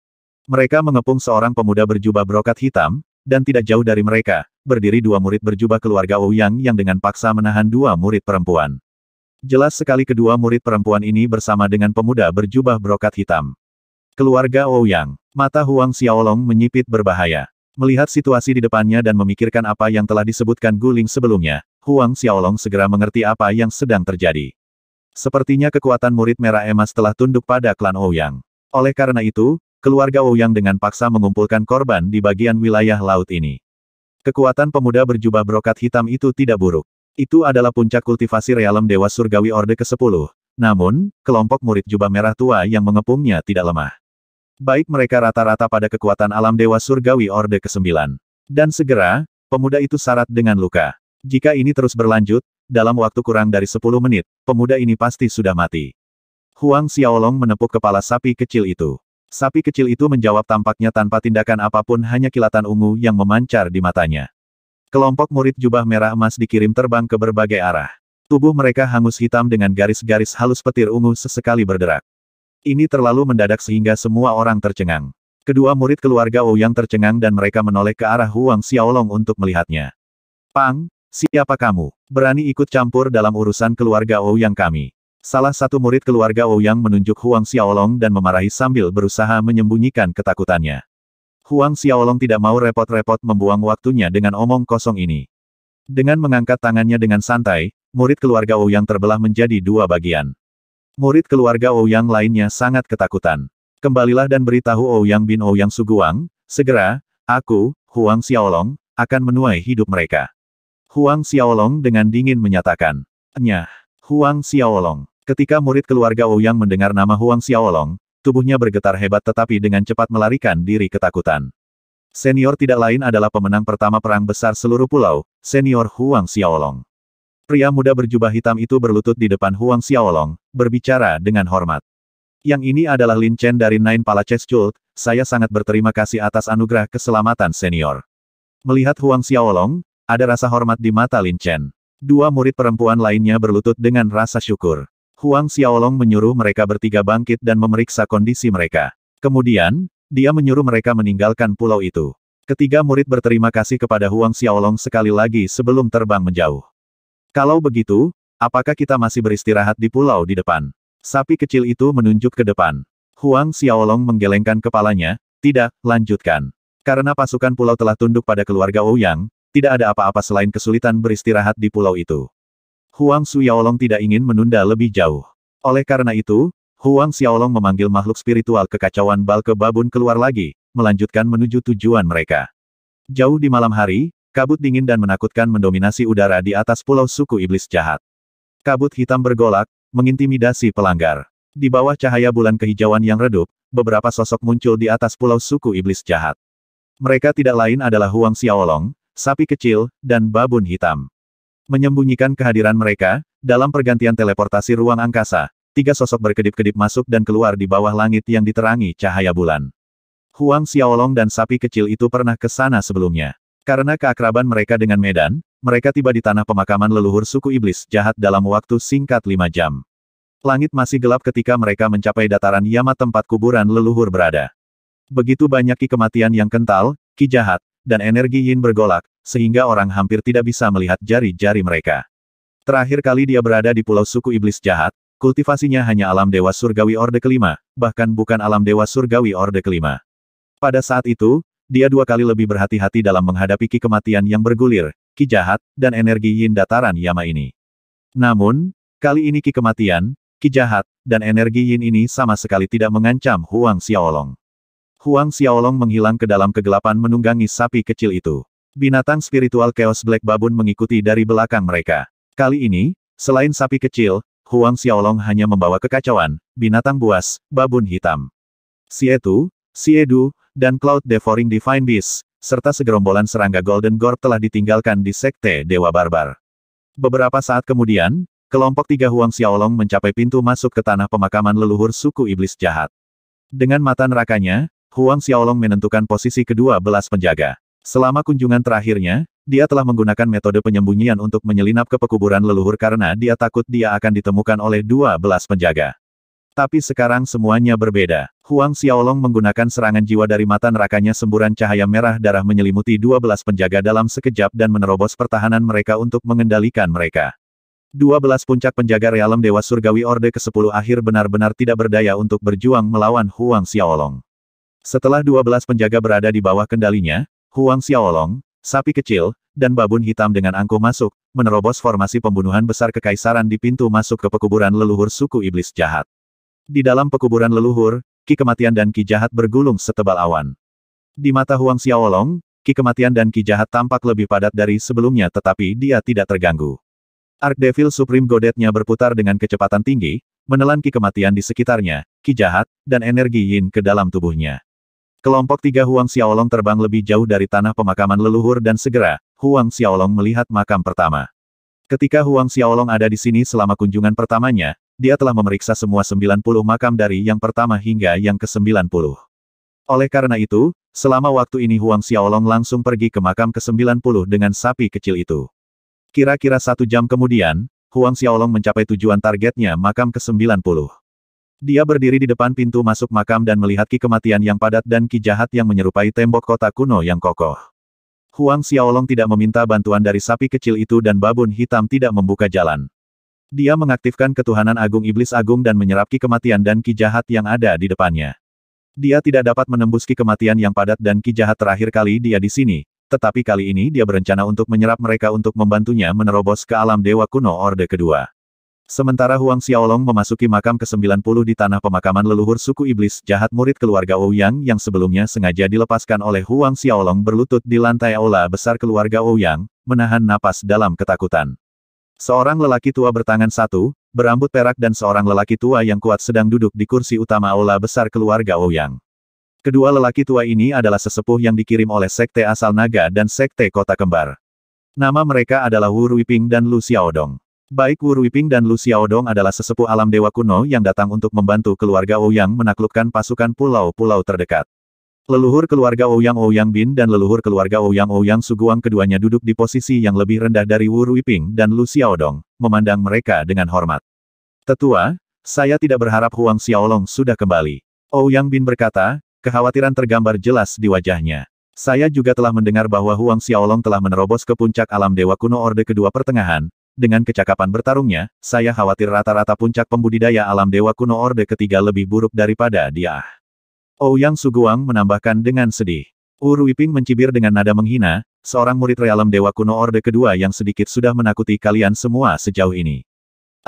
Mereka mengepung seorang pemuda berjubah brokat hitam, dan tidak jauh dari mereka, berdiri dua murid berjubah keluarga Ouyang yang dengan paksa menahan dua murid perempuan. Jelas sekali kedua murid perempuan ini bersama dengan pemuda berjubah brokat hitam. Keluarga Ouyang. Oh Mata Huang Xiaolong menyipit berbahaya. Melihat situasi di depannya dan memikirkan apa yang telah disebutkan Guling sebelumnya, Huang Xiaolong segera mengerti apa yang sedang terjadi. Sepertinya kekuatan murid merah emas telah tunduk pada klan Ouyang. Oh Oleh karena itu, keluarga Ouyang oh dengan paksa mengumpulkan korban di bagian wilayah laut ini. Kekuatan pemuda berjubah brokat hitam itu tidak buruk. Itu adalah puncak kultivasi realem Dewa Surgawi Orde ke-10. Namun, kelompok murid jubah merah tua yang mengepungnya tidak lemah. Baik mereka rata-rata pada kekuatan alam Dewa Surgawi Orde ke-9. Dan segera, pemuda itu syarat dengan luka. Jika ini terus berlanjut, dalam waktu kurang dari 10 menit, pemuda ini pasti sudah mati. Huang Xiaolong menepuk kepala sapi kecil itu. Sapi kecil itu menjawab tampaknya tanpa tindakan apapun hanya kilatan ungu yang memancar di matanya. Kelompok murid jubah merah emas dikirim terbang ke berbagai arah. Tubuh mereka hangus hitam dengan garis-garis halus petir ungu sesekali berderak. Ini terlalu mendadak sehingga semua orang tercengang. Kedua murid keluarga Wu yang tercengang dan mereka menoleh ke arah Huang Xiaolong untuk melihatnya. Pang, siapa kamu? Berani ikut campur dalam urusan keluarga Wu yang kami. Salah satu murid keluarga Wu yang menunjuk Huang Xiaolong dan memarahi sambil berusaha menyembunyikan ketakutannya. Huang Xiaolong tidak mau repot-repot membuang waktunya dengan omong kosong ini. Dengan mengangkat tangannya dengan santai, murid keluarga Ouyang terbelah menjadi dua bagian. Murid keluarga Ouyang lainnya sangat ketakutan. Kembalilah dan beritahu Ouyang bin Ouyang Suguang, segera, aku, Huang Xiaolong, akan menuai hidup mereka. Huang Xiaolong dengan dingin menyatakan. Nyah, Huang Xiaolong. Ketika murid keluarga Ouyang mendengar nama Huang Xiaolong, tubuhnya bergetar hebat tetapi dengan cepat melarikan diri ketakutan. Senior tidak lain adalah pemenang pertama perang besar seluruh pulau, senior Huang Xiaolong. Pria muda berjubah hitam itu berlutut di depan Huang Xiaolong, berbicara dengan hormat. Yang ini adalah Lin Chen dari Nine Palaces Cult, saya sangat berterima kasih atas anugerah keselamatan senior. Melihat Huang Xiaolong, ada rasa hormat di mata Lin Chen. Dua murid perempuan lainnya berlutut dengan rasa syukur. Huang Xiaolong menyuruh mereka bertiga bangkit dan memeriksa kondisi mereka. Kemudian, dia menyuruh mereka meninggalkan pulau itu. Ketiga murid berterima kasih kepada Huang Xiaolong sekali lagi sebelum terbang menjauh. Kalau begitu, apakah kita masih beristirahat di pulau di depan? Sapi kecil itu menunjuk ke depan. Huang Xiaolong menggelengkan kepalanya, tidak, lanjutkan. Karena pasukan pulau telah tunduk pada keluarga Ouyang, tidak ada apa-apa selain kesulitan beristirahat di pulau itu. Huang Xiaolong tidak ingin menunda lebih jauh. Oleh karena itu, Huang Xiaolong memanggil makhluk spiritual kekacauan bal ke babun keluar lagi, melanjutkan menuju tujuan mereka. Jauh di malam hari, kabut dingin dan menakutkan mendominasi udara di atas pulau suku iblis jahat. Kabut hitam bergolak, mengintimidasi pelanggar. Di bawah cahaya bulan kehijauan yang redup, beberapa sosok muncul di atas pulau suku iblis jahat. Mereka tidak lain adalah Huang Xiaolong, sapi kecil, dan babun hitam menyembunyikan kehadiran mereka, dalam pergantian teleportasi ruang angkasa, tiga sosok berkedip-kedip masuk dan keluar di bawah langit yang diterangi cahaya bulan. Huang Xiaolong dan sapi kecil itu pernah ke sana sebelumnya. Karena keakraban mereka dengan Medan, mereka tiba di tanah pemakaman leluhur suku iblis jahat dalam waktu singkat lima jam. Langit masih gelap ketika mereka mencapai dataran Yama tempat kuburan leluhur berada. Begitu banyak ki kematian yang kental, ki jahat, dan energi yin bergolak, sehingga orang hampir tidak bisa melihat jari-jari mereka. Terakhir kali dia berada di pulau suku iblis jahat, kultivasinya hanya alam dewa surgawi Orde Kelima, bahkan bukan alam dewa surgawi Orde Kelima. Pada saat itu, dia dua kali lebih berhati-hati dalam menghadapi ki kematian yang bergulir, ki jahat, dan energi yin dataran Yama ini. Namun, kali ini ki kematian, ki jahat, dan energi yin ini sama sekali tidak mengancam Huang Xiaolong. Huang Xiaolong menghilang ke dalam kegelapan menunggangi sapi kecil itu. Binatang spiritual Chaos Black Babun mengikuti dari belakang mereka. Kali ini, selain sapi kecil, Huang Xiaolong hanya membawa kekacauan, binatang buas, babun hitam. Sietu, Siedu, dan Cloud Devouring Divine Beast, serta segerombolan serangga Golden Gorb telah ditinggalkan di Sekte Dewa Barbar. Beberapa saat kemudian, kelompok tiga Huang Xiaolong mencapai pintu masuk ke tanah pemakaman leluhur suku iblis jahat. Dengan mata nerakanya, Huang Xiaolong menentukan posisi kedua belas penjaga. Selama kunjungan terakhirnya, dia telah menggunakan metode penyembunyian untuk menyelinap ke pekuburan leluhur karena dia takut dia akan ditemukan oleh dua belas penjaga. Tapi sekarang semuanya berbeda. Huang Xiaolong menggunakan serangan jiwa dari mata nerakanya semburan cahaya merah darah menyelimuti dua belas penjaga dalam sekejap dan menerobos pertahanan mereka untuk mengendalikan mereka. Dua belas puncak penjaga realem Dewa Surgawi Orde ke-10 akhir benar-benar tidak berdaya untuk berjuang melawan Huang Xiaolong. Setelah dua belas penjaga berada di bawah kendalinya, Huang Xiaolong, sapi kecil, dan babun hitam dengan angkuh masuk, menerobos formasi pembunuhan besar kekaisaran di pintu masuk ke pekuburan leluhur suku iblis jahat. Di dalam pekuburan leluhur, ki kematian dan ki jahat bergulung setebal awan. Di mata Huang Xiaolong, ki kematian dan ki jahat tampak lebih padat dari sebelumnya tetapi dia tidak terganggu. Ark Devil Supreme Godetnya berputar dengan kecepatan tinggi, menelan ki kematian di sekitarnya, ki jahat, dan energi yin ke dalam tubuhnya. Kelompok tiga Huang Xiaolong terbang lebih jauh dari tanah pemakaman leluhur dan segera, Huang Xiaolong melihat makam pertama. Ketika Huang Xiaolong ada di sini selama kunjungan pertamanya, dia telah memeriksa semua 90 makam dari yang pertama hingga yang ke-90. Oleh karena itu, selama waktu ini Huang Xiaolong langsung pergi ke makam ke-90 dengan sapi kecil itu. Kira-kira satu jam kemudian, Huang Xiaolong mencapai tujuan targetnya makam ke-90. Dia berdiri di depan pintu masuk makam dan melihat ki kematian yang padat dan ki jahat yang menyerupai tembok kota kuno yang kokoh. Huang Xiaolong tidak meminta bantuan dari sapi kecil itu dan babun hitam tidak membuka jalan. Dia mengaktifkan ketuhanan agung iblis agung dan menyerap ki kematian dan ki jahat yang ada di depannya. Dia tidak dapat menembus ki kematian yang padat dan ki jahat terakhir kali dia di sini, tetapi kali ini dia berencana untuk menyerap mereka untuk membantunya menerobos ke alam dewa kuno Orde Kedua. Sementara Huang Xiaolong memasuki makam ke-90 di tanah pemakaman leluhur suku iblis jahat murid keluarga Ouyang yang sebelumnya sengaja dilepaskan oleh Huang Xiaolong berlutut di lantai aula besar keluarga Ouyang, menahan napas dalam ketakutan. Seorang lelaki tua bertangan satu, berambut perak dan seorang lelaki tua yang kuat sedang duduk di kursi utama aula besar keluarga Ouyang. Kedua lelaki tua ini adalah sesepuh yang dikirim oleh Sekte Asal Naga dan Sekte Kota Kembar. Nama mereka adalah Wu Ruiping dan Lu Xiaodong. Baik Wu Ruiping dan Lu Xiaodong adalah sesepuh alam dewa kuno yang datang untuk membantu keluarga Ouyang menaklukkan pasukan pulau-pulau terdekat. Leluhur keluarga Ouyang Ouyang Bin dan leluhur keluarga Ouyang Ouyang Suguang keduanya duduk di posisi yang lebih rendah dari Wu Ruiping dan Lu Xiaodong, memandang mereka dengan hormat. Tetua, saya tidak berharap Huang Xiaolong sudah kembali. Ouyang Bin berkata, kekhawatiran tergambar jelas di wajahnya. Saya juga telah mendengar bahwa Huang Xiaolong telah menerobos ke puncak alam dewa kuno Orde Kedua Pertengahan, dengan kecakapan bertarungnya, saya khawatir rata-rata puncak pembudidaya alam Dewa Kuno Orde ketiga lebih buruk daripada dia. Ouyang oh Suguang menambahkan dengan sedih. Wu Ruiping mencibir dengan nada menghina, seorang murid realem Dewa Kuno Orde kedua yang sedikit sudah menakuti kalian semua sejauh ini.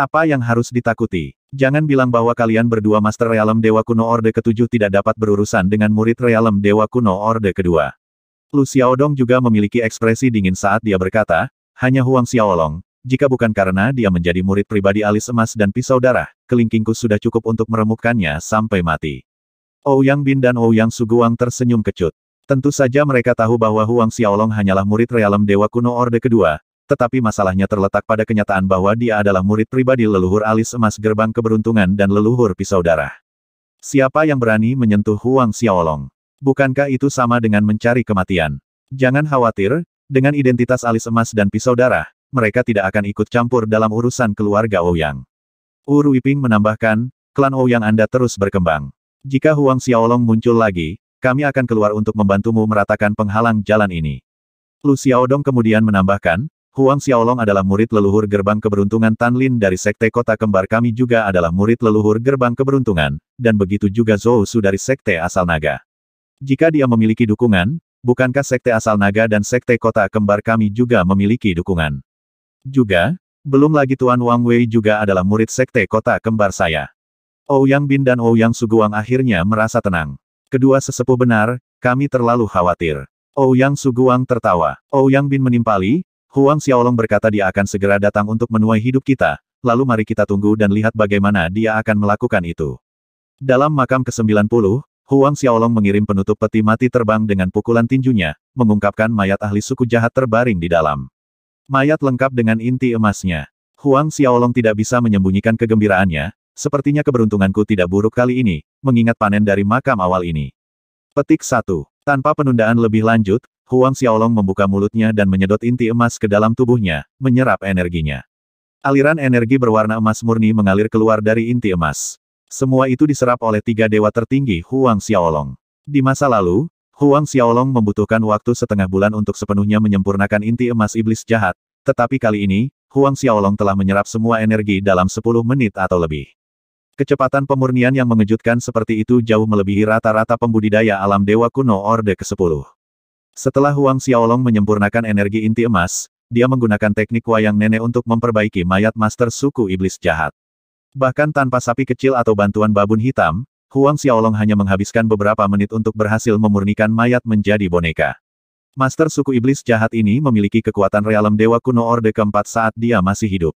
Apa yang harus ditakuti? Jangan bilang bahwa kalian berdua Master Realem Dewa Kuno Orde ketujuh tidak dapat berurusan dengan murid realem Dewa Kuno Orde kedua. Lu Xiaodong juga memiliki ekspresi dingin saat dia berkata, hanya Huang Xiaolong, jika bukan karena dia menjadi murid pribadi alis emas dan pisau darah, kelingkingku sudah cukup untuk meremukkannya sampai mati. Ouyang oh Bin dan Ouyang oh Suguang tersenyum kecut. Tentu saja mereka tahu bahwa Huang Xiaolong hanyalah murid realem Dewa Kuno Orde Kedua, tetapi masalahnya terletak pada kenyataan bahwa dia adalah murid pribadi leluhur alis emas gerbang keberuntungan dan leluhur pisau darah. Siapa yang berani menyentuh Huang Xiaolong? Bukankah itu sama dengan mencari kematian? Jangan khawatir, dengan identitas alis emas dan pisau darah, mereka tidak akan ikut campur dalam urusan keluarga Ouyang. Oh Wu Ruiping menambahkan, klan Ouyang oh Anda terus berkembang. Jika Huang Xiaolong muncul lagi, kami akan keluar untuk membantumu meratakan penghalang jalan ini. Lu Xiaodong kemudian menambahkan, Huang Xiaolong adalah murid leluhur gerbang keberuntungan Tanlin dari Sekte Kota Kembar kami juga adalah murid leluhur gerbang keberuntungan, dan begitu juga Zhou Su dari Sekte Asal Naga. Jika dia memiliki dukungan, bukankah Sekte Asal Naga dan Sekte Kota Kembar kami juga memiliki dukungan? Juga, belum lagi Tuan Wang Wei juga adalah murid sekte kota kembar saya. Ouyang oh Bin dan Ouyang oh Suguang akhirnya merasa tenang. Kedua sesepuh benar, kami terlalu khawatir. Ouyang oh Suguang tertawa. Ouyang Bin menimpali, Huang Xiaolong berkata dia akan segera datang untuk menuai hidup kita, lalu mari kita tunggu dan lihat bagaimana dia akan melakukan itu. Dalam makam ke-90, Huang Xiaolong mengirim penutup peti mati terbang dengan pukulan tinjunya, mengungkapkan mayat ahli suku jahat terbaring di dalam. Mayat lengkap dengan inti emasnya. Huang Xiaolong tidak bisa menyembunyikan kegembiraannya, sepertinya keberuntunganku tidak buruk kali ini, mengingat panen dari makam awal ini. Petik 1. Tanpa penundaan lebih lanjut, Huang Xiaolong membuka mulutnya dan menyedot inti emas ke dalam tubuhnya, menyerap energinya. Aliran energi berwarna emas murni mengalir keluar dari inti emas. Semua itu diserap oleh tiga dewa tertinggi Huang Xiaolong. Di masa lalu, Huang Xiaolong membutuhkan waktu setengah bulan untuk sepenuhnya menyempurnakan inti emas iblis jahat, tetapi kali ini, Huang Xiaolong telah menyerap semua energi dalam 10 menit atau lebih. Kecepatan pemurnian yang mengejutkan seperti itu jauh melebihi rata-rata pembudidaya alam Dewa Kuno Orde ke-10. Setelah Huang Xiaolong menyempurnakan energi inti emas, dia menggunakan teknik wayang nenek untuk memperbaiki mayat master suku iblis jahat. Bahkan tanpa sapi kecil atau bantuan babun hitam, Huang Xiaolong hanya menghabiskan beberapa menit untuk berhasil memurnikan mayat menjadi boneka. Master suku iblis jahat ini memiliki kekuatan realem dewa kuno Orde keempat saat dia masih hidup.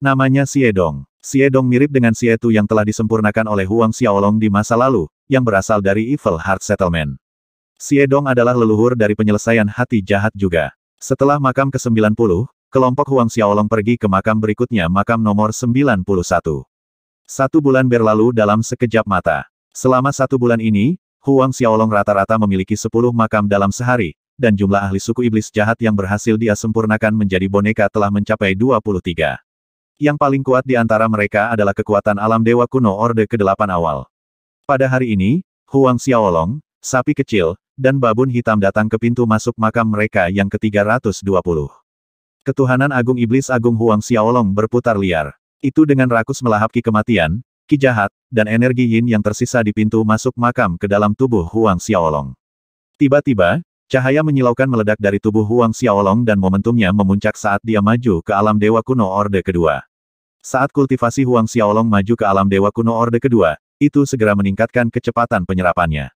Namanya Siedong. Siedong mirip dengan Sietu yang telah disempurnakan oleh Huang Xiaolong di masa lalu, yang berasal dari Evil Heart Settlement. Siedong adalah leluhur dari penyelesaian hati jahat juga. Setelah makam ke-90, kelompok Huang Xiaolong pergi ke makam berikutnya makam nomor 91. Satu bulan berlalu dalam sekejap mata. Selama satu bulan ini, Huang Xiaolong rata-rata memiliki sepuluh makam dalam sehari, dan jumlah ahli suku iblis jahat yang berhasil dia sempurnakan menjadi boneka telah mencapai dua puluh tiga. Yang paling kuat di antara mereka adalah kekuatan alam dewa kuno Orde ke-8 awal. Pada hari ini, Huang Xiaolong, sapi kecil, dan babun hitam datang ke pintu masuk makam mereka yang ke-320. Ketuhanan Agung Iblis Agung Huang Xiaolong berputar liar. Itu dengan rakus melahap ki kematian, ki jahat, dan energi yin yang tersisa di pintu masuk makam ke dalam tubuh Huang Xiaolong. Tiba-tiba, cahaya menyilaukan meledak dari tubuh Huang Xiaolong dan momentumnya memuncak saat dia maju ke alam Dewa Kuno Orde Kedua. Saat kultivasi Huang Xiaolong maju ke alam Dewa Kuno Orde Kedua, itu segera meningkatkan kecepatan penyerapannya.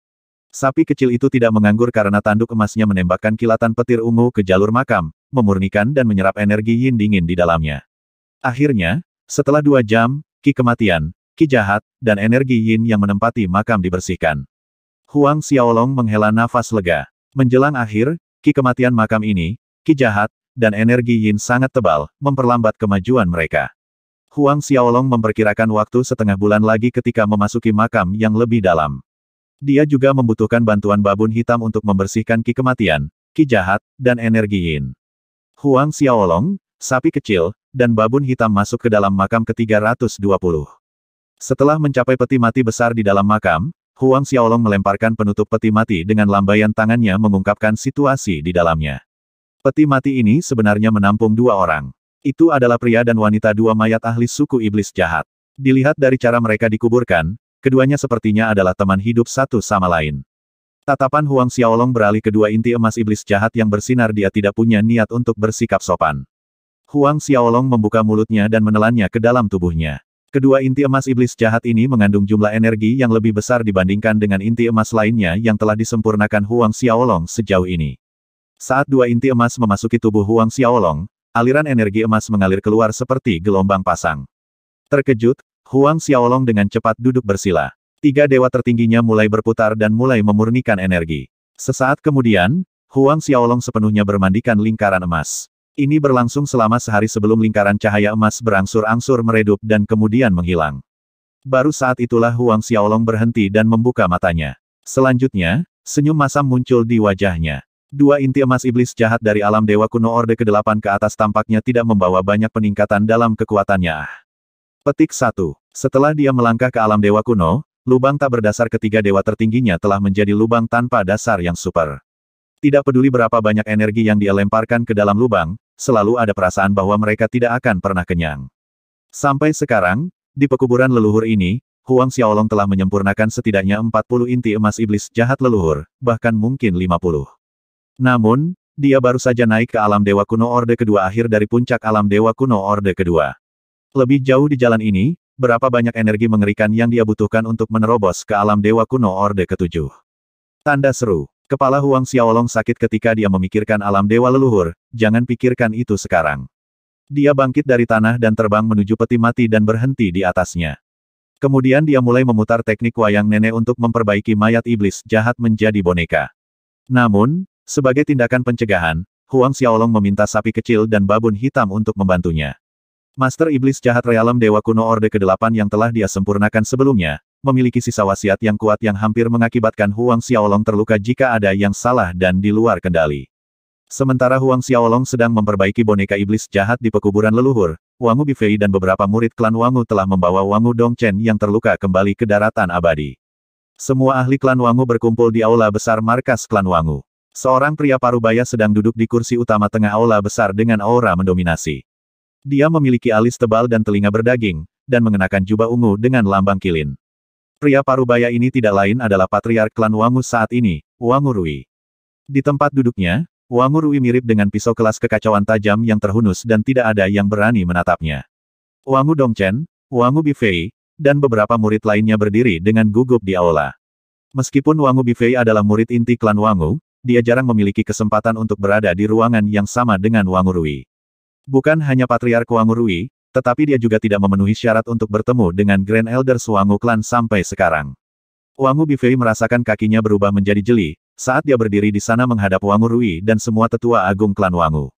Sapi kecil itu tidak menganggur karena tanduk emasnya menembakkan kilatan petir ungu ke jalur makam, memurnikan dan menyerap energi yin dingin di dalamnya. Akhirnya, setelah dua jam, ki kematian, ki jahat, dan energi yin yang menempati makam dibersihkan. Huang Xiaolong menghela nafas lega. Menjelang akhir, ki kematian makam ini, ki jahat, dan energi yin sangat tebal, memperlambat kemajuan mereka. Huang Xiaolong memperkirakan waktu setengah bulan lagi ketika memasuki makam yang lebih dalam. Dia juga membutuhkan bantuan babun hitam untuk membersihkan ki kematian, ki jahat, dan energi yin. Huang Xiaolong, sapi kecil, dan babun hitam masuk ke dalam makam ke-320. Setelah mencapai peti mati besar di dalam makam, Huang Xiaolong melemparkan penutup peti mati dengan lambaian tangannya mengungkapkan situasi di dalamnya. Peti mati ini sebenarnya menampung dua orang. Itu adalah pria dan wanita dua mayat ahli suku iblis jahat. Dilihat dari cara mereka dikuburkan, keduanya sepertinya adalah teman hidup satu sama lain. Tatapan Huang Xiaolong beralih kedua inti emas iblis jahat yang bersinar dia tidak punya niat untuk bersikap sopan. Huang Xiaolong membuka mulutnya dan menelannya ke dalam tubuhnya. Kedua inti emas iblis jahat ini mengandung jumlah energi yang lebih besar dibandingkan dengan inti emas lainnya yang telah disempurnakan Huang Xiaolong sejauh ini. Saat dua inti emas memasuki tubuh Huang Xiaolong, aliran energi emas mengalir keluar seperti gelombang pasang. Terkejut, Huang Xiaolong dengan cepat duduk bersila. Tiga dewa tertingginya mulai berputar dan mulai memurnikan energi. Sesaat kemudian, Huang Xiaolong sepenuhnya bermandikan lingkaran emas. Ini berlangsung selama sehari sebelum lingkaran cahaya emas berangsur-angsur meredup dan kemudian menghilang. Baru saat itulah Huang Xiaolong berhenti dan membuka matanya. Selanjutnya, senyum masam muncul di wajahnya. Dua inti emas iblis jahat dari alam dewa kuno Orde ke-8 ke atas tampaknya tidak membawa banyak peningkatan dalam kekuatannya. Ah. Petik 1. Setelah dia melangkah ke alam dewa kuno, lubang tak berdasar ketiga dewa tertingginya telah menjadi lubang tanpa dasar yang super. Tidak peduli berapa banyak energi yang dia lemparkan ke dalam lubang, selalu ada perasaan bahwa mereka tidak akan pernah kenyang. Sampai sekarang, di pekuburan leluhur ini, Huang Xiaolong telah menyempurnakan setidaknya 40 inti emas iblis jahat leluhur, bahkan mungkin 50. Namun, dia baru saja naik ke alam Dewa Kuno Orde Kedua akhir dari puncak alam Dewa Kuno Orde Kedua. Lebih jauh di jalan ini, berapa banyak energi mengerikan yang dia butuhkan untuk menerobos ke alam Dewa Kuno Orde Ketujuh. Tanda seru. Kepala Huang Xiaolong sakit ketika dia memikirkan alam dewa leluhur, jangan pikirkan itu sekarang. Dia bangkit dari tanah dan terbang menuju peti mati dan berhenti di atasnya. Kemudian dia mulai memutar teknik wayang nenek untuk memperbaiki mayat iblis jahat menjadi boneka. Namun, sebagai tindakan pencegahan, Huang Xiaolong meminta sapi kecil dan babun hitam untuk membantunya. Master Iblis Jahat Realem Dewa Kuno Orde ke-8 yang telah dia sempurnakan sebelumnya, memiliki sisa wasiat yang kuat yang hampir mengakibatkan Huang Xiaolong terluka jika ada yang salah dan di luar kendali. Sementara Huang Xiaolong sedang memperbaiki boneka iblis jahat di pekuburan leluhur, Wangu Bifei dan beberapa murid klan Wangu telah membawa Wangu Dongchen yang terluka kembali ke daratan abadi. Semua ahli klan Wangu berkumpul di aula besar markas klan Wangu. Seorang pria parubaya sedang duduk di kursi utama tengah aula besar dengan aura mendominasi. Dia memiliki alis tebal dan telinga berdaging, dan mengenakan jubah ungu dengan lambang kilin. Pria parubaya ini tidak lain adalah patriark klan Wangu saat ini, Wangu Rui. Di tempat duduknya, Wangu Rui mirip dengan pisau kelas kekacauan tajam yang terhunus dan tidak ada yang berani menatapnya. Wangu Dongchen, Wangu Bifei, dan beberapa murid lainnya berdiri dengan gugup di aula. Meskipun Wangu Bifei adalah murid inti klan Wangu, dia jarang memiliki kesempatan untuk berada di ruangan yang sama dengan Wangu Rui. Bukan hanya Patriark Wangu Rui, tetapi dia juga tidak memenuhi syarat untuk bertemu dengan Grand Elder Suangu Klan sampai sekarang. Wangu Bifei merasakan kakinya berubah menjadi jeli, saat dia berdiri di sana menghadap Wangu Rui dan semua tetua agung klan Wangu.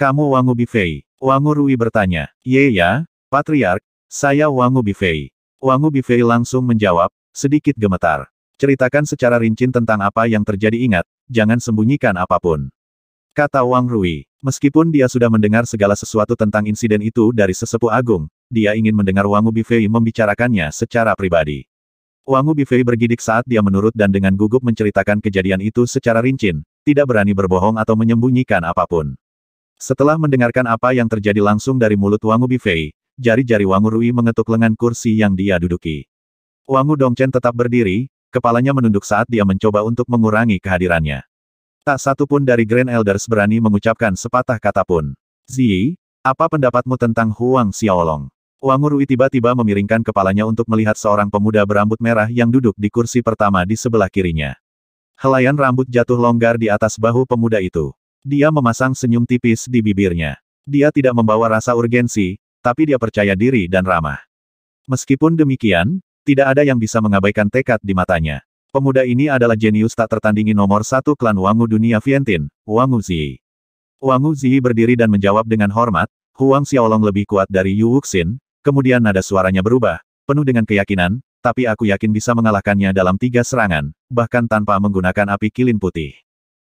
Kamu Wangu Bifei? Wangu Rui bertanya. Ye ya, Patriark, saya Wangu Bifei. Wangu Bifei langsung menjawab, sedikit gemetar. Ceritakan secara rinci tentang apa yang terjadi ingat, jangan sembunyikan apapun. Kata Wang Rui. Meskipun dia sudah mendengar segala sesuatu tentang insiden itu dari sesepuh agung, dia ingin mendengar Wangu Bifei membicarakannya secara pribadi. Wangu Bifei bergidik saat dia menurut dan dengan gugup menceritakan kejadian itu secara rinci, tidak berani berbohong atau menyembunyikan apapun. Setelah mendengarkan apa yang terjadi langsung dari mulut Wangu Bifei, jari-jari Wangu Rui mengetuk lengan kursi yang dia duduki. Wangu Dongchen tetap berdiri, kepalanya menunduk saat dia mencoba untuk mengurangi kehadirannya. Tak satu pun dari Grand Elders berani mengucapkan sepatah kata pun. Zi, apa pendapatmu tentang Huang Xiaolong? Wang Urui tiba-tiba memiringkan kepalanya untuk melihat seorang pemuda berambut merah yang duduk di kursi pertama di sebelah kirinya. Helaian rambut jatuh longgar di atas bahu pemuda itu. Dia memasang senyum tipis di bibirnya. Dia tidak membawa rasa urgensi, tapi dia percaya diri dan ramah. Meskipun demikian, tidak ada yang bisa mengabaikan tekad di matanya. Pemuda ini adalah jenius tak tertandingi nomor satu klan Wangu dunia Vientin, Wangu Zi. Wangu Zi berdiri dan menjawab dengan hormat, Huang Xiaolong lebih kuat dari Yu Wuxin, kemudian nada suaranya berubah, penuh dengan keyakinan, tapi aku yakin bisa mengalahkannya dalam tiga serangan, bahkan tanpa menggunakan api kilin putih.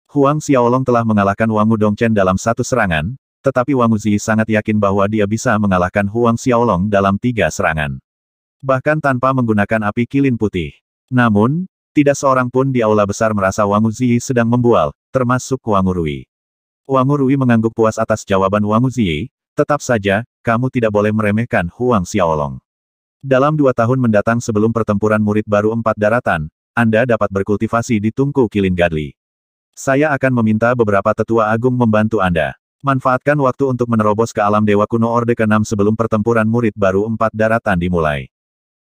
Huang Xiaolong telah mengalahkan Wangu Dongchen dalam satu serangan, tetapi Wangu Zi sangat yakin bahwa dia bisa mengalahkan Huang Xiaolong dalam tiga serangan. Bahkan tanpa menggunakan api kilin putih. Namun, tidak seorang pun di aula besar merasa Wang Ziyi sedang membual, termasuk Wang Rui. Wang Rui mengangguk puas atas jawaban Wang Ziyi, tetap saja, kamu tidak boleh meremehkan Huang Xiaolong. Dalam dua tahun mendatang sebelum pertempuran murid baru empat daratan, Anda dapat berkultivasi di Tungku Kilin Gadli. Saya akan meminta beberapa tetua agung membantu Anda. Manfaatkan waktu untuk menerobos ke alam dewa kuno Orde ke-6 sebelum pertempuran murid baru empat daratan dimulai.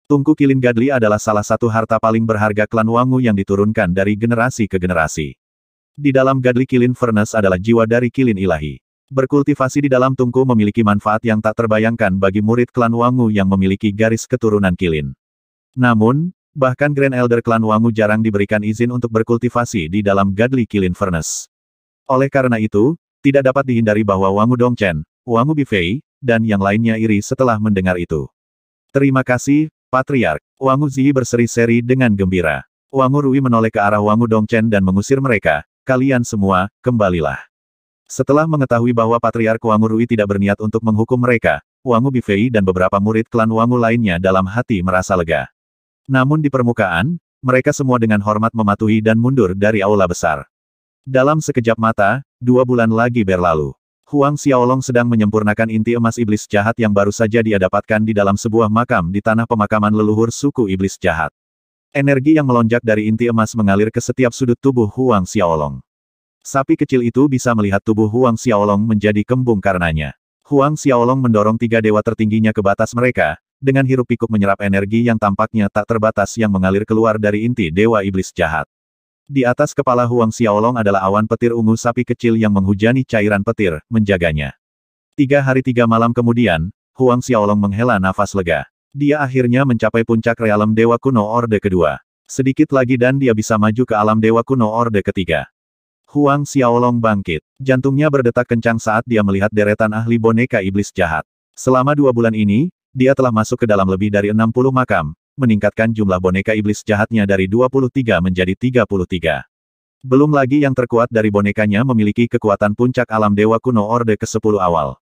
Tungku Kilin Gadli adalah salah satu harta paling berharga klan Wangu yang diturunkan dari generasi ke generasi. Di dalam Gadli Kilin Furnace adalah jiwa dari Kilin Ilahi. Berkultivasi di dalam tungku memiliki manfaat yang tak terbayangkan bagi murid klan Wangu yang memiliki garis keturunan Kilin. Namun, bahkan Grand Elder klan Wangu jarang diberikan izin untuk berkultivasi di dalam Gadli Kilin Furnace. Oleh karena itu, tidak dapat dihindari bahwa Wangu Dongchen, Wangu Bifei, dan yang lainnya iri setelah mendengar itu. Terima kasih, Patriark, Wangu Ziyi berseri-seri dengan gembira. Wangu Rui menoleh ke arah Wangu Dongchen dan mengusir mereka, kalian semua, kembalilah. Setelah mengetahui bahwa Patriark Wangu Rui tidak berniat untuk menghukum mereka, Wangu Bifei dan beberapa murid klan Wangu lainnya dalam hati merasa lega. Namun di permukaan, mereka semua dengan hormat mematuhi dan mundur dari aula besar. Dalam sekejap mata, dua bulan lagi berlalu. Huang Xiaolong sedang menyempurnakan inti emas iblis jahat yang baru saja dia dapatkan di dalam sebuah makam di tanah pemakaman leluhur suku iblis jahat. Energi yang melonjak dari inti emas mengalir ke setiap sudut tubuh Huang Xiaolong. Sapi kecil itu bisa melihat tubuh Huang Xiaolong menjadi kembung karenanya. Huang Xiaolong mendorong tiga dewa tertingginya ke batas mereka, dengan hirup pikuk menyerap energi yang tampaknya tak terbatas yang mengalir keluar dari inti dewa iblis jahat. Di atas kepala Huang Xiaolong adalah awan petir ungu sapi kecil yang menghujani cairan petir, menjaganya. Tiga hari tiga malam kemudian, Huang Xiaolong menghela nafas lega. Dia akhirnya mencapai puncak realem Dewa Kuno Orde kedua. Sedikit lagi dan dia bisa maju ke alam Dewa Kuno Orde ketiga. Huang Xiaolong bangkit. Jantungnya berdetak kencang saat dia melihat deretan ahli boneka iblis jahat. Selama dua bulan ini, dia telah masuk ke dalam lebih dari 60 makam, meningkatkan jumlah boneka iblis jahatnya dari 23 menjadi 33. Belum lagi yang terkuat dari bonekanya memiliki kekuatan puncak alam Dewa Kuno Orde ke-10 awal.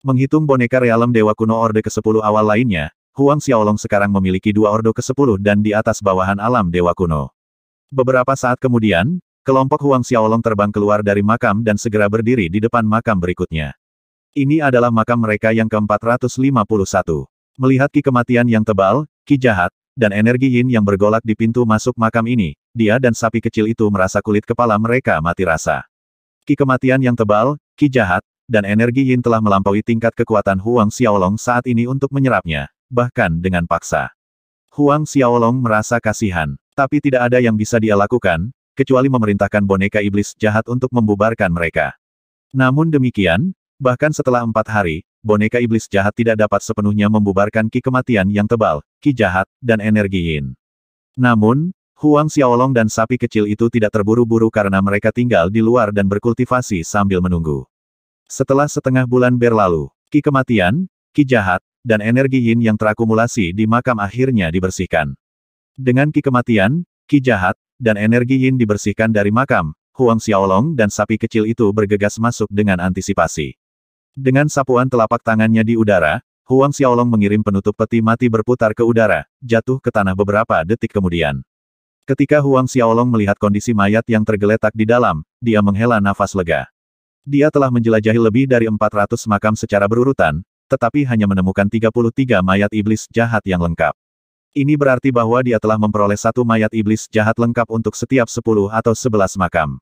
Menghitung boneka realem Dewa Kuno Orde ke-10 awal lainnya, Huang Xiaolong sekarang memiliki dua Ordo ke-10 dan di atas bawahan alam Dewa Kuno. Beberapa saat kemudian, kelompok Huang Xiaolong terbang keluar dari makam dan segera berdiri di depan makam berikutnya. Ini adalah makam mereka yang ke-451. Melihat ki kematian yang tebal, Ki jahat, dan energi yin yang bergolak di pintu masuk makam ini, dia dan sapi kecil itu merasa kulit kepala mereka mati rasa. Ki kematian yang tebal, ki jahat, dan energi yin telah melampaui tingkat kekuatan Huang Xiaolong saat ini untuk menyerapnya, bahkan dengan paksa. Huang Xiaolong merasa kasihan, tapi tidak ada yang bisa dia lakukan, kecuali memerintahkan boneka iblis jahat untuk membubarkan mereka. Namun demikian, bahkan setelah empat hari, boneka iblis jahat tidak dapat sepenuhnya membubarkan ki kematian yang tebal, ki jahat, dan energi yin. Namun, Huang Xiaolong dan sapi kecil itu tidak terburu-buru karena mereka tinggal di luar dan berkultivasi sambil menunggu. Setelah setengah bulan berlalu, ki kematian, ki jahat, dan energi yin yang terakumulasi di makam akhirnya dibersihkan. Dengan ki kematian, ki jahat, dan energi yin dibersihkan dari makam, Huang Xiaolong dan sapi kecil itu bergegas masuk dengan antisipasi. Dengan sapuan telapak tangannya di udara, Huang Xiaolong mengirim penutup peti mati berputar ke udara, jatuh ke tanah beberapa detik kemudian. Ketika Huang Xiaolong melihat kondisi mayat yang tergeletak di dalam, dia menghela nafas lega. Dia telah menjelajahi lebih dari 400 makam secara berurutan, tetapi hanya menemukan 33 mayat iblis jahat yang lengkap. Ini berarti bahwa dia telah memperoleh satu mayat iblis jahat lengkap untuk setiap 10 atau 11 makam.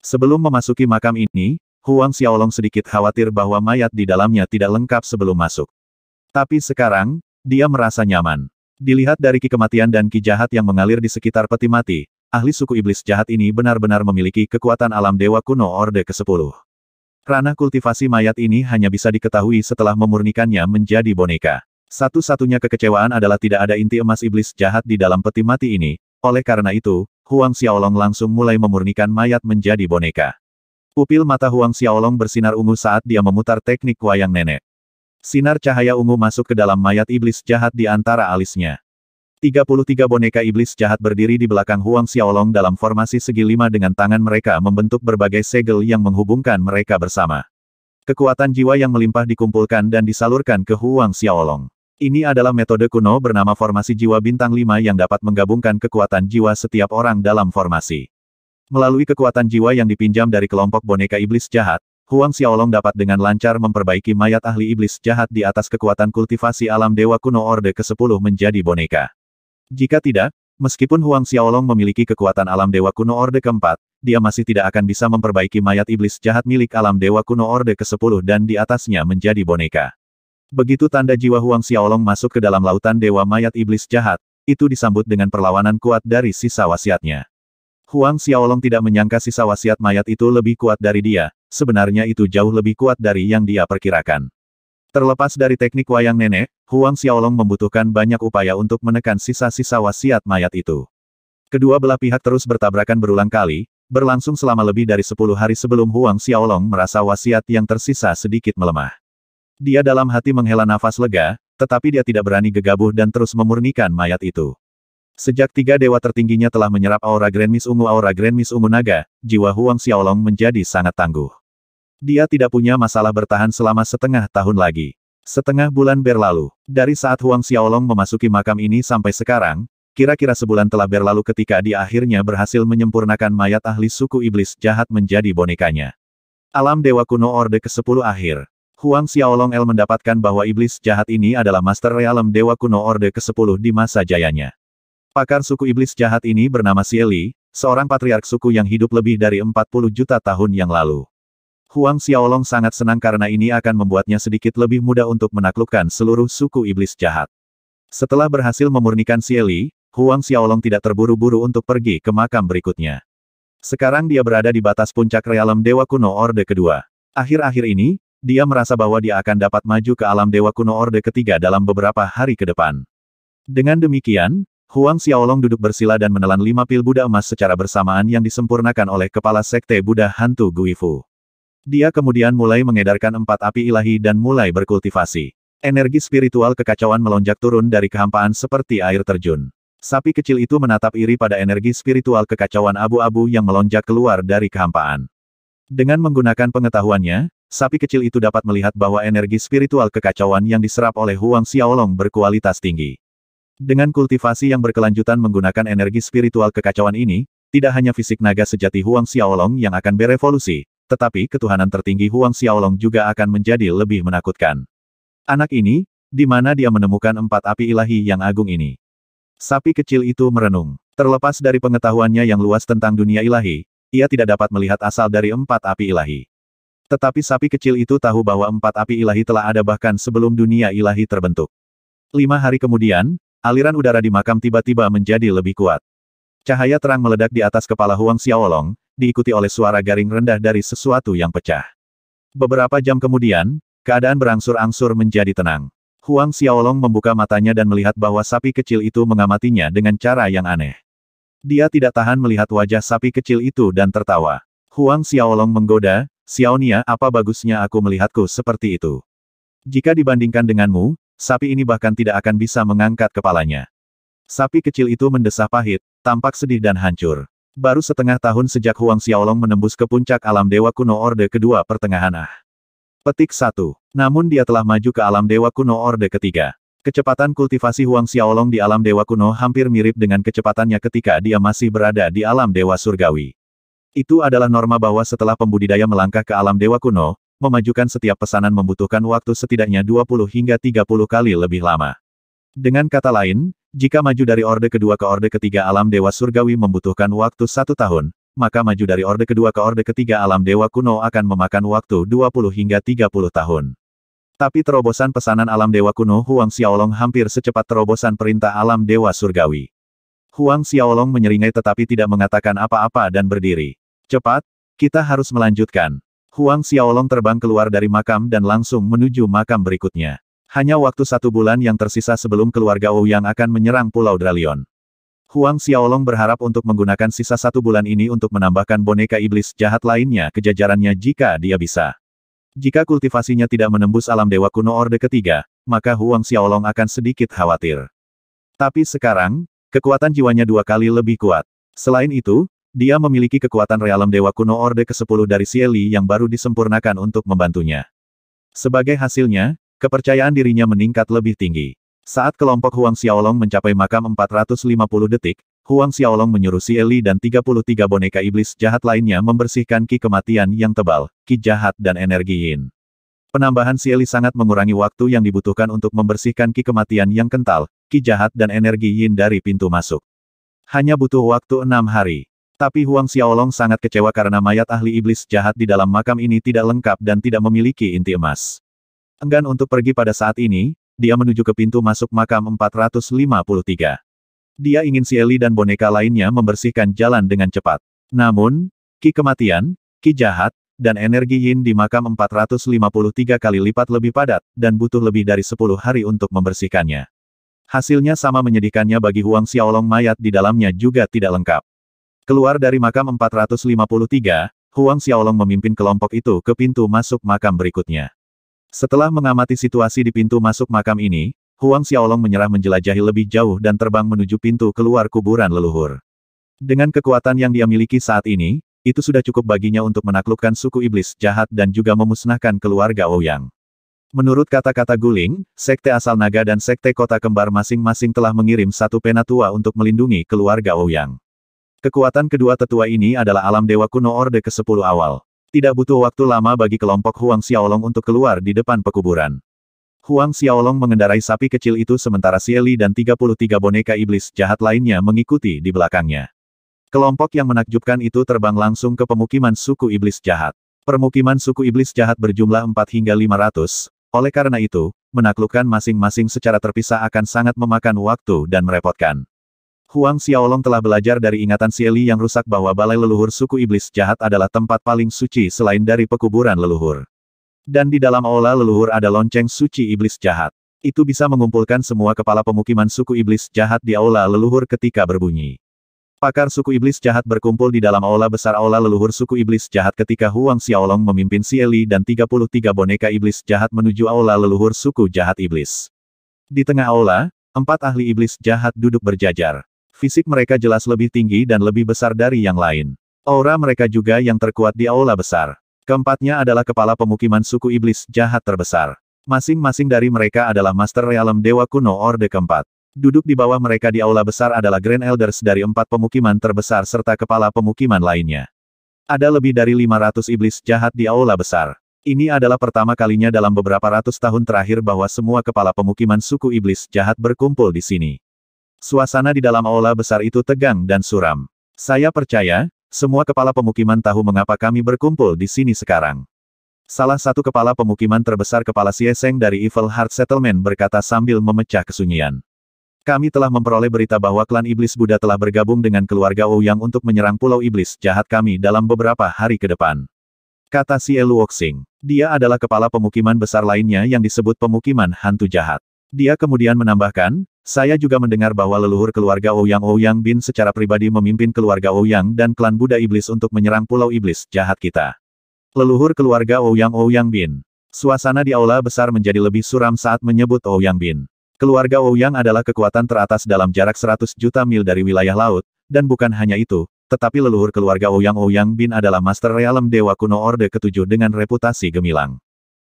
Sebelum memasuki makam ini, Huang Xiaolong sedikit khawatir bahwa mayat di dalamnya tidak lengkap sebelum masuk. Tapi sekarang, dia merasa nyaman. Dilihat dari ki kematian dan ki jahat yang mengalir di sekitar peti mati, ahli suku iblis jahat ini benar-benar memiliki kekuatan alam dewa kuno Orde ke-10. Ranah kultivasi mayat ini hanya bisa diketahui setelah memurnikannya menjadi boneka. Satu-satunya kekecewaan adalah tidak ada inti emas iblis jahat di dalam peti mati ini, oleh karena itu, Huang Xiaolong langsung mulai memurnikan mayat menjadi boneka. Pupil mata Huang Xiaolong bersinar ungu saat dia memutar teknik wayang nenek. Sinar cahaya ungu masuk ke dalam mayat iblis jahat di antara alisnya. 33 boneka iblis jahat berdiri di belakang Huang Xiaolong dalam formasi segi lima dengan tangan mereka membentuk berbagai segel yang menghubungkan mereka bersama. Kekuatan jiwa yang melimpah dikumpulkan dan disalurkan ke Huang Xiaolong. Ini adalah metode kuno bernama formasi jiwa bintang lima yang dapat menggabungkan kekuatan jiwa setiap orang dalam formasi. Melalui kekuatan jiwa yang dipinjam dari kelompok boneka iblis jahat, Huang Xiaolong dapat dengan lancar memperbaiki mayat ahli iblis jahat di atas kekuatan kultivasi alam Dewa Kuno Orde ke-10 menjadi boneka. Jika tidak, meskipun Huang Xiaolong memiliki kekuatan alam Dewa Kuno Orde ke-4, dia masih tidak akan bisa memperbaiki mayat iblis jahat milik alam Dewa Kuno Orde ke-10 dan di atasnya menjadi boneka. Begitu tanda jiwa Huang Xiaolong masuk ke dalam lautan Dewa Mayat Iblis Jahat, itu disambut dengan perlawanan kuat dari sisa wasiatnya. Huang Xiaolong tidak menyangka sisa wasiat mayat itu lebih kuat dari dia, sebenarnya itu jauh lebih kuat dari yang dia perkirakan. Terlepas dari teknik wayang nenek, Huang Xiaolong membutuhkan banyak upaya untuk menekan sisa-sisa wasiat mayat itu. Kedua belah pihak terus bertabrakan berulang kali, berlangsung selama lebih dari 10 hari sebelum Huang Xiaolong merasa wasiat yang tersisa sedikit melemah. Dia dalam hati menghela nafas lega, tetapi dia tidak berani gegabah dan terus memurnikan mayat itu. Sejak tiga dewa tertingginya telah menyerap aura Grand Miss Ungu aura Grand Miss Ungu Naga, jiwa Huang Xiaolong menjadi sangat tangguh. Dia tidak punya masalah bertahan selama setengah tahun lagi. Setengah bulan berlalu, dari saat Huang Xiaolong memasuki makam ini sampai sekarang, kira-kira sebulan telah berlalu ketika dia akhirnya berhasil menyempurnakan mayat ahli suku iblis jahat menjadi bonekanya. Alam Dewa Kuno Orde ke-10 akhir. Huang Xiaolong El mendapatkan bahwa iblis jahat ini adalah master realem Dewa Kuno Orde ke-10 di masa jayanya. Pakar suku iblis jahat ini bernama Xie seorang patriark suku yang hidup lebih dari 40 juta tahun yang lalu. Huang Xiaolong sangat senang karena ini akan membuatnya sedikit lebih mudah untuk menaklukkan seluruh suku iblis jahat. Setelah berhasil memurnikan Sieli, Huang Xiaolong tidak terburu-buru untuk pergi ke makam berikutnya. Sekarang dia berada di batas puncak realem Dewa Kuno Orde kedua. Akhir-akhir ini, dia merasa bahwa dia akan dapat maju ke alam Dewa Kuno Orde ketiga dalam beberapa hari ke depan. Dengan demikian, Huang Xiaolong duduk bersila dan menelan lima pil Buddha emas secara bersamaan yang disempurnakan oleh kepala sekte Buddha hantu Guifu. Dia kemudian mulai mengedarkan empat api ilahi dan mulai berkultivasi. Energi spiritual kekacauan melonjak turun dari kehampaan seperti air terjun. Sapi kecil itu menatap iri pada energi spiritual kekacauan abu-abu yang melonjak keluar dari kehampaan. Dengan menggunakan pengetahuannya, sapi kecil itu dapat melihat bahwa energi spiritual kekacauan yang diserap oleh Huang Xiaolong berkualitas tinggi. Dengan kultivasi yang berkelanjutan menggunakan energi spiritual kekacauan ini, tidak hanya fisik naga sejati Huang Xiaolong yang akan berevolusi, tetapi ketuhanan tertinggi Huang Xiaolong juga akan menjadi lebih menakutkan. Anak ini, di mana dia menemukan empat api ilahi yang agung ini. Sapi kecil itu merenung. Terlepas dari pengetahuannya yang luas tentang dunia ilahi, ia tidak dapat melihat asal dari empat api ilahi. Tetapi sapi kecil itu tahu bahwa empat api ilahi telah ada bahkan sebelum dunia ilahi terbentuk. Lima hari kemudian, aliran udara di makam tiba-tiba menjadi lebih kuat. Cahaya terang meledak di atas kepala Huang Xiaolong, diikuti oleh suara garing rendah dari sesuatu yang pecah. Beberapa jam kemudian, keadaan berangsur-angsur menjadi tenang. Huang Xiaolong membuka matanya dan melihat bahwa sapi kecil itu mengamatinya dengan cara yang aneh. Dia tidak tahan melihat wajah sapi kecil itu dan tertawa. Huang Xiaolong menggoda, Xiaonia apa bagusnya aku melihatku seperti itu. Jika dibandingkan denganmu, sapi ini bahkan tidak akan bisa mengangkat kepalanya. Sapi kecil itu mendesah pahit, tampak sedih dan hancur. Baru setengah tahun sejak Huang Xiaolong menembus ke puncak alam dewa kuno Orde Kedua Pertengahan Ah. Petik 1. Namun dia telah maju ke alam dewa kuno Orde Ketiga. Kecepatan kultivasi Huang Xiaolong di alam dewa kuno hampir mirip dengan kecepatannya ketika dia masih berada di alam dewa surgawi. Itu adalah norma bahwa setelah pembudidaya melangkah ke alam dewa kuno, memajukan setiap pesanan membutuhkan waktu setidaknya 20 hingga 30 kali lebih lama. Dengan kata lain, jika maju dari Orde Kedua ke Orde Ketiga Alam Dewa Surgawi membutuhkan waktu satu tahun, maka maju dari Orde Kedua ke Orde Ketiga Alam Dewa Kuno akan memakan waktu 20 hingga 30 tahun. Tapi terobosan pesanan Alam Dewa Kuno Huang Xiaolong hampir secepat terobosan perintah Alam Dewa Surgawi. Huang Xiaolong menyeringai tetapi tidak mengatakan apa-apa dan berdiri. Cepat, kita harus melanjutkan. Huang Xiaolong terbang keluar dari makam dan langsung menuju makam berikutnya. Hanya waktu satu bulan yang tersisa sebelum keluarga Wu yang akan menyerang Pulau Dralion. Huang Xiaolong berharap untuk menggunakan sisa satu bulan ini untuk menambahkan boneka iblis jahat lainnya ke jajarannya jika dia bisa. Jika kultivasinya tidak menembus alam dewa kuno Orde ketiga, maka Huang Xiaolong akan sedikit khawatir. Tapi sekarang, kekuatan jiwanya dua kali lebih kuat. Selain itu, dia memiliki kekuatan realem dewa kuno Orde ke-10 dari Sieli yang baru disempurnakan untuk membantunya. Sebagai hasilnya, Kepercayaan dirinya meningkat lebih tinggi. Saat kelompok Huang Xiaolong mencapai makam 450 detik, Huang Xiaolong menyuruh si Eli dan 33 boneka iblis jahat lainnya membersihkan ki kematian yang tebal, ki jahat dan energi yin. Penambahan si Eli sangat mengurangi waktu yang dibutuhkan untuk membersihkan ki kematian yang kental, ki jahat dan energi yin dari pintu masuk. Hanya butuh waktu enam hari. Tapi Huang Xiaolong sangat kecewa karena mayat ahli iblis jahat di dalam makam ini tidak lengkap dan tidak memiliki inti emas. Enggan untuk pergi pada saat ini, dia menuju ke pintu masuk makam 453. Dia ingin si Eli dan boneka lainnya membersihkan jalan dengan cepat. Namun, ki kematian, ki jahat, dan energi yin di makam 453 kali lipat lebih padat, dan butuh lebih dari 10 hari untuk membersihkannya. Hasilnya sama menyedihkannya bagi Huang Xiaolong mayat di dalamnya juga tidak lengkap. Keluar dari makam 453, Huang Xiaolong memimpin kelompok itu ke pintu masuk makam berikutnya. Setelah mengamati situasi di pintu masuk makam ini, Huang Xiaolong menyerah menjelajahi lebih jauh dan terbang menuju pintu keluar kuburan leluhur. Dengan kekuatan yang dia miliki saat ini, itu sudah cukup baginya untuk menaklukkan suku iblis jahat dan juga memusnahkan keluarga Ouyang. Oh Menurut kata-kata Guling, Sekte Asal Naga dan Sekte Kota Kembar masing-masing telah mengirim satu penatua untuk melindungi keluarga Ouyang. Oh kekuatan kedua tetua ini adalah alam dewa kuno Orde ke-10 awal. Tidak butuh waktu lama bagi kelompok Huang Xiaolong untuk keluar di depan pekuburan. Huang Xiaolong mengendarai sapi kecil itu sementara Sieli dan 33 boneka iblis jahat lainnya mengikuti di belakangnya. Kelompok yang menakjubkan itu terbang langsung ke pemukiman suku iblis jahat. Permukiman suku iblis jahat berjumlah 4 hingga 500, oleh karena itu, menaklukkan masing-masing secara terpisah akan sangat memakan waktu dan merepotkan. Huang Xiaolong telah belajar dari ingatan Sieli yang rusak bahwa balai leluhur suku iblis jahat adalah tempat paling suci selain dari pekuburan leluhur. Dan di dalam aula leluhur ada lonceng suci iblis jahat. Itu bisa mengumpulkan semua kepala pemukiman suku iblis jahat di aula leluhur ketika berbunyi. Pakar suku iblis jahat berkumpul di dalam aula besar aula leluhur suku iblis jahat ketika Huang Xiaolong memimpin Sieli dan 33 boneka iblis jahat menuju aula leluhur suku jahat iblis. Di tengah aula, empat ahli iblis jahat duduk berjajar. Fisik mereka jelas lebih tinggi dan lebih besar dari yang lain. Aura mereka juga yang terkuat di aula besar. Keempatnya adalah kepala pemukiman suku iblis jahat terbesar. Masing-masing dari mereka adalah Master Realm Dewa Kuno Orde keempat. Duduk di bawah mereka di aula besar adalah Grand Elders dari empat pemukiman terbesar serta kepala pemukiman lainnya. Ada lebih dari 500 iblis jahat di aula besar. Ini adalah pertama kalinya dalam beberapa ratus tahun terakhir bahwa semua kepala pemukiman suku iblis jahat berkumpul di sini. Suasana di dalam aula besar itu tegang dan suram. Saya percaya, semua kepala pemukiman tahu mengapa kami berkumpul di sini sekarang. Salah satu kepala pemukiman terbesar kepala Sieseng dari Evil Heart Settlement berkata sambil memecah kesunyian. Kami telah memperoleh berita bahwa klan Iblis Buddha telah bergabung dengan keluarga yang untuk menyerang Pulau Iblis jahat kami dalam beberapa hari ke depan. Kata si Luoxing, Dia adalah kepala pemukiman besar lainnya yang disebut pemukiman hantu jahat. Dia kemudian menambahkan, saya juga mendengar bahwa leluhur keluarga Ouyang oh Ouyang oh Bin secara pribadi memimpin keluarga Ouyang oh dan klan Buddha Iblis untuk menyerang Pulau Iblis jahat kita. Leluhur keluarga Ouyang Ouyang Bin. Suasana di aula besar menjadi lebih suram saat menyebut Ouyang Bin. Keluarga Ouyang adalah kekuatan teratas dalam jarak 100 juta mil dari wilayah laut, dan bukan hanya itu, tetapi leluhur keluarga Ouyang Ouyang Bin adalah Master Realem Dewa Kuno Orde Ketujuh dengan reputasi gemilang.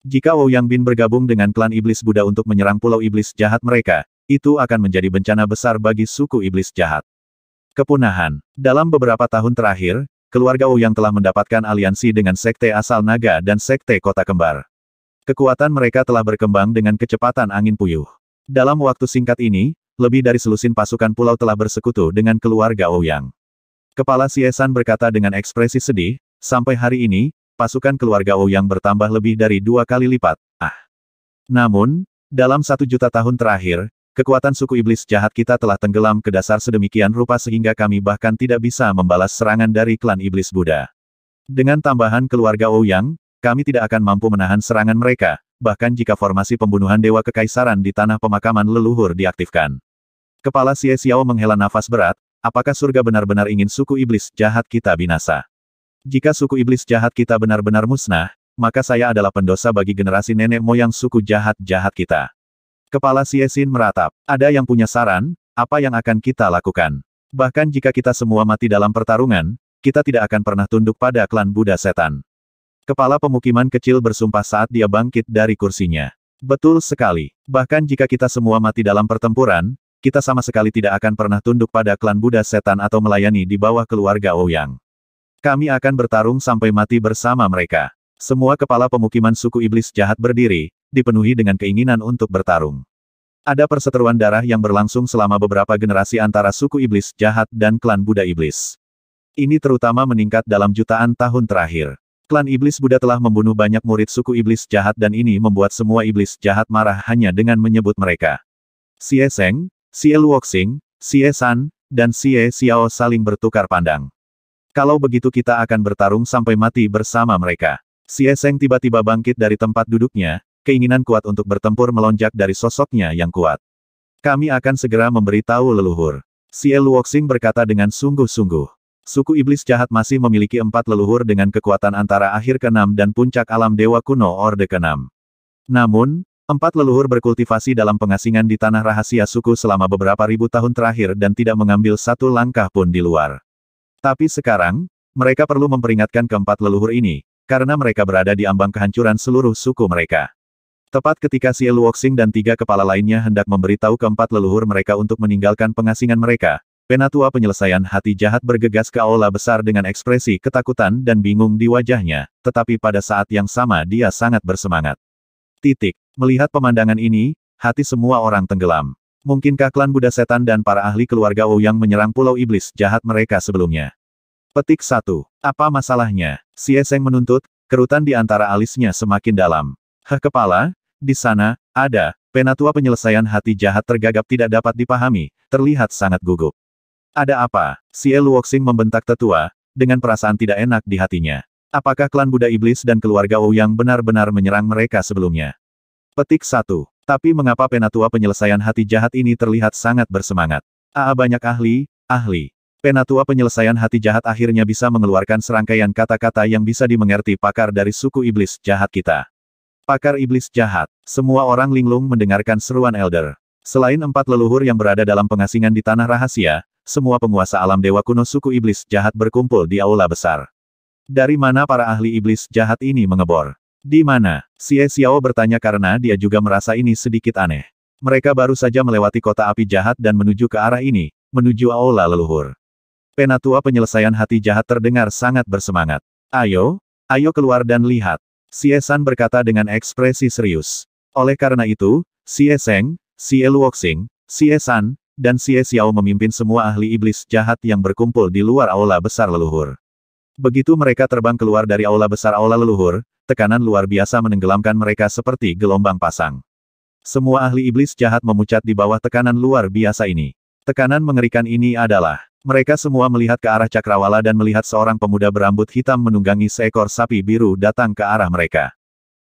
Jika Wu Yang Bin bergabung dengan klan iblis Buddha untuk menyerang pulau iblis jahat mereka, itu akan menjadi bencana besar bagi suku iblis jahat. Kepunahan Dalam beberapa tahun terakhir, keluarga Wu Yang telah mendapatkan aliansi dengan sekte asal naga dan sekte kota kembar. Kekuatan mereka telah berkembang dengan kecepatan angin puyuh. Dalam waktu singkat ini, lebih dari selusin pasukan pulau telah bersekutu dengan keluarga Ouyang. Kepala Siesan berkata dengan ekspresi sedih, sampai hari ini, pasukan keluarga Wu yang bertambah lebih dari dua kali lipat. Ah. Namun, dalam satu juta tahun terakhir, kekuatan suku iblis jahat kita telah tenggelam ke dasar sedemikian rupa sehingga kami bahkan tidak bisa membalas serangan dari klan iblis Buddha. Dengan tambahan keluarga Wu yang, kami tidak akan mampu menahan serangan mereka, bahkan jika formasi pembunuhan Dewa Kekaisaran di tanah pemakaman leluhur diaktifkan. Kepala Xie Xiao menghela nafas berat, apakah surga benar-benar ingin suku iblis jahat kita binasa? Jika suku iblis jahat kita benar-benar musnah, maka saya adalah pendosa bagi generasi nenek moyang suku jahat-jahat kita. Kepala Siesin meratap. Ada yang punya saran, apa yang akan kita lakukan? Bahkan jika kita semua mati dalam pertarungan, kita tidak akan pernah tunduk pada klan Buddha Setan. Kepala pemukiman kecil bersumpah saat dia bangkit dari kursinya. Betul sekali. Bahkan jika kita semua mati dalam pertempuran, kita sama sekali tidak akan pernah tunduk pada klan Buddha Setan atau melayani di bawah keluarga Ouyang. Kami akan bertarung sampai mati bersama mereka. Semua kepala pemukiman suku iblis jahat berdiri, dipenuhi dengan keinginan untuk bertarung. Ada perseteruan darah yang berlangsung selama beberapa generasi antara suku iblis jahat dan klan Buddha iblis. Ini terutama meningkat dalam jutaan tahun terakhir. Klan iblis Buddha telah membunuh banyak murid suku iblis jahat dan ini membuat semua iblis jahat marah hanya dengan menyebut mereka. Xie Seng, Xie Luoxing, Xie San, dan Xie Xiao saling bertukar pandang. Kalau begitu kita akan bertarung sampai mati bersama mereka. Si Eseng tiba-tiba bangkit dari tempat duduknya, keinginan kuat untuk bertempur melonjak dari sosoknya yang kuat. Kami akan segera memberitahu leluhur. Si Eluoxing berkata dengan sungguh-sungguh. Suku Iblis Jahat masih memiliki empat leluhur dengan kekuatan antara akhir ke-6 dan puncak alam Dewa Kuno Orde ke-6. Namun, Empat leluhur berkultivasi dalam pengasingan di tanah rahasia suku selama beberapa ribu tahun terakhir dan tidak mengambil satu langkah pun di luar. Tapi sekarang, mereka perlu memperingatkan keempat leluhur ini, karena mereka berada di ambang kehancuran seluruh suku mereka. Tepat ketika si Luoxing dan tiga kepala lainnya hendak memberitahu keempat leluhur mereka untuk meninggalkan pengasingan mereka, penatua penyelesaian hati jahat bergegas ke aula besar dengan ekspresi ketakutan dan bingung di wajahnya, tetapi pada saat yang sama dia sangat bersemangat. Titik. Melihat pemandangan ini, hati semua orang tenggelam. Mungkinkah klan Buddha Setan dan para ahli keluarga yang menyerang Pulau Iblis jahat mereka sebelumnya? Petik satu. Apa masalahnya? Si Eseng menuntut, kerutan di antara alisnya semakin dalam. Heh kepala, di sana, ada, penatua penyelesaian hati jahat tergagap tidak dapat dipahami, terlihat sangat gugup. Ada apa? Si Luoxing membentak tetua, dengan perasaan tidak enak di hatinya. Apakah klan Buddha Iblis dan keluarga yang benar-benar menyerang mereka sebelumnya? Petik satu. Tapi mengapa Penatua penyelesaian hati jahat ini terlihat sangat bersemangat? AA banyak ahli, ahli. Penatua penyelesaian hati jahat akhirnya bisa mengeluarkan serangkaian kata-kata yang bisa dimengerti pakar dari suku iblis jahat kita. Pakar iblis jahat, semua orang linglung mendengarkan seruan Elder. Selain empat leluhur yang berada dalam pengasingan di tanah rahasia, semua penguasa alam dewa kuno suku iblis jahat berkumpul di aula besar. Dari mana para ahli iblis jahat ini mengebor? Di mana? Xie Xiao bertanya karena dia juga merasa ini sedikit aneh. Mereka baru saja melewati kota api jahat dan menuju ke arah ini, menuju aula leluhur. Penatua penyelesaian hati jahat terdengar sangat bersemangat. Ayo, ayo keluar dan lihat. Xie San berkata dengan ekspresi serius. Oleh karena itu, Xie Seng, Xie Luoxing, Xie San, dan Xie Xiao memimpin semua ahli iblis jahat yang berkumpul di luar aula besar leluhur. Begitu mereka terbang keluar dari aula besar aula leluhur, tekanan luar biasa menenggelamkan mereka seperti gelombang pasang. Semua ahli iblis jahat memucat di bawah tekanan luar biasa ini. Tekanan mengerikan ini adalah, mereka semua melihat ke arah cakrawala dan melihat seorang pemuda berambut hitam menunggangi seekor sapi biru datang ke arah mereka.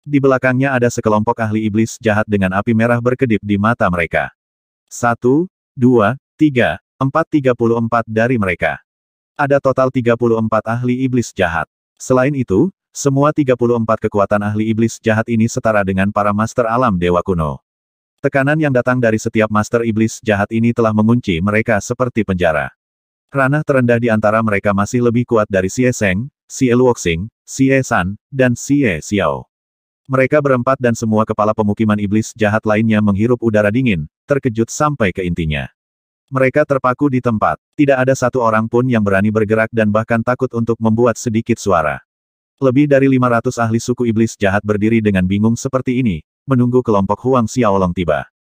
Di belakangnya ada sekelompok ahli iblis jahat dengan api merah berkedip di mata mereka. Satu, dua, tiga, empat tiga puluh empat dari mereka. Ada total 34 ahli iblis jahat. Selain itu, semua 34 kekuatan ahli iblis jahat ini setara dengan para master alam dewa kuno. Tekanan yang datang dari setiap master iblis jahat ini telah mengunci mereka seperti penjara. Ranah terendah di antara mereka masih lebih kuat dari Xie Seng, Xie Luoxing, Xie San, dan Xie Xiao. Mereka berempat dan semua kepala pemukiman iblis jahat lainnya menghirup udara dingin, terkejut sampai ke intinya. Mereka terpaku di tempat. Tidak ada satu orang pun yang berani bergerak dan bahkan takut untuk membuat sedikit suara. Lebih dari 500 ahli suku iblis jahat berdiri dengan bingung seperti ini, menunggu kelompok Huang Xiaolong tiba.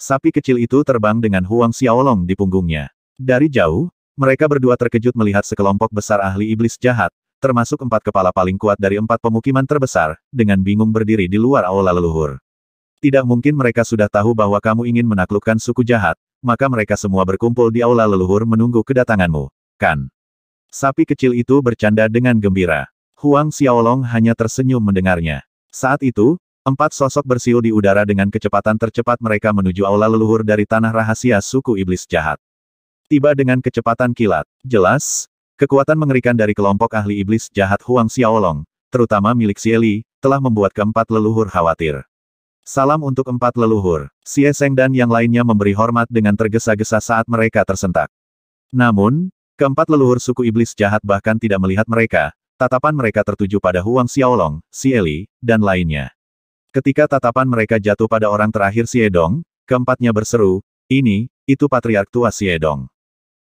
Sapi kecil itu terbang dengan Huang Xiaolong di punggungnya. Dari jauh, mereka berdua terkejut melihat sekelompok besar ahli iblis jahat, termasuk empat kepala paling kuat dari empat pemukiman terbesar, dengan bingung berdiri di luar aula leluhur. Tidak mungkin mereka sudah tahu bahwa kamu ingin menaklukkan suku jahat, maka mereka semua berkumpul di aula leluhur menunggu kedatanganmu, kan? Sapi kecil itu bercanda dengan gembira. Huang Xiaolong hanya tersenyum mendengarnya. Saat itu, empat sosok bersiul di udara dengan kecepatan tercepat mereka menuju aula leluhur dari tanah rahasia suku iblis jahat. Tiba dengan kecepatan kilat. Jelas, kekuatan mengerikan dari kelompok ahli iblis jahat Huang Xiaolong, terutama milik Xie Li, telah membuat keempat leluhur khawatir. Salam untuk empat leluhur. Xie Seng dan yang lainnya memberi hormat dengan tergesa-gesa saat mereka tersentak. Namun, keempat leluhur suku iblis jahat bahkan tidak melihat mereka, Tatapan mereka tertuju pada Huang Xiaolong, Xieli, dan lainnya. Ketika tatapan mereka jatuh pada orang terakhir Xiedong, keempatnya berseru, ini, itu Patriark Tua Xiedong.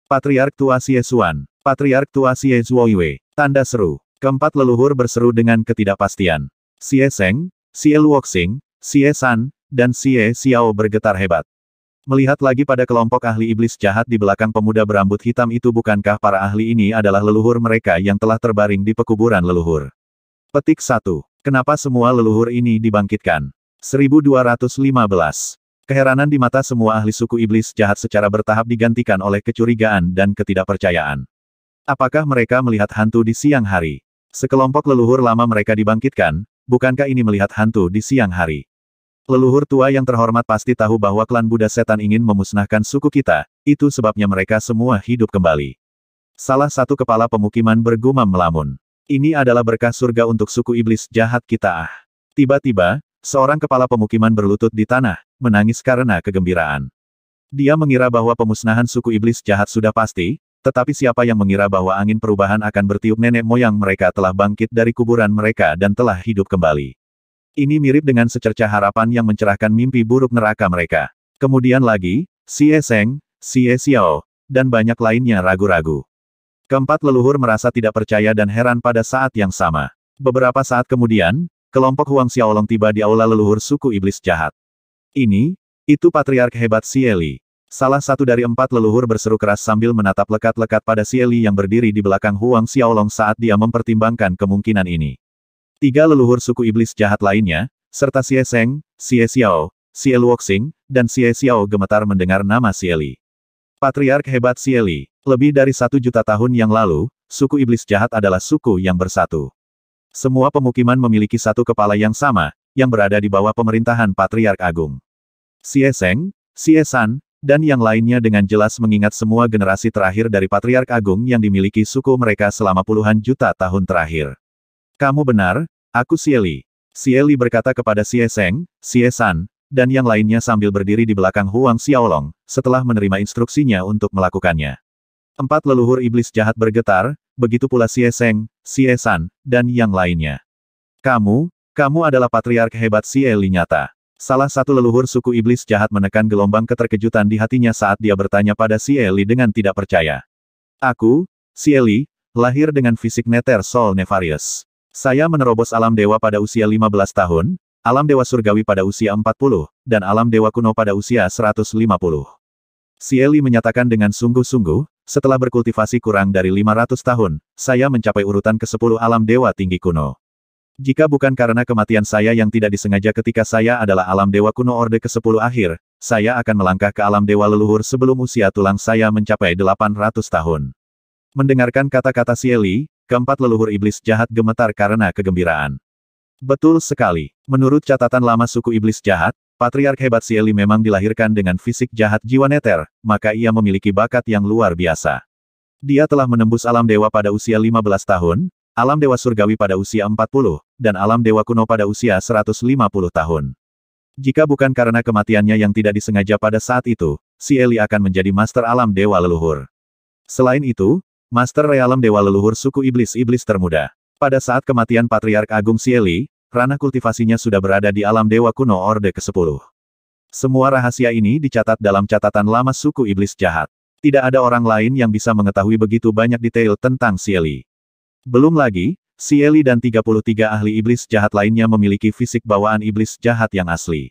Patriark Tua Xiezuan, Patriark Tua Xiezuoiwe, tanda seru. Keempat leluhur berseru dengan ketidakpastian. Xie Seng, Xie Luoxing, Xie San, dan Xie Xiao bergetar hebat. Melihat lagi pada kelompok ahli iblis jahat di belakang pemuda berambut hitam itu bukankah para ahli ini adalah leluhur mereka yang telah terbaring di pekuburan leluhur. Petik 1. Kenapa semua leluhur ini dibangkitkan? 1215. Keheranan di mata semua ahli suku iblis jahat secara bertahap digantikan oleh kecurigaan dan ketidakpercayaan. Apakah mereka melihat hantu di siang hari? Sekelompok leluhur lama mereka dibangkitkan, bukankah ini melihat hantu di siang hari? Leluhur tua yang terhormat pasti tahu bahwa klan Buddha Setan ingin memusnahkan suku kita, itu sebabnya mereka semua hidup kembali. Salah satu kepala pemukiman bergumam melamun. Ini adalah berkah surga untuk suku iblis jahat kita ah. Tiba-tiba, seorang kepala pemukiman berlutut di tanah, menangis karena kegembiraan. Dia mengira bahwa pemusnahan suku iblis jahat sudah pasti, tetapi siapa yang mengira bahwa angin perubahan akan bertiup nenek moyang mereka telah bangkit dari kuburan mereka dan telah hidup kembali. Ini mirip dengan secerca harapan yang mencerahkan mimpi buruk neraka mereka. Kemudian lagi, Xie Seng, Xie Xiao, dan banyak lainnya ragu-ragu. Keempat leluhur merasa tidak percaya dan heran pada saat yang sama. Beberapa saat kemudian, kelompok Huang Xiaolong tiba di aula leluhur suku iblis jahat. Ini, itu patriark hebat Li. Salah satu dari empat leluhur berseru keras sambil menatap lekat-lekat pada Li yang berdiri di belakang Huang Xiaolong saat dia mempertimbangkan kemungkinan ini. Tiga leluhur suku iblis jahat lainnya, serta Xie Seng, Xie Xiao, Xie Luoxing, dan Xie Xiao gemetar mendengar nama Xie Li. Patriark hebat Xie Li, lebih dari satu juta tahun yang lalu, suku iblis jahat adalah suku yang bersatu. Semua pemukiman memiliki satu kepala yang sama, yang berada di bawah pemerintahan Patriark Agung. Xie Seng, Xie San, dan yang lainnya dengan jelas mengingat semua generasi terakhir dari Patriark Agung yang dimiliki suku mereka selama puluhan juta tahun terakhir. Kamu benar, aku Sieli. Sieli berkata kepada Xie Seng, Xie San, dan yang lainnya sambil berdiri di belakang Huang Xiaolong, setelah menerima instruksinya untuk melakukannya. Empat leluhur iblis jahat bergetar, begitu pula Xie Seng, Xie San, dan yang lainnya. Kamu, kamu adalah patriark hebat Sieli nyata. Salah satu leluhur suku iblis jahat menekan gelombang keterkejutan di hatinya saat dia bertanya pada Sieli dengan tidak percaya. Aku, Sieli, lahir dengan fisik neter Sol Nefarius. Saya menerobos alam dewa pada usia 15 tahun, alam dewa surgawi pada usia 40, dan alam dewa kuno pada usia 150. Sieli menyatakan dengan sungguh-sungguh, setelah berkultivasi kurang dari 500 tahun, saya mencapai urutan ke-10 alam dewa tinggi kuno. Jika bukan karena kematian saya yang tidak disengaja ketika saya adalah alam dewa kuno orde ke-10 akhir, saya akan melangkah ke alam dewa leluhur sebelum usia tulang saya mencapai 800 tahun. Mendengarkan kata-kata Sieli, keempat leluhur iblis jahat gemetar karena kegembiraan. Betul sekali. Menurut catatan lama suku iblis jahat, Patriark hebat Sieli memang dilahirkan dengan fisik jahat jiwa neter, maka ia memiliki bakat yang luar biasa. Dia telah menembus alam dewa pada usia 15 tahun, alam dewa surgawi pada usia 40, dan alam dewa kuno pada usia 150 tahun. Jika bukan karena kematiannya yang tidak disengaja pada saat itu, Sieli akan menjadi master alam dewa leluhur. Selain itu, Master Realem Dewa Leluhur Suku Iblis-Iblis Termuda. Pada saat kematian Patriark Agung Sieli, ranah kultivasinya sudah berada di alam Dewa Kuno Orde ke-10. Semua rahasia ini dicatat dalam catatan lama Suku Iblis Jahat. Tidak ada orang lain yang bisa mengetahui begitu banyak detail tentang Sieli. Belum lagi, Sieli dan 33 ahli iblis jahat lainnya memiliki fisik bawaan iblis jahat yang asli.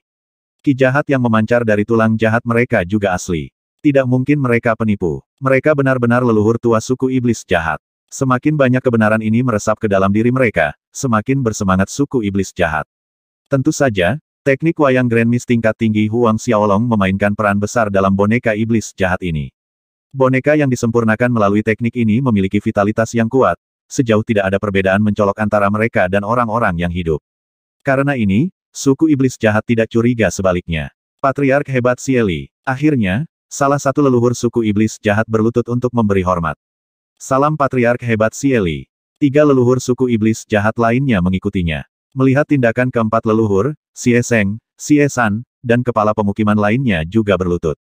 Ki jahat yang memancar dari tulang jahat mereka juga asli. Tidak mungkin mereka penipu. Mereka benar-benar leluhur tua suku iblis jahat. Semakin banyak kebenaran ini meresap ke dalam diri mereka, semakin bersemangat suku iblis jahat. Tentu saja, teknik wayang Grand Mist tingkat tinggi Huang Xiaolong memainkan peran besar dalam boneka iblis jahat ini. Boneka yang disempurnakan melalui teknik ini memiliki vitalitas yang kuat, sejauh tidak ada perbedaan mencolok antara mereka dan orang-orang yang hidup. Karena ini, suku iblis jahat tidak curiga sebaliknya. Patriark hebat Sieli. Akhirnya, Salah satu leluhur suku iblis jahat berlutut untuk memberi hormat. Salam patriark hebat Sieli. Tiga leluhur suku iblis jahat lainnya mengikutinya. Melihat tindakan keempat leluhur, Seng, Sieseng, San, dan kepala pemukiman lainnya juga berlutut.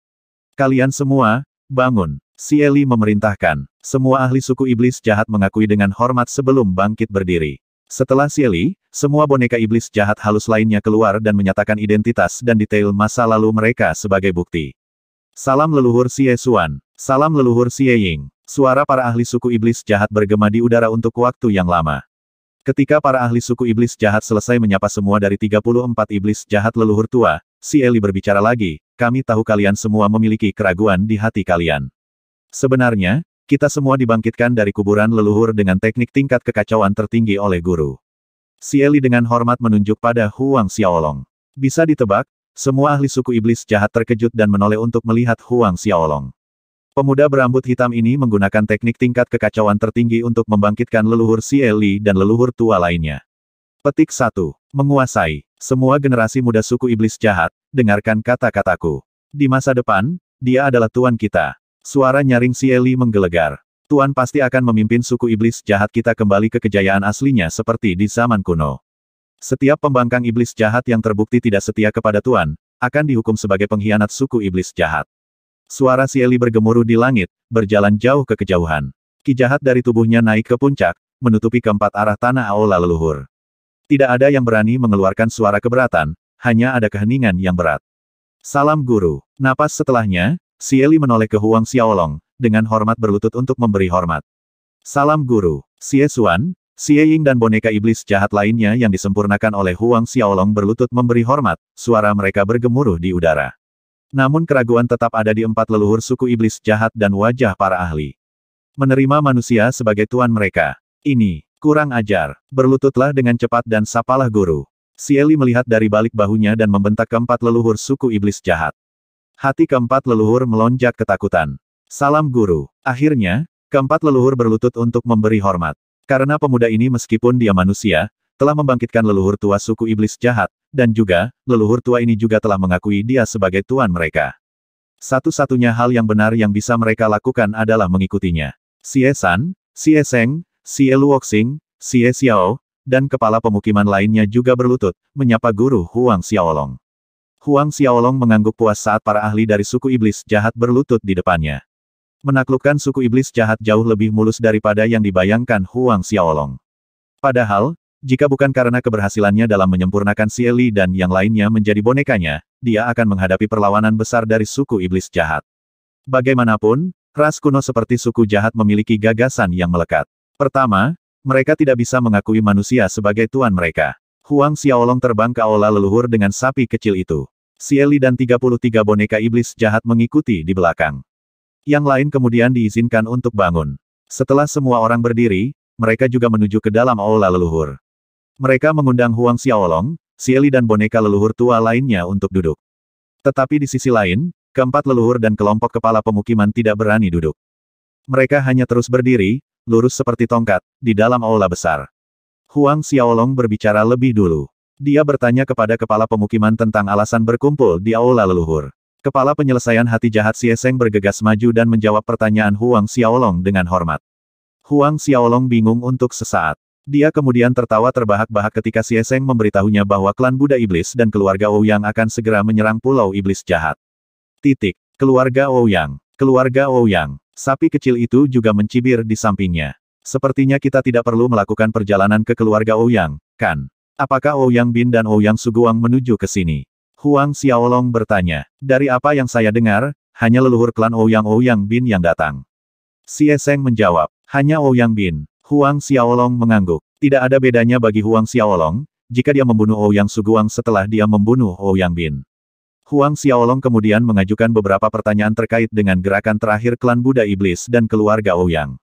Kalian semua, bangun. Sieli memerintahkan. Semua ahli suku iblis jahat mengakui dengan hormat sebelum bangkit berdiri. Setelah Sieli, semua boneka iblis jahat halus lainnya keluar dan menyatakan identitas dan detail masa lalu mereka sebagai bukti. Salam leluhur Xie Xuan. Salam leluhur Xie Ying. Suara para ahli suku iblis jahat bergema di udara untuk waktu yang lama. Ketika para ahli suku iblis jahat selesai menyapa semua dari 34 iblis jahat leluhur tua, si Eli berbicara lagi, kami tahu kalian semua memiliki keraguan di hati kalian. Sebenarnya, kita semua dibangkitkan dari kuburan leluhur dengan teknik tingkat kekacauan tertinggi oleh guru. Si Eli dengan hormat menunjuk pada Huang Xiaolong. Bisa ditebak, semua ahli suku iblis jahat terkejut dan menoleh untuk melihat Huang Xiaolong. Pemuda berambut hitam ini menggunakan teknik tingkat kekacauan tertinggi untuk membangkitkan leluhur Xie Li dan leluhur tua lainnya. Petik satu, Menguasai. Semua generasi muda suku iblis jahat, dengarkan kata-kataku. Di masa depan, dia adalah tuan kita. Suara nyaring Xie Li menggelegar. Tuan pasti akan memimpin suku iblis jahat kita kembali ke kejayaan aslinya seperti di zaman kuno. Setiap pembangkang iblis jahat yang terbukti tidak setia kepada Tuhan, akan dihukum sebagai pengkhianat suku iblis jahat. Suara Sieli bergemuruh di langit, berjalan jauh ke kejauhan. Ki jahat dari tubuhnya naik ke puncak, menutupi keempat arah tanah aula leluhur. Tidak ada yang berani mengeluarkan suara keberatan, hanya ada keheningan yang berat. Salam guru. Napas setelahnya, Sieli menoleh ke Huang Xiaolong, dengan hormat berlutut untuk memberi hormat. Salam guru. Xie Xuan, Xie Ying dan boneka iblis jahat lainnya yang disempurnakan oleh Huang Xiaolong berlutut memberi hormat, suara mereka bergemuruh di udara. Namun keraguan tetap ada di empat leluhur suku iblis jahat dan wajah para ahli. Menerima manusia sebagai tuan mereka. Ini, kurang ajar. Berlututlah dengan cepat dan sapalah guru. Li melihat dari balik bahunya dan membentak keempat leluhur suku iblis jahat. Hati keempat leluhur melonjak ketakutan. Salam guru. Akhirnya, keempat leluhur berlutut untuk memberi hormat. Karena pemuda ini meskipun dia manusia, telah membangkitkan leluhur tua suku iblis jahat, dan juga, leluhur tua ini juga telah mengakui dia sebagai tuan mereka. Satu-satunya hal yang benar yang bisa mereka lakukan adalah mengikutinya. Xie San, Xie Seng, Xie Luoxing, Xie Xiao, dan kepala pemukiman lainnya juga berlutut, menyapa guru Huang Xiaolong. Huang Xiaolong mengangguk puas saat para ahli dari suku iblis jahat berlutut di depannya. Menaklukkan suku iblis jahat jauh lebih mulus daripada yang dibayangkan Huang Xiaolong. Padahal, jika bukan karena keberhasilannya dalam menyempurnakan Sieli dan yang lainnya menjadi bonekanya, dia akan menghadapi perlawanan besar dari suku iblis jahat. Bagaimanapun, ras kuno seperti suku jahat memiliki gagasan yang melekat. Pertama, mereka tidak bisa mengakui manusia sebagai tuan mereka. Huang Xiaolong terbang ke aula leluhur dengan sapi kecil itu. Sieli dan 33 boneka iblis jahat mengikuti di belakang. Yang lain kemudian diizinkan untuk bangun. Setelah semua orang berdiri, mereka juga menuju ke dalam aula leluhur. Mereka mengundang Huang Xiaolong, Xieli dan boneka leluhur tua lainnya untuk duduk. Tetapi di sisi lain, keempat leluhur dan kelompok kepala pemukiman tidak berani duduk. Mereka hanya terus berdiri, lurus seperti tongkat, di dalam aula besar. Huang Xiaolong berbicara lebih dulu. Dia bertanya kepada kepala pemukiman tentang alasan berkumpul di aula leluhur. Kepala penyelesaian hati jahat Seng bergegas maju dan menjawab pertanyaan Huang Xiaolong dengan hormat. Huang Xiaolong bingung untuk sesaat. Dia kemudian tertawa terbahak-bahak ketika Seng memberitahunya bahwa klan Buddha Iblis dan keluarga Ouyang akan segera menyerang Pulau Iblis Jahat. Titik. Keluarga Ouyang. Keluarga Ouyang. Sapi kecil itu juga mencibir di sampingnya. Sepertinya kita tidak perlu melakukan perjalanan ke keluarga Ouyang, kan? Apakah Ouyang Bin dan Ouyang Suguang menuju ke sini? Huang Xiaolong bertanya. Dari apa yang saya dengar, hanya leluhur klan Ouyang oh Ouyang oh Bin yang datang. Si Seng menjawab, hanya Ouyang oh Bin. Huang Xiaolong mengangguk. Tidak ada bedanya bagi Huang Xiaolong, jika dia membunuh Ouyang Suguang setelah dia membunuh Ouyang Bin. Huang Xiaolong kemudian mengajukan beberapa pertanyaan terkait dengan gerakan terakhir klan Buddha Iblis dan keluarga Ouyang.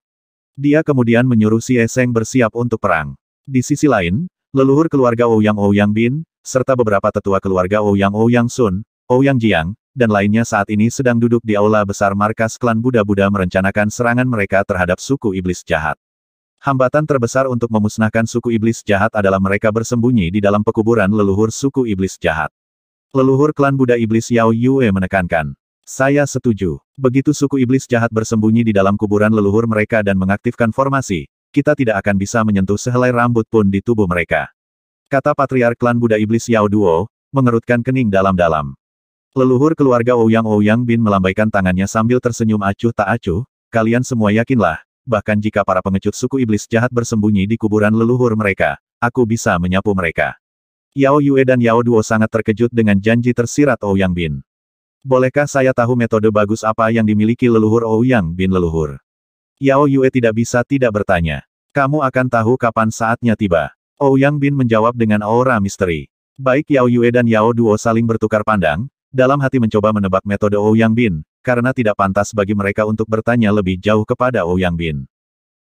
Dia kemudian menyuruh si Eseng bersiap untuk perang. Di sisi lain, leluhur keluarga Ouyang Ouyang Bin, serta beberapa tetua keluarga Ouyang oh Ouyang oh Sun, Ouyang oh Jiang, dan lainnya saat ini sedang duduk di aula besar markas klan Buddha-Buddha merencanakan serangan mereka terhadap suku iblis jahat. Hambatan terbesar untuk memusnahkan suku iblis jahat adalah mereka bersembunyi di dalam pekuburan leluhur suku iblis jahat. Leluhur klan Buddha Iblis Yao Yue menekankan. Saya setuju. Begitu suku iblis jahat bersembunyi di dalam kuburan leluhur mereka dan mengaktifkan formasi, kita tidak akan bisa menyentuh sehelai rambut pun di tubuh mereka. Kata Patriark Klan Buddha Iblis Yao Duo, mengerutkan kening dalam-dalam. Leluhur keluarga Ouyang Ouyang Bin melambaikan tangannya sambil tersenyum acuh tak acuh, kalian semua yakinlah, bahkan jika para pengecut suku iblis jahat bersembunyi di kuburan leluhur mereka, aku bisa menyapu mereka. Yao Yue dan Yao Duo sangat terkejut dengan janji tersirat Ouyang Bin. Bolehkah saya tahu metode bagus apa yang dimiliki leluhur Ouyang Bin leluhur? Yao Yue tidak bisa tidak bertanya. Kamu akan tahu kapan saatnya tiba. Ouyang Bin menjawab dengan aura misteri. Baik Yao Yue dan Yao Duo saling bertukar pandang, dalam hati mencoba menebak metode Ouyang Bin, karena tidak pantas bagi mereka untuk bertanya lebih jauh kepada Ouyang Bin.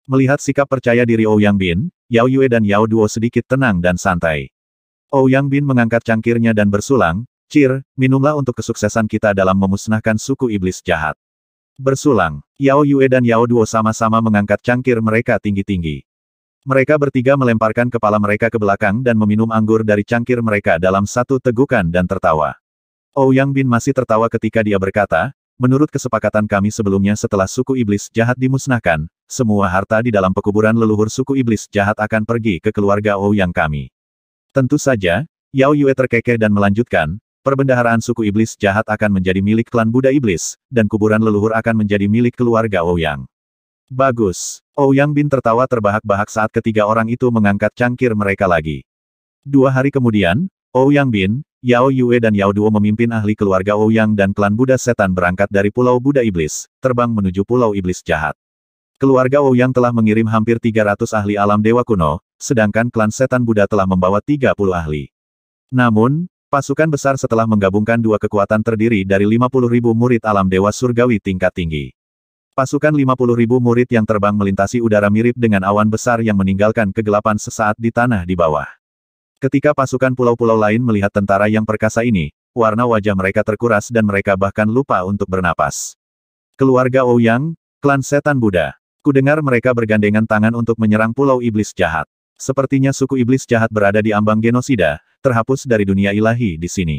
Melihat sikap percaya diri Ouyang Bin, Yao Yue dan Yao Duo sedikit tenang dan santai. Ouyang Bin mengangkat cangkirnya dan bersulang, Cir, minumlah untuk kesuksesan kita dalam memusnahkan suku iblis jahat. Bersulang, Yao Yue dan Yao Duo sama-sama mengangkat cangkir mereka tinggi-tinggi. Mereka bertiga melemparkan kepala mereka ke belakang dan meminum anggur dari cangkir mereka dalam satu tegukan dan tertawa. Ouyang oh Bin masih tertawa ketika dia berkata, Menurut kesepakatan kami sebelumnya setelah suku iblis jahat dimusnahkan, semua harta di dalam pekuburan leluhur suku iblis jahat akan pergi ke keluarga Ouyang oh kami. Tentu saja, Yao Yue terkekeh dan melanjutkan, perbendaharaan suku iblis jahat akan menjadi milik klan Buddha Iblis, dan kuburan leluhur akan menjadi milik keluarga Ouyang. Oh Bagus. Ouyang oh, Bin tertawa terbahak-bahak saat ketiga orang itu mengangkat cangkir mereka lagi. Dua hari kemudian, Ouyang oh Bin, Yao Yue dan Yao Duo memimpin ahli keluarga Ouyang oh dan klan Buddha Setan berangkat dari Pulau Buddha Iblis, terbang menuju Pulau Iblis Jahat. Keluarga Ouyang telah mengirim hampir 300 ahli alam dewa kuno, sedangkan klan Setan Buddha telah membawa 30 ahli. Namun, pasukan besar setelah menggabungkan dua kekuatan terdiri dari 50.000 murid alam dewa surgawi tingkat tinggi. Pasukan ribu murid yang terbang melintasi udara mirip dengan awan besar yang meninggalkan kegelapan sesaat di tanah di bawah. Ketika pasukan pulau-pulau lain melihat tentara yang perkasa ini, warna wajah mereka terkuras dan mereka bahkan lupa untuk bernapas. Keluarga Ouyang, oh klan setan Buddha. Kudengar mereka bergandengan tangan untuk menyerang pulau iblis jahat. Sepertinya suku iblis jahat berada di ambang genosida, terhapus dari dunia ilahi di sini.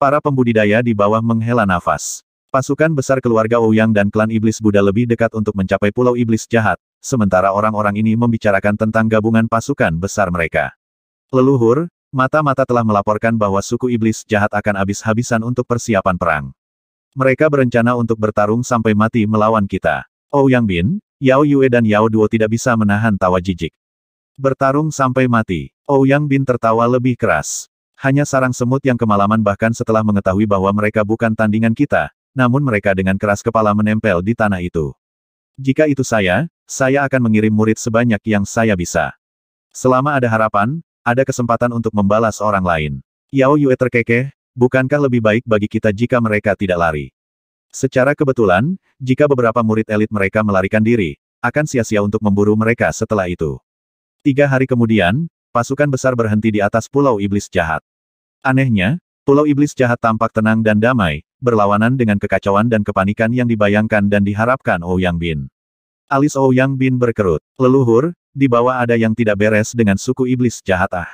Para pembudidaya di bawah menghela nafas. Pasukan besar keluarga Ouyang dan klan Iblis Buddha lebih dekat untuk mencapai Pulau Iblis Jahat, sementara orang-orang ini membicarakan tentang gabungan pasukan besar mereka. Leluhur, mata-mata telah melaporkan bahwa suku Iblis Jahat akan habis-habisan untuk persiapan perang. Mereka berencana untuk bertarung sampai mati melawan kita. Ouyang Bin, Yao Yue dan Yao Duo tidak bisa menahan tawa jijik. Bertarung sampai mati, Ouyang Bin tertawa lebih keras. Hanya sarang semut yang kemalaman bahkan setelah mengetahui bahwa mereka bukan tandingan kita, namun mereka dengan keras kepala menempel di tanah itu. Jika itu saya, saya akan mengirim murid sebanyak yang saya bisa. Selama ada harapan, ada kesempatan untuk membalas orang lain. Yao Yue terkekeh, bukankah lebih baik bagi kita jika mereka tidak lari? Secara kebetulan, jika beberapa murid elit mereka melarikan diri, akan sia-sia untuk memburu mereka setelah itu. Tiga hari kemudian, pasukan besar berhenti di atas Pulau Iblis Jahat. Anehnya, Pulau Iblis Jahat tampak tenang dan damai, berlawanan dengan kekacauan dan kepanikan yang dibayangkan dan diharapkan Ouyang oh Bin. Alis Ouyang oh Bin berkerut. Leluhur, di bawah ada yang tidak beres dengan suku iblis jahat ah.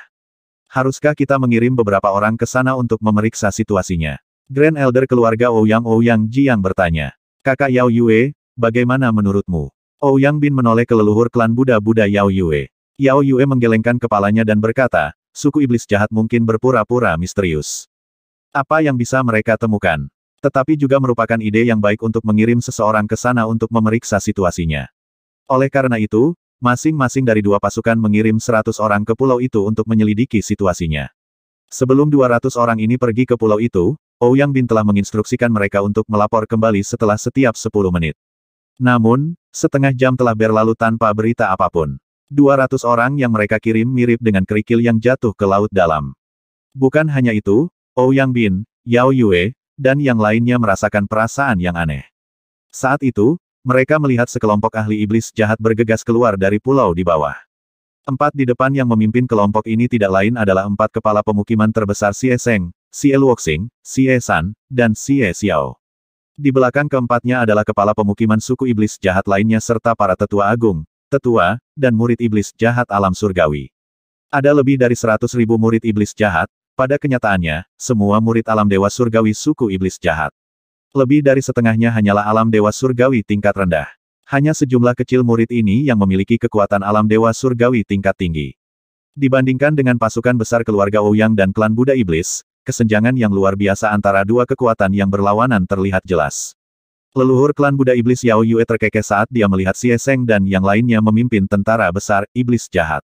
Haruskah kita mengirim beberapa orang ke sana untuk memeriksa situasinya? Grand Elder keluarga Ouyang oh Ouyang Ji yang bertanya. Kakak Yao Yue, bagaimana menurutmu? Ouyang Bin menoleh ke leluhur klan Buddha-Buddha Yao Yue. Yao Yue menggelengkan kepalanya dan berkata, suku iblis jahat mungkin berpura-pura misterius. Apa yang bisa mereka temukan? Tetapi juga merupakan ide yang baik untuk mengirim seseorang ke sana untuk memeriksa situasinya. Oleh karena itu, masing-masing dari dua pasukan mengirim 100 orang ke pulau itu untuk menyelidiki situasinya. Sebelum 200 orang ini pergi ke pulau itu, Ouyang Bin telah menginstruksikan mereka untuk melapor kembali setelah setiap 10 menit. Namun, setengah jam telah berlalu tanpa berita apapun. 200 orang yang mereka kirim mirip dengan kerikil yang jatuh ke laut dalam. Bukan hanya itu, Ouyang Bin, Yao Yue, dan yang lainnya merasakan perasaan yang aneh. Saat itu, mereka melihat sekelompok ahli iblis jahat bergegas keluar dari pulau di bawah. Empat di depan yang memimpin kelompok ini tidak lain adalah empat kepala pemukiman terbesar Xie Seng, Xie Luoxing, Xie San, dan Xie Xiao. Di belakang keempatnya adalah kepala pemukiman suku iblis jahat lainnya serta para tetua agung, tetua, dan murid iblis jahat alam surgawi. Ada lebih dari seratus ribu murid iblis jahat, pada kenyataannya, semua murid alam dewa surgawi suku iblis jahat. Lebih dari setengahnya hanyalah alam dewa surgawi tingkat rendah. Hanya sejumlah kecil murid ini yang memiliki kekuatan alam dewa surgawi tingkat tinggi. Dibandingkan dengan pasukan besar keluarga Ouyang dan klan Buddha Iblis, kesenjangan yang luar biasa antara dua kekuatan yang berlawanan terlihat jelas. Leluhur klan Buddha Iblis Yao Yue terkekeh saat dia melihat Xie Seng dan yang lainnya memimpin tentara besar, Iblis Jahat.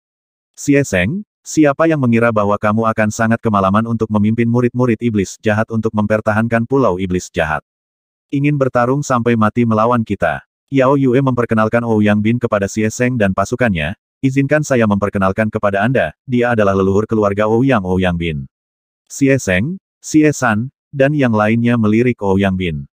Xie Seng, Siapa yang mengira bahwa kamu akan sangat kemalaman untuk memimpin murid-murid iblis jahat untuk mempertahankan pulau iblis jahat? Ingin bertarung sampai mati melawan kita. Yao Yue memperkenalkan Ouyang Bin kepada Xie Seng dan pasukannya, izinkan saya memperkenalkan kepada Anda, dia adalah leluhur keluarga Ouyang. Yang Bin. Xie Seng, Xie San, dan yang lainnya melirik Ouyang Bin.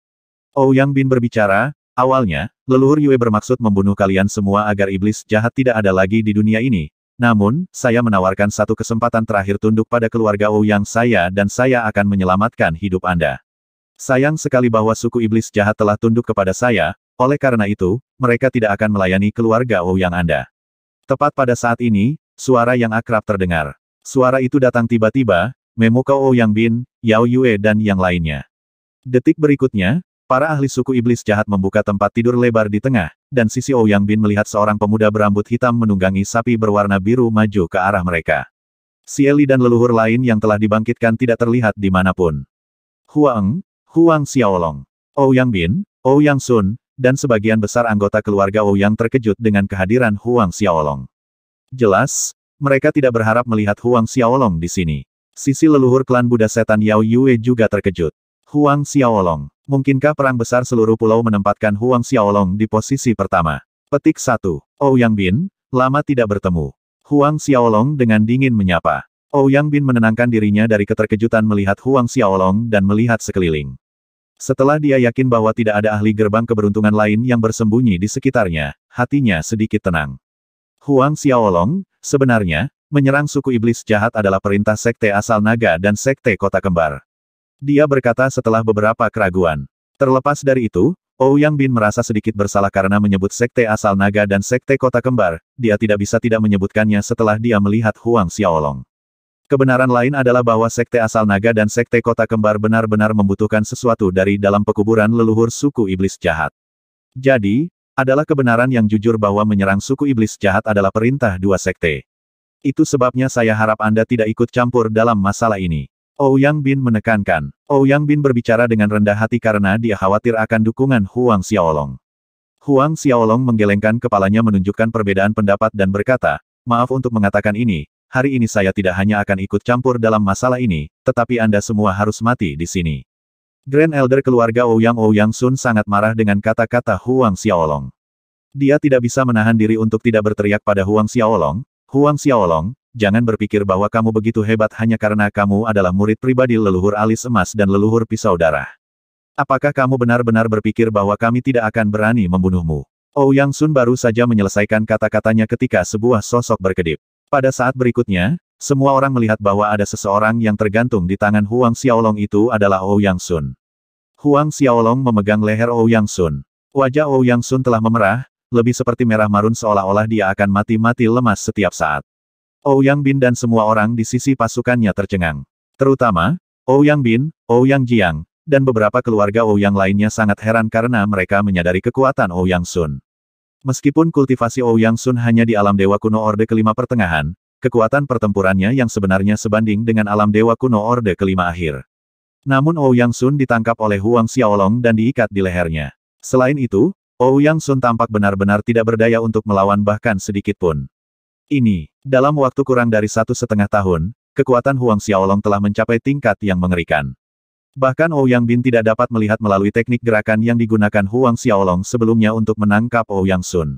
Ouyang Bin berbicara, awalnya, leluhur Yue bermaksud membunuh kalian semua agar iblis jahat tidak ada lagi di dunia ini, namun, saya menawarkan satu kesempatan terakhir tunduk pada keluarga yang saya dan saya akan menyelamatkan hidup Anda. Sayang sekali bahwa suku iblis jahat telah tunduk kepada saya, oleh karena itu, mereka tidak akan melayani keluarga yang Anda. Tepat pada saat ini, suara yang akrab terdengar. Suara itu datang tiba-tiba, Ou Ouyang Bin, Yao Yue dan yang lainnya. Detik berikutnya, Para ahli suku iblis jahat membuka tempat tidur lebar di tengah, dan sisi Ouyang Bin melihat seorang pemuda berambut hitam menunggangi sapi berwarna biru maju ke arah mereka. Sieli dan leluhur lain yang telah dibangkitkan tidak terlihat di dimanapun. Huang, Huang Xiaolong, Ouyang Bin, Ouyang Sun, dan sebagian besar anggota keluarga Ouyang terkejut dengan kehadiran Huang Xiaolong. Jelas, mereka tidak berharap melihat Huang Xiaolong di sini. Sisi leluhur klan Buddha Setan Yao Yue juga terkejut. Huang Xiaolong, Mungkinkah perang besar seluruh pulau menempatkan Huang Xiaolong di posisi pertama? Petik satu. Ouyang oh Yang Bin, lama tidak bertemu. Huang Xiaolong dengan dingin menyapa. Ouyang oh Yang Bin menenangkan dirinya dari keterkejutan melihat Huang Xiaolong dan melihat sekeliling. Setelah dia yakin bahwa tidak ada ahli gerbang keberuntungan lain yang bersembunyi di sekitarnya, hatinya sedikit tenang. Huang Xiaolong, sebenarnya, menyerang suku iblis jahat adalah perintah sekte asal naga dan sekte kota kembar. Dia berkata setelah beberapa keraguan. Terlepas dari itu, Ouyang Bin merasa sedikit bersalah karena menyebut sekte asal naga dan sekte kota kembar, dia tidak bisa tidak menyebutkannya setelah dia melihat Huang Xiaolong. Kebenaran lain adalah bahwa sekte asal naga dan sekte kota kembar benar-benar membutuhkan sesuatu dari dalam pekuburan leluhur suku iblis jahat. Jadi, adalah kebenaran yang jujur bahwa menyerang suku iblis jahat adalah perintah dua sekte. Itu sebabnya saya harap Anda tidak ikut campur dalam masalah ini. Ouyang Bin menekankan, Ouyang Bin berbicara dengan rendah hati karena dia khawatir akan dukungan Huang Xiaolong. Huang Xiaolong menggelengkan kepalanya menunjukkan perbedaan pendapat dan berkata, maaf untuk mengatakan ini, hari ini saya tidak hanya akan ikut campur dalam masalah ini, tetapi Anda semua harus mati di sini. Grand Elder keluarga Ouyang Ouyang Sun sangat marah dengan kata-kata Huang Xiaolong. Dia tidak bisa menahan diri untuk tidak berteriak pada Huang Xiaolong, Huang Xiaolong, jangan berpikir bahwa kamu begitu hebat hanya karena kamu adalah murid pribadi leluhur alis emas dan leluhur pisau darah. Apakah kamu benar-benar berpikir bahwa kami tidak akan berani membunuhmu? Oh Yang Sun baru saja menyelesaikan kata-katanya ketika sebuah sosok berkedip. Pada saat berikutnya, semua orang melihat bahwa ada seseorang yang tergantung di tangan Huang Xiaolong itu adalah Oh Yang Sun. Huang Xiaolong memegang leher Oh Yang Sun. Wajah Oh Yang Sun telah memerah, lebih seperti merah marun seolah-olah dia akan mati-mati lemas setiap saat. Ouyang oh Bin dan semua orang di sisi pasukannya tercengang. Terutama, Ouyang oh Bin, Ouyang oh Jiang, dan beberapa keluarga Ouyang lainnya sangat heran karena mereka menyadari kekuatan Ouyang Sun. Meskipun kultivasi Ouyang Sun hanya di alam Dewa Kuno Orde Kelima Pertengahan, kekuatan pertempurannya yang sebenarnya sebanding dengan alam Dewa Kuno Orde Kelima Akhir. Namun Ouyang Sun ditangkap oleh Huang Xiaolong dan diikat di lehernya. Selain itu, Ouyang Sun tampak benar-benar tidak berdaya untuk melawan bahkan sedikit pun. Ini, dalam waktu kurang dari satu setengah tahun, kekuatan Huang Xiaolong telah mencapai tingkat yang mengerikan. Bahkan Ouyang Bin tidak dapat melihat melalui teknik gerakan yang digunakan Huang Xiaolong sebelumnya untuk menangkap Ouyang Sun.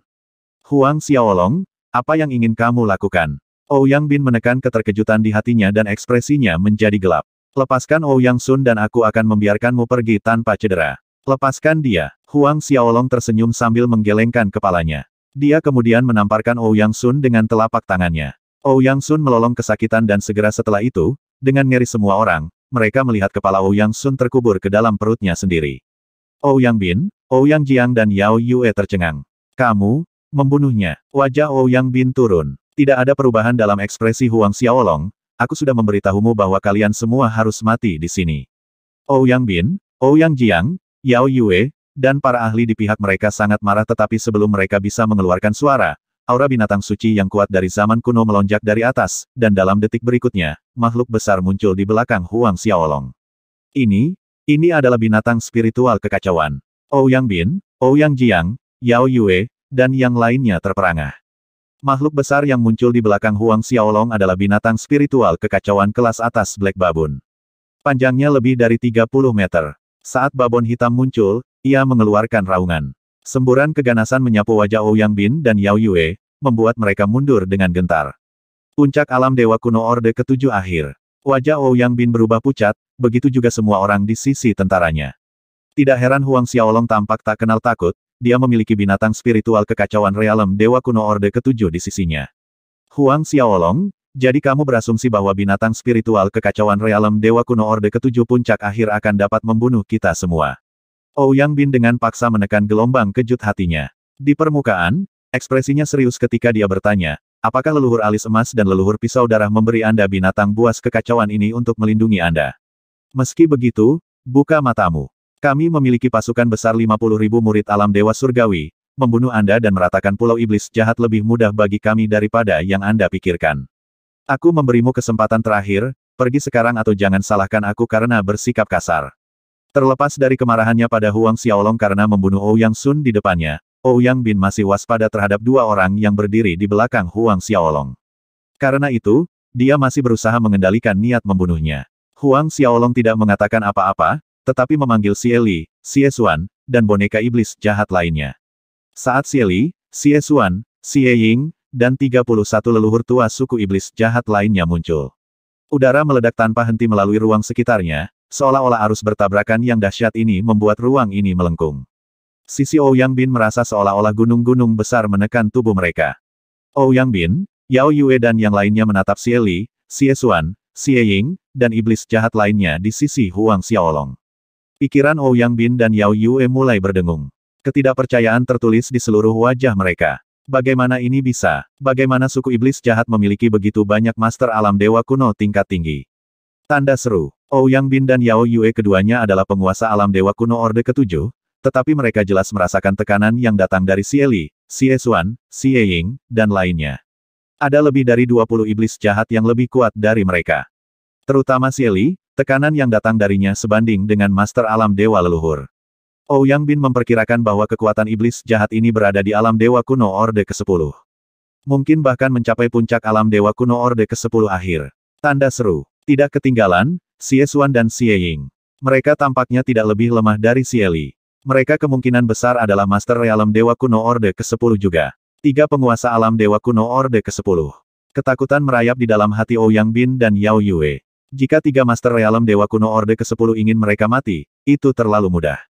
Huang Xiaolong, apa yang ingin kamu lakukan? Ouyang Bin menekan keterkejutan di hatinya dan ekspresinya menjadi gelap. Lepaskan Ouyang Sun dan aku akan membiarkanmu pergi tanpa cedera. Lepaskan dia. Huang Xiaolong tersenyum sambil menggelengkan kepalanya. Dia kemudian menamparkan Ouyang oh Sun dengan telapak tangannya. Ouyang oh Sun melolong kesakitan dan segera setelah itu, dengan ngeri semua orang, mereka melihat kepala Ouyang oh Sun terkubur ke dalam perutnya sendiri. Ouyang Bin, Ouyang Jiang dan Yao Yue tercengang. Kamu, membunuhnya. Wajah Ouyang Bin turun. Tidak ada perubahan dalam ekspresi Huang Xiaolong, aku sudah memberitahumu bahwa kalian semua harus mati di sini. Ouyang Bin, Ouyang Jiang, Yao Yue, dan para ahli di pihak mereka sangat marah tetapi sebelum mereka bisa mengeluarkan suara, aura binatang suci yang kuat dari zaman kuno melonjak dari atas, dan dalam detik berikutnya, makhluk besar muncul di belakang Huang Xiaolong. Ini, ini adalah binatang spiritual kekacauan. Ouyang oh Bin, Ouyang oh Jiang, Yao Yue, dan yang lainnya terperangah. Makhluk besar yang muncul di belakang Huang Xiaolong adalah binatang spiritual kekacauan kelas atas Black Babun. Panjangnya lebih dari 30 meter. Saat babon hitam muncul, ia mengeluarkan raungan. Semburan keganasan menyapu wajah Ouyang Bin dan Yao Yue, membuat mereka mundur dengan gentar. Puncak alam Dewa Kuno Orde ketujuh akhir. Wajah Ouyang Bin berubah pucat, begitu juga semua orang di sisi tentaranya. Tidak heran Huang Xiaolong tampak tak kenal takut, dia memiliki binatang spiritual kekacauan realem Dewa Kuno Orde ketujuh di sisinya. Huang Xiaolong, jadi kamu berasumsi bahwa binatang spiritual kekacauan realem Dewa Kuno Orde Ketujuh Puncak akhir akan dapat membunuh kita semua. Ouyang oh Yang Bin dengan paksa menekan gelombang kejut hatinya. Di permukaan, ekspresinya serius ketika dia bertanya, apakah leluhur alis emas dan leluhur pisau darah memberi Anda binatang buas kekacauan ini untuk melindungi Anda? Meski begitu, buka matamu. Kami memiliki pasukan besar 50 ribu murid alam Dewa Surgawi, membunuh Anda dan meratakan pulau iblis jahat lebih mudah bagi kami daripada yang Anda pikirkan. Aku memberimu kesempatan terakhir, pergi sekarang atau jangan salahkan aku karena bersikap kasar. Terlepas dari kemarahannya pada Huang Xiaolong karena membunuh Ouyang Sun di depannya, Ouyang Bin masih waspada terhadap dua orang yang berdiri di belakang Huang Xiaolong. Karena itu, dia masih berusaha mengendalikan niat membunuhnya. Huang Xiaolong tidak mengatakan apa-apa, tetapi memanggil Xie Li, Xie Xuan, dan boneka iblis jahat lainnya. Saat Xie Li, Xie Xuan, Xie Ying, dan 31 leluhur tua suku iblis jahat lainnya muncul. Udara meledak tanpa henti melalui ruang sekitarnya, seolah-olah arus bertabrakan yang dahsyat ini membuat ruang ini melengkung. Sisi Ouyang Bin merasa seolah-olah gunung-gunung besar menekan tubuh mereka. Ouyang Bin, Yao Yue dan yang lainnya menatap Xie Li, Xie Xuan, Xie Ying, dan iblis jahat lainnya di sisi Huang Xiaolong. Pikiran Ouyang Bin dan Yao Yue mulai berdengung. Ketidakpercayaan tertulis di seluruh wajah mereka. Bagaimana ini bisa? Bagaimana suku iblis jahat memiliki begitu banyak master alam dewa kuno tingkat tinggi? Tanda seru. Ouyang oh, Bin dan Yao Yue keduanya adalah penguasa alam dewa kuno Orde Ketujuh, tetapi mereka jelas merasakan tekanan yang datang dari Xie Li, Xie Xuan, Xie Ying, dan lainnya. Ada lebih dari 20 iblis jahat yang lebih kuat dari mereka. Terutama Xie Li, tekanan yang datang darinya sebanding dengan master alam dewa leluhur. Ouyang Bin memperkirakan bahwa kekuatan iblis jahat ini berada di alam Dewa Kuno Orde ke-10. Mungkin bahkan mencapai puncak alam Dewa Kuno Orde ke-10 akhir. Tanda seru. Tidak ketinggalan, Xie Xuan dan Xie Ying. Mereka tampaknya tidak lebih lemah dari Xie Li. Mereka kemungkinan besar adalah Master Realm Dewa Kuno Orde ke-10 juga. Tiga penguasa alam Dewa Kuno Orde ke-10. Ketakutan merayap di dalam hati Ouyang Bin dan Yao Yue. Jika tiga Master Realm Dewa Kuno Orde ke-10 ingin mereka mati, itu terlalu mudah.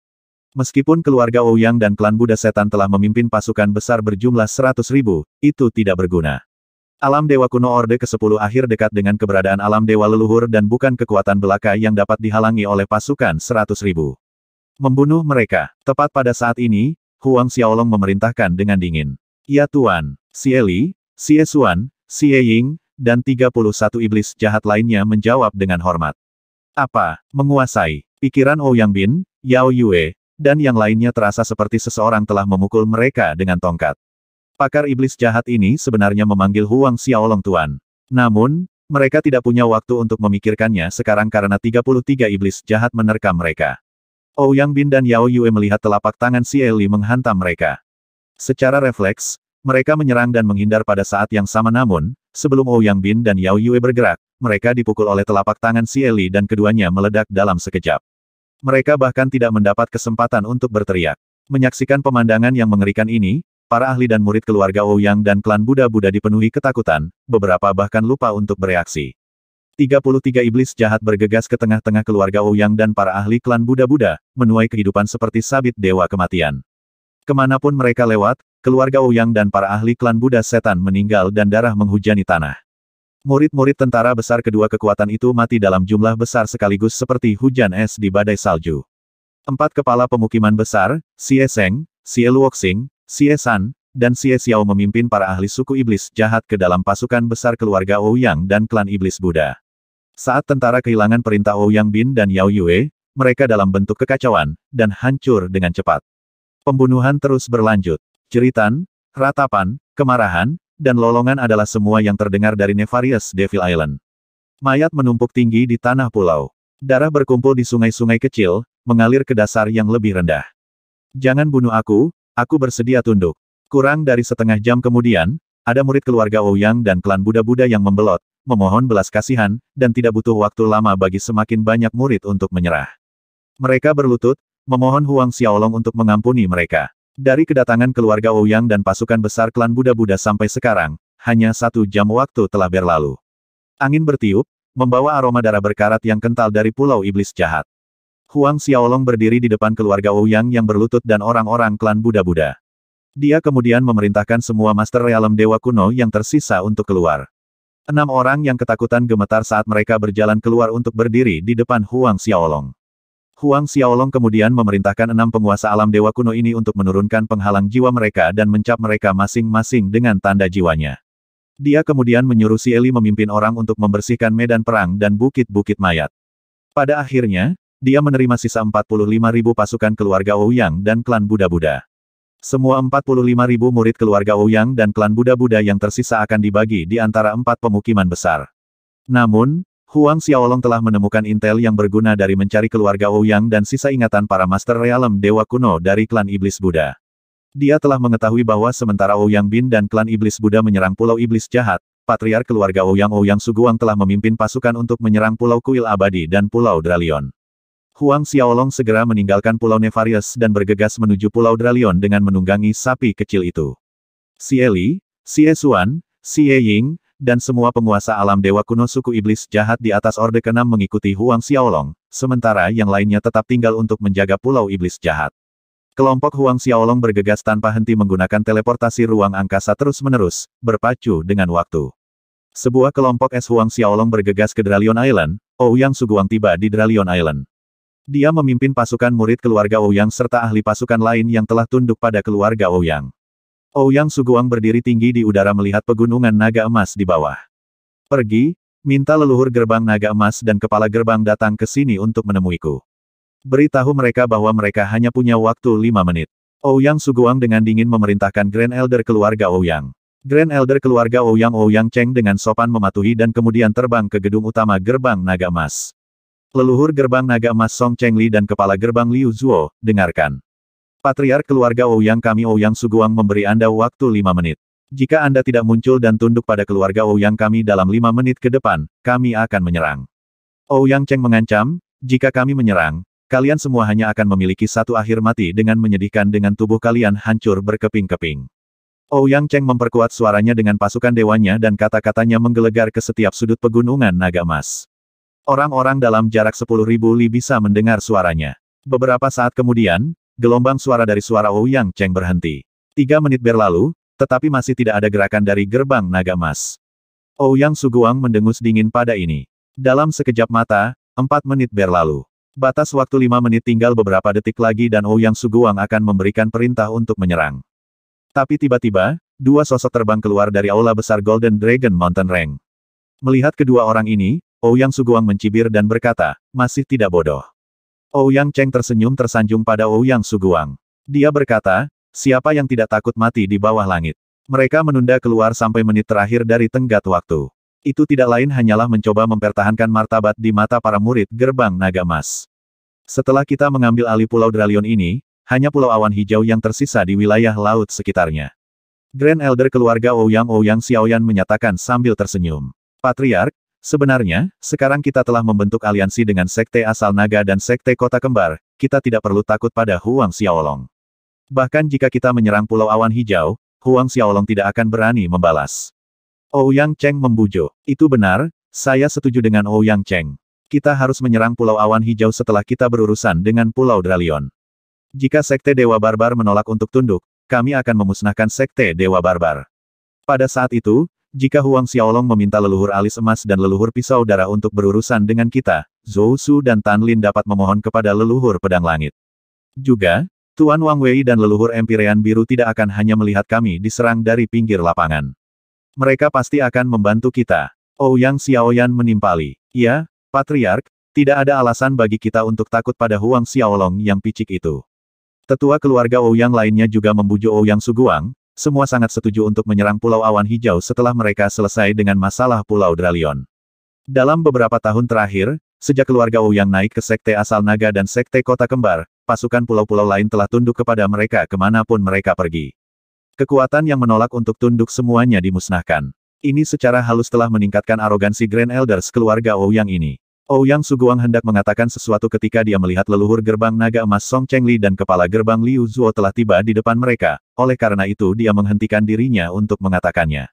Meskipun keluarga Ouyang dan klan Buddha Setan telah memimpin pasukan besar berjumlah seratus ribu, itu tidak berguna. Alam Dewa Kuno Orde ke-10 akhir dekat dengan keberadaan alam Dewa Leluhur dan bukan kekuatan belaka yang dapat dihalangi oleh pasukan seratus ribu. Membunuh mereka. Tepat pada saat ini, Huang Xiaolong memerintahkan dengan dingin. Ya Tuan, Xie Li, Xie Xuan, Xie Ying, dan 31 iblis jahat lainnya menjawab dengan hormat. Apa? Menguasai. Pikiran Ouyang Bin, Yao Yue, dan yang lainnya terasa seperti seseorang telah memukul mereka dengan tongkat. Pakar iblis jahat ini sebenarnya memanggil Huang Xiaolong Tuan. Namun, mereka tidak punya waktu untuk memikirkannya sekarang karena 33 iblis jahat menerkam mereka. Ouyang oh Bin dan Yao Yue melihat telapak tangan Xie Li menghantam mereka. Secara refleks, mereka menyerang dan menghindar pada saat yang sama namun, sebelum Ouyang oh Bin dan Yao Yue bergerak, mereka dipukul oleh telapak tangan Xie Li dan keduanya meledak dalam sekejap. Mereka bahkan tidak mendapat kesempatan untuk berteriak. Menyaksikan pemandangan yang mengerikan ini, para ahli dan murid keluarga Ouyang dan klan Buddha-Buddha dipenuhi ketakutan, beberapa bahkan lupa untuk bereaksi. 33 iblis jahat bergegas ke tengah-tengah keluarga Ouyang dan para ahli klan Buddha-Buddha, menuai kehidupan seperti sabit dewa kematian. Kemanapun mereka lewat, keluarga Ouyang dan para ahli klan Buddha setan meninggal dan darah menghujani tanah. Murid-murid tentara besar kedua kekuatan itu mati dalam jumlah besar sekaligus seperti hujan es di badai salju. Empat kepala pemukiman besar, Si Seng, Xie Luoxing, Si San, dan Si Xiao memimpin para ahli suku iblis jahat ke dalam pasukan besar keluarga Ouyang dan klan iblis Buddha. Saat tentara kehilangan perintah Ouyang Bin dan Yao Yue, mereka dalam bentuk kekacauan, dan hancur dengan cepat. Pembunuhan terus berlanjut. Ceritan, ratapan, kemarahan, dan lolongan adalah semua yang terdengar dari Nefarious Devil Island. Mayat menumpuk tinggi di tanah pulau. Darah berkumpul di sungai-sungai kecil, mengalir ke dasar yang lebih rendah. Jangan bunuh aku, aku bersedia tunduk. Kurang dari setengah jam kemudian, ada murid keluarga Ouyang oh dan klan Buddha-Buddha yang membelot, memohon belas kasihan, dan tidak butuh waktu lama bagi semakin banyak murid untuk menyerah. Mereka berlutut, memohon Huang Xiaolong untuk mengampuni mereka. Dari kedatangan keluarga Ouyang dan pasukan besar klan Buddha-Buddha sampai sekarang, hanya satu jam waktu telah berlalu. Angin bertiup, membawa aroma darah berkarat yang kental dari pulau iblis jahat. Huang Xiaolong berdiri di depan keluarga Ouyang yang berlutut dan orang-orang klan Buddha-Buddha. Dia kemudian memerintahkan semua Master Realm Dewa Kuno yang tersisa untuk keluar. Enam orang yang ketakutan gemetar saat mereka berjalan keluar untuk berdiri di depan Huang Xiaolong. Huang Xiaolong kemudian memerintahkan enam penguasa alam dewa kuno ini untuk menurunkan penghalang jiwa mereka dan mencap mereka masing-masing dengan tanda jiwanya. Dia kemudian menyuruh si Eli memimpin orang untuk membersihkan medan perang dan bukit-bukit mayat. Pada akhirnya, dia menerima sisa 45.000 pasukan keluarga Ouyang dan klan Buddha-Buddha. Semua 45.000 murid keluarga Ouyang dan klan Buddha-Buddha yang tersisa akan dibagi di antara empat pemukiman besar. Namun, Huang Xiaolong telah menemukan intel yang berguna dari mencari keluarga Ouyang dan sisa ingatan para Master Realem Dewa Kuno dari klan Iblis Buddha. Dia telah mengetahui bahwa sementara Ouyang Bin dan klan Iblis Buddha menyerang Pulau Iblis Jahat, Patriar keluarga Ouyang Ouyang Suguang telah memimpin pasukan untuk menyerang Pulau Kuil Abadi dan Pulau Dralion. Huang Xiaolong segera meninggalkan Pulau Nevarius dan bergegas menuju Pulau Dralion dengan menunggangi sapi kecil itu. Si Eli, Si Esuan, Si Ying, dan semua penguasa alam dewa kuno suku iblis jahat di atas Orde ke-6 mengikuti Huang Xiaolong, sementara yang lainnya tetap tinggal untuk menjaga pulau iblis jahat. Kelompok Huang Xiaolong bergegas tanpa henti menggunakan teleportasi ruang angkasa terus-menerus, berpacu dengan waktu. Sebuah kelompok es Huang Xiaolong bergegas ke Dralion Island, Ouyang Suguang tiba di Dralion Island. Dia memimpin pasukan murid keluarga Ouyang serta ahli pasukan lain yang telah tunduk pada keluarga Ouyang. Ouyang Suguang berdiri tinggi di udara melihat pegunungan naga emas di bawah. Pergi, minta leluhur gerbang naga emas dan kepala gerbang datang ke sini untuk menemuiku. Beritahu mereka bahwa mereka hanya punya waktu lima menit. Ouyang Suguang dengan dingin memerintahkan Grand Elder keluarga Ouyang. Grand Elder keluarga Ouyang Ouyang Cheng dengan sopan mematuhi dan kemudian terbang ke gedung utama gerbang naga emas. Leluhur gerbang naga emas Song Cheng Li dan kepala gerbang Liu Zuo, dengarkan. Patriark keluarga Ouyang kami Ouyang Suguang memberi Anda waktu lima menit. Jika Anda tidak muncul dan tunduk pada keluarga Ouyang kami dalam lima menit ke depan, kami akan menyerang. Ouyang Cheng mengancam, jika kami menyerang, kalian semua hanya akan memiliki satu akhir mati dengan menyedihkan dengan tubuh kalian hancur berkeping-keping. Ouyang Cheng memperkuat suaranya dengan pasukan dewanya dan kata-katanya menggelegar ke setiap sudut pegunungan naga Emas. Orang-orang dalam jarak sepuluh ribu li bisa mendengar suaranya. Beberapa saat kemudian, Gelombang suara dari suara Wu Yang Cheng berhenti. Tiga menit berlalu, tetapi masih tidak ada gerakan dari gerbang naga emas. Wu Yang Suguang mendengus dingin pada ini. Dalam sekejap mata, empat menit berlalu. Batas waktu lima menit tinggal beberapa detik lagi dan Wu Yang Suguang akan memberikan perintah untuk menyerang. Tapi tiba-tiba, dua sosok terbang keluar dari aula besar Golden Dragon Mountain Rank. Melihat kedua orang ini, Ouyang Suguang mencibir dan berkata, masih tidak bodoh. Ouyang Cheng tersenyum tersanjung pada Ouyang Suguang. Dia berkata, siapa yang tidak takut mati di bawah langit? Mereka menunda keluar sampai menit terakhir dari tenggat waktu. Itu tidak lain hanyalah mencoba mempertahankan martabat di mata para murid gerbang naga Emas. Setelah kita mengambil alih pulau Dralion ini, hanya pulau awan hijau yang tersisa di wilayah laut sekitarnya. Grand Elder keluarga Ouyang Ouyang Xiaoyan menyatakan sambil tersenyum. Patriark, Sebenarnya, sekarang kita telah membentuk aliansi dengan Sekte Asal Naga dan Sekte Kota Kembar, kita tidak perlu takut pada Huang Xiaolong. Bahkan jika kita menyerang Pulau Awan Hijau, Huang Xiaolong tidak akan berani membalas. Ouyang oh Cheng membujuk. Itu benar, saya setuju dengan Ouyang oh Cheng. Kita harus menyerang Pulau Awan Hijau setelah kita berurusan dengan Pulau Dralion. Jika Sekte Dewa Barbar menolak untuk tunduk, kami akan memusnahkan Sekte Dewa Barbar. Pada saat itu, jika Huang Xiaolong meminta leluhur alis emas dan leluhur pisau darah untuk berurusan dengan kita, Zhou Su dan Tan Lin dapat memohon kepada leluhur pedang langit. Juga, Tuan Wang Wei dan leluhur empirean biru tidak akan hanya melihat kami diserang dari pinggir lapangan. Mereka pasti akan membantu kita. Ouyang oh, Xiaoyan menimpali. Ya, Patriark, tidak ada alasan bagi kita untuk takut pada Huang Xiaolong yang picik itu. Tetua keluarga Ouyang oh lainnya juga membujuk Ouyang oh Suguang, semua sangat setuju untuk menyerang Pulau Awan Hijau setelah mereka selesai dengan masalah Pulau Dralion. Dalam beberapa tahun terakhir, sejak keluarga Wu yang naik ke Sekte Asal Naga dan Sekte Kota Kembar, pasukan pulau-pulau lain telah tunduk kepada mereka kemanapun mereka pergi. Kekuatan yang menolak untuk tunduk semuanya dimusnahkan. Ini secara halus telah meningkatkan arogansi Grand Elders keluarga Wu yang ini. Ouyang oh, Suguang hendak mengatakan sesuatu ketika dia melihat leluhur gerbang naga emas Song Chengli dan kepala gerbang Liu Zuo telah tiba di depan mereka, oleh karena itu dia menghentikan dirinya untuk mengatakannya.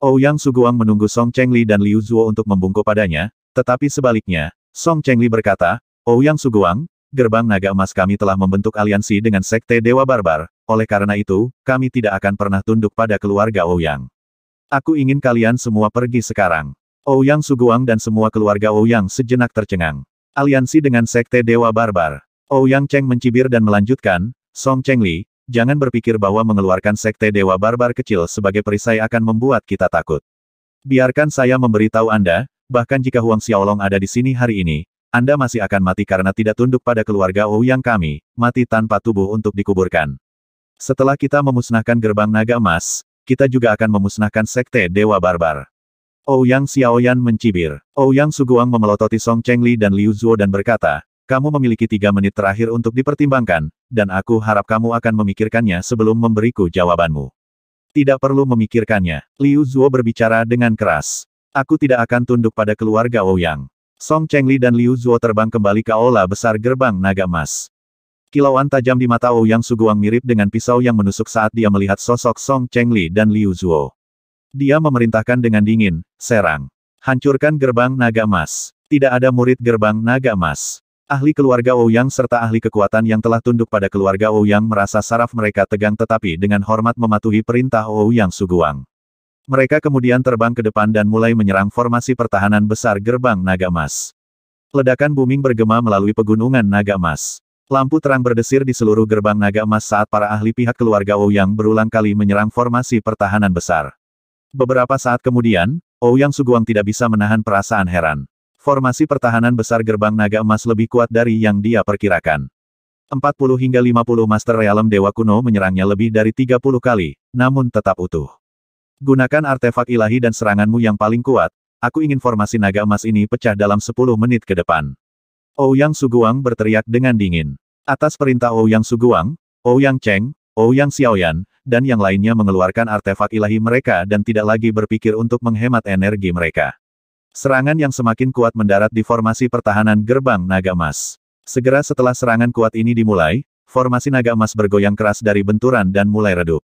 Ouyang oh, Suguang menunggu Song Chengli dan Liu Zuo untuk membungkuk padanya, tetapi sebaliknya, Song Chengli berkata, Ouyang oh, Suguang, gerbang naga emas kami telah membentuk aliansi dengan Sekte Dewa Barbar, oleh karena itu, kami tidak akan pernah tunduk pada keluarga Ouyang. Aku ingin kalian semua pergi sekarang. Ouyang Suguang dan semua keluarga Ouyang sejenak tercengang. Aliansi dengan Sekte Dewa Barbar. Ouyang Cheng mencibir dan melanjutkan, Song Cheng Li, jangan berpikir bahwa mengeluarkan Sekte Dewa Barbar kecil sebagai perisai akan membuat kita takut. Biarkan saya memberitahu Anda, bahkan jika Huang Xiaolong ada di sini hari ini, Anda masih akan mati karena tidak tunduk pada keluarga Ouyang kami, mati tanpa tubuh untuk dikuburkan. Setelah kita memusnahkan gerbang naga emas, kita juga akan memusnahkan Sekte Dewa Barbar. Ouyang Xiaoyan mencibir. Ouyang Suguang memelototi Song Chengli dan Liu Zhuo dan berkata, kamu memiliki tiga menit terakhir untuk dipertimbangkan, dan aku harap kamu akan memikirkannya sebelum memberiku jawabanmu. Tidak perlu memikirkannya. Liu Zhuo berbicara dengan keras. Aku tidak akan tunduk pada keluarga Ouyang. Song Chengli dan Liu Zhuo terbang kembali ke aula besar gerbang naga emas. Kilauan tajam di mata Ouyang Suguang mirip dengan pisau yang menusuk saat dia melihat sosok Song Chengli dan Liu Zhuo. Dia memerintahkan dengan dingin, serang. Hancurkan gerbang naga emas. Tidak ada murid gerbang naga emas. Ahli keluarga Ouyang serta ahli kekuatan yang telah tunduk pada keluarga Ouyang merasa saraf mereka tegang tetapi dengan hormat mematuhi perintah Ouyang Suguang. Mereka kemudian terbang ke depan dan mulai menyerang formasi pertahanan besar gerbang naga emas. Ledakan booming bergema melalui pegunungan naga emas. Lampu terang berdesir di seluruh gerbang naga emas saat para ahli pihak keluarga Ouyang berulang kali menyerang formasi pertahanan besar. Beberapa saat kemudian, Ouyang Suguang tidak bisa menahan perasaan heran. Formasi pertahanan besar gerbang naga emas lebih kuat dari yang dia perkirakan. 40 hingga 50 Master Realm Dewa Kuno menyerangnya lebih dari 30 kali, namun tetap utuh. Gunakan artefak ilahi dan seranganmu yang paling kuat, aku ingin formasi naga emas ini pecah dalam 10 menit ke depan. Ouyang Suguang berteriak dengan dingin. Atas perintah Ouyang Suguang, Ouyang Cheng, Ouyang Xiaoyan, dan yang lainnya mengeluarkan artefak ilahi mereka dan tidak lagi berpikir untuk menghemat energi mereka. Serangan yang semakin kuat mendarat di formasi pertahanan gerbang naga emas. Segera setelah serangan kuat ini dimulai, formasi naga emas bergoyang keras dari benturan dan mulai redup.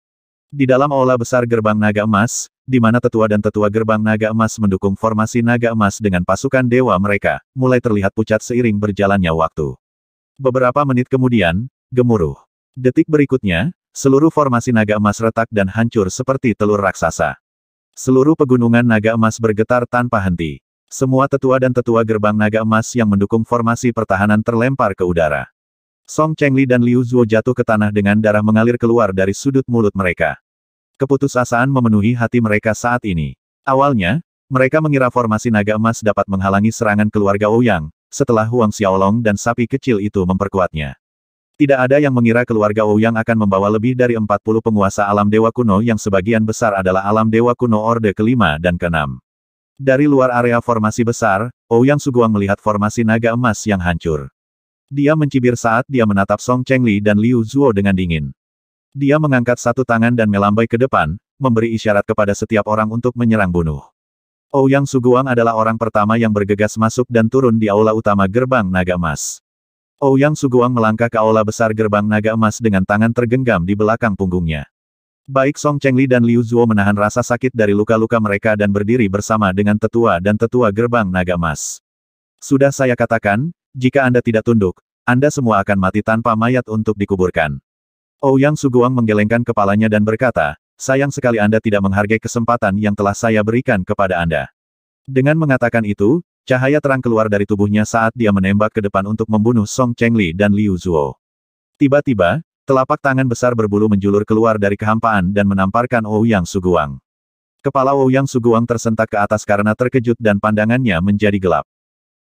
Di dalam aula besar gerbang naga emas, di mana tetua dan tetua gerbang naga emas mendukung formasi naga emas dengan pasukan dewa mereka, mulai terlihat pucat seiring berjalannya waktu. Beberapa menit kemudian, gemuruh. Detik berikutnya, Seluruh formasi naga emas retak dan hancur seperti telur raksasa. Seluruh pegunungan naga emas bergetar tanpa henti. Semua tetua dan tetua gerbang naga emas yang mendukung formasi pertahanan terlempar ke udara. Song Chengli dan Liu Zhuo jatuh ke tanah dengan darah mengalir keluar dari sudut mulut mereka. Keputusasaan memenuhi hati mereka saat ini. Awalnya, mereka mengira formasi naga emas dapat menghalangi serangan keluarga Ouyang, setelah Huang Xiaolong dan sapi kecil itu memperkuatnya. Tidak ada yang mengira keluarga Wu yang akan membawa lebih dari 40 penguasa alam dewa kuno yang sebagian besar adalah alam dewa kuno orde kelima dan keenam. Dari luar area formasi besar, Ouyang Suguang melihat formasi naga emas yang hancur. Dia mencibir saat dia menatap Song Chengli dan Liu Zhuo dengan dingin. Dia mengangkat satu tangan dan melambai ke depan, memberi isyarat kepada setiap orang untuk menyerang bunuh. Ouyang Suguang adalah orang pertama yang bergegas masuk dan turun di aula utama gerbang naga emas. Ouyang oh, Suguang melangkah ke aula besar gerbang naga emas dengan tangan tergenggam di belakang punggungnya. Baik Song Chengli dan Liu Zhuo menahan rasa sakit dari luka-luka mereka dan berdiri bersama dengan tetua dan tetua gerbang naga emas. Sudah saya katakan, jika Anda tidak tunduk, Anda semua akan mati tanpa mayat untuk dikuburkan. Ouyang oh, Suguang menggelengkan kepalanya dan berkata, sayang sekali Anda tidak menghargai kesempatan yang telah saya berikan kepada Anda. Dengan mengatakan itu, Cahaya terang keluar dari tubuhnya saat dia menembak ke depan untuk membunuh Song Chengli dan Liu Zhuo. Tiba-tiba, telapak tangan besar berbulu menjulur keluar dari kehampaan dan menamparkan Ouyang oh Suguang. Kepala Ouyang oh Suguang tersentak ke atas karena terkejut dan pandangannya menjadi gelap.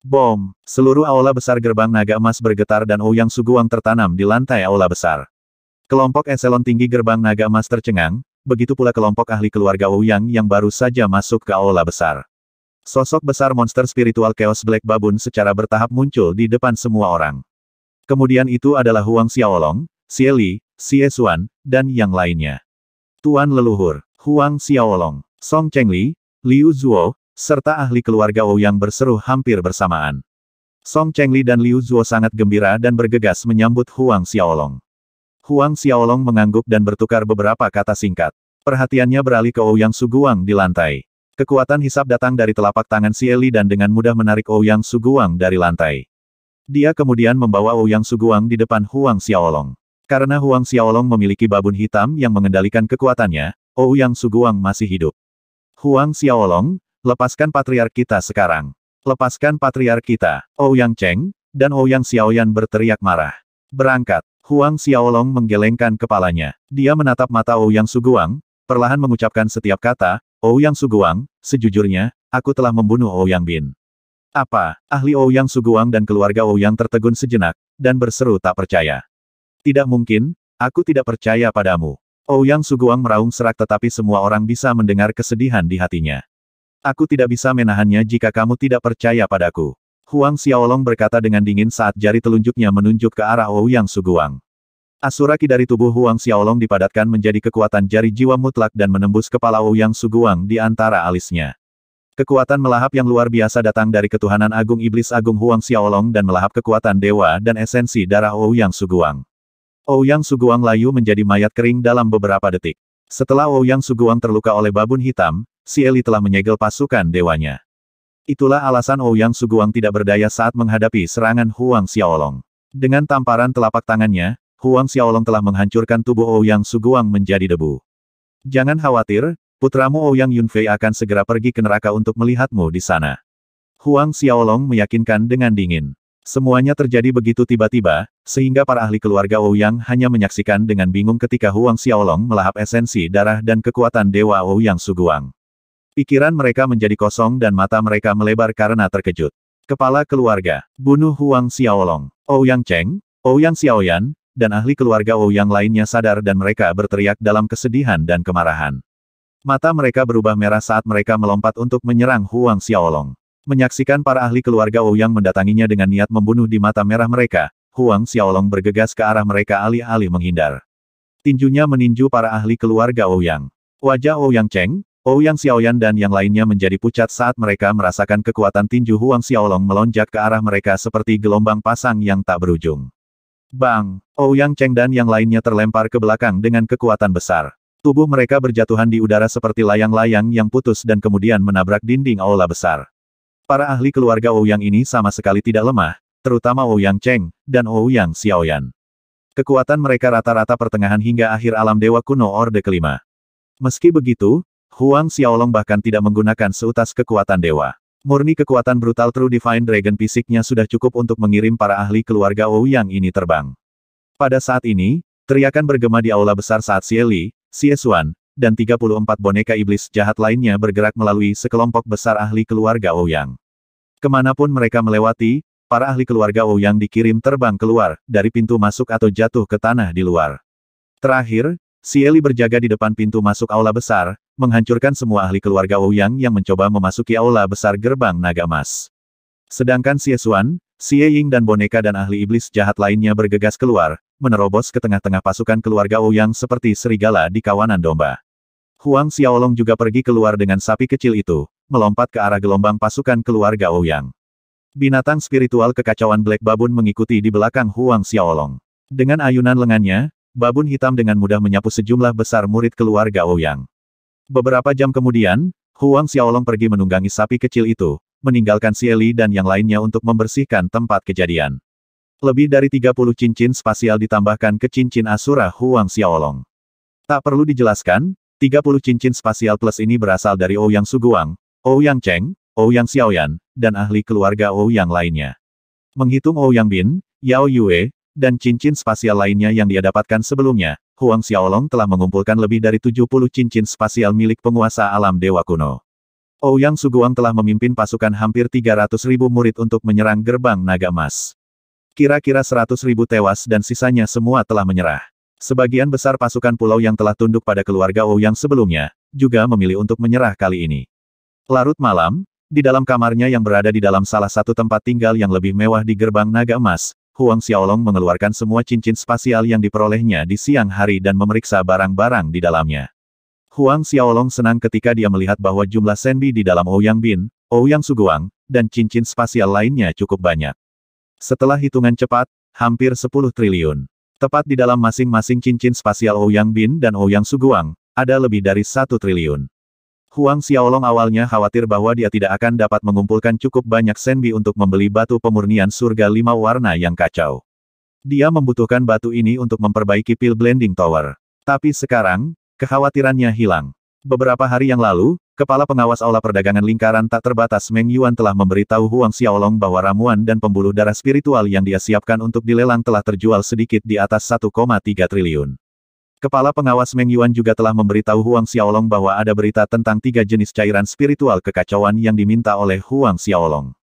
Bom! Seluruh aula besar gerbang naga emas bergetar dan Ouyang oh Suguang tertanam di lantai aula besar. Kelompok eselon tinggi gerbang naga emas tercengang, begitu pula kelompok ahli keluarga Ouyang yang baru saja masuk ke aula besar. Sosok besar monster spiritual Chaos Black Babun secara bertahap muncul di depan semua orang. Kemudian itu adalah Huang Xiaolong, Xie Li, Xie Xuan, dan yang lainnya. Tuan leluhur, Huang Xiaolong, Song Chengli, Liu Zhuo, serta ahli keluarga Wu yang berseru hampir bersamaan. Song Chengli dan Liu Zhuo sangat gembira dan bergegas menyambut Huang Xiaolong. Huang Xiaolong mengangguk dan bertukar beberapa kata singkat. Perhatiannya beralih ke Ouyang Suguang di lantai. Kekuatan hisap datang dari telapak tangan Sieli dan dengan mudah menarik Ouyang oh Suguang dari lantai. Dia kemudian membawa Ouyang oh Suguang di depan Huang Xiaolong. Karena Huang Xiaolong memiliki babun hitam yang mengendalikan kekuatannya, Ouyang oh Suguang masih hidup. Huang Xiaolong, lepaskan patriark kita sekarang. Lepaskan patriark kita. Ouyang Cheng, dan Ouyang Xiaoyan berteriak marah. Berangkat. Huang Xiaolong menggelengkan kepalanya. Dia menatap mata Ouyang Suguang, perlahan mengucapkan setiap kata, Ouyang Suguang, sejujurnya, aku telah membunuh Ouyang Bin. Apa, ahli Ouyang Suguang dan keluarga Ouyang tertegun sejenak, dan berseru tak percaya. Tidak mungkin, aku tidak percaya padamu. Ouyang Suguang meraung serak tetapi semua orang bisa mendengar kesedihan di hatinya. Aku tidak bisa menahannya jika kamu tidak percaya padaku. Huang Xiaolong berkata dengan dingin saat jari telunjuknya menunjuk ke arah Ouyang Suguang. Asuraki dari tubuh Huang Xiaolong dipadatkan menjadi kekuatan jari jiwa mutlak dan menembus kepala Wu Suguang di antara alisnya. Kekuatan melahap yang luar biasa datang dari ketuhanan agung iblis agung Huang Xiaolong dan melahap kekuatan dewa dan esensi darah Wu Suguang. Wu Suguang layu menjadi mayat kering dalam beberapa detik. Setelah Wu Suguang terluka oleh babun hitam, Si Eli telah menyegel pasukan dewanya. Itulah alasan Ouyang Suguang tidak berdaya saat menghadapi serangan Huang Xiaolong. Dengan tamparan telapak tangannya, Huang Xiaolong telah menghancurkan tubuh Ouyang oh Suguang menjadi debu. Jangan khawatir, putramu Ouyang oh Yunfei akan segera pergi ke neraka untuk melihatmu di sana. Huang Xiaolong meyakinkan dengan dingin. Semuanya terjadi begitu tiba-tiba, sehingga para ahli keluarga Ouyang oh hanya menyaksikan dengan bingung ketika Huang Xiaolong melahap esensi darah dan kekuatan Dewa Ouyang Suguang. Pikiran mereka menjadi kosong dan mata mereka melebar karena terkejut. Kepala keluarga, bunuh Huang Xiaolong, Ouyang Cheng, Ouyang Xiaoyan, dan ahli keluarga Wu yang lainnya sadar dan mereka berteriak dalam kesedihan dan kemarahan. Mata mereka berubah merah saat mereka melompat untuk menyerang Huang Xiaolong. Menyaksikan para ahli keluarga Wu yang mendatanginya dengan niat membunuh di mata merah mereka, Huang Xiaolong bergegas ke arah mereka alih-alih menghindar. Tinjunya meninju para ahli keluarga Wu Yang. Wajah Wu Yang Cheng, Wu Yang Xiaoyan dan yang lainnya menjadi pucat saat mereka merasakan kekuatan tinju Huang Xiaolong melonjak ke arah mereka seperti gelombang pasang yang tak berujung. Bang! Ouyang oh, Cheng dan yang lainnya terlempar ke belakang dengan kekuatan besar. Tubuh mereka berjatuhan di udara seperti layang-layang yang putus dan kemudian menabrak dinding aula besar. Para ahli keluarga Ouyang oh ini sama sekali tidak lemah, terutama Ouyang oh Cheng dan Ouyang Xiaoyan. Kekuatan mereka rata-rata pertengahan hingga akhir alam Dewa Kuno Orde Kelima. Meski begitu, Huang Xiaolong bahkan tidak menggunakan seutas kekuatan dewa. Murni kekuatan brutal True Divine Dragon fisiknya sudah cukup untuk mengirim para ahli keluarga Wu Yang ini terbang. Pada saat ini, teriakan bergema di aula besar saat Sieli, Siesuan, dan 34 boneka iblis jahat lainnya bergerak melalui sekelompok besar ahli keluarga Wu Yang. Kemanapun mereka melewati, para ahli keluarga Wu Yang dikirim terbang keluar, dari pintu masuk atau jatuh ke tanah di luar. Terakhir, Sieli berjaga di depan pintu masuk aula besar, menghancurkan semua ahli keluarga Ouyang yang mencoba memasuki aula besar gerbang naga emas. Sedangkan Xie Xuan, Xie Ying dan boneka dan ahli iblis jahat lainnya bergegas keluar, menerobos ke tengah-tengah pasukan keluarga Ouyang seperti serigala di kawanan domba. Huang Xiaolong juga pergi keluar dengan sapi kecil itu, melompat ke arah gelombang pasukan keluarga Ouyang. Binatang spiritual kekacauan Black Babun mengikuti di belakang Huang Xiaolong. Dengan ayunan lengannya, babun hitam dengan mudah menyapu sejumlah besar murid keluarga Ouyang. Beberapa jam kemudian, Huang Xiaolong pergi menunggangi sapi kecil itu, meninggalkan Sieli dan yang lainnya untuk membersihkan tempat kejadian. Lebih dari 30 cincin spasial ditambahkan ke cincin Asura Huang Xiaolong. Tak perlu dijelaskan, 30 cincin spasial plus ini berasal dari Ouyang Suguang, Ouyang Cheng, Ouyang Xiaoyan, dan ahli keluarga Ouyang lainnya. Menghitung Ouyang Bin, Yao Yue, dan cincin spasial lainnya yang dia dapatkan sebelumnya, Huang Xiaolong telah mengumpulkan lebih dari 70 cincin spasial milik penguasa alam dewa kuno. Ouyang Suguang telah memimpin pasukan hampir 300 ribu murid untuk menyerang gerbang naga emas. Kira-kira 100 ribu tewas dan sisanya semua telah menyerah. Sebagian besar pasukan pulau yang telah tunduk pada keluarga Ouyang sebelumnya, juga memilih untuk menyerah kali ini. Larut malam, di dalam kamarnya yang berada di dalam salah satu tempat tinggal yang lebih mewah di gerbang naga emas, Huang Xiaolong mengeluarkan semua cincin spasial yang diperolehnya di siang hari dan memeriksa barang-barang di dalamnya. Huang Xiaolong senang ketika dia melihat bahwa jumlah senbi di dalam Ouyang Bin, Ouyang Suguang, dan cincin spasial lainnya cukup banyak. Setelah hitungan cepat, hampir 10 triliun. Tepat di dalam masing-masing cincin spasial Ouyang Bin dan Ouyang Suguang, ada lebih dari satu triliun. Huang Xiaolong awalnya khawatir bahwa dia tidak akan dapat mengumpulkan cukup banyak senbi untuk membeli batu pemurnian surga lima warna yang kacau. Dia membutuhkan batu ini untuk memperbaiki pil blending tower. Tapi sekarang, kekhawatirannya hilang. Beberapa hari yang lalu, Kepala Pengawas Aula Perdagangan Lingkaran Tak Terbatas Meng Yuan telah memberitahu Huang Xiaolong bahwa ramuan dan pembuluh darah spiritual yang dia siapkan untuk dilelang telah terjual sedikit di atas 1,3 triliun. Kepala pengawas Meng Yuan juga telah memberitahu Huang Xiaolong bahwa ada berita tentang tiga jenis cairan spiritual kekacauan yang diminta oleh Huang Xiaolong.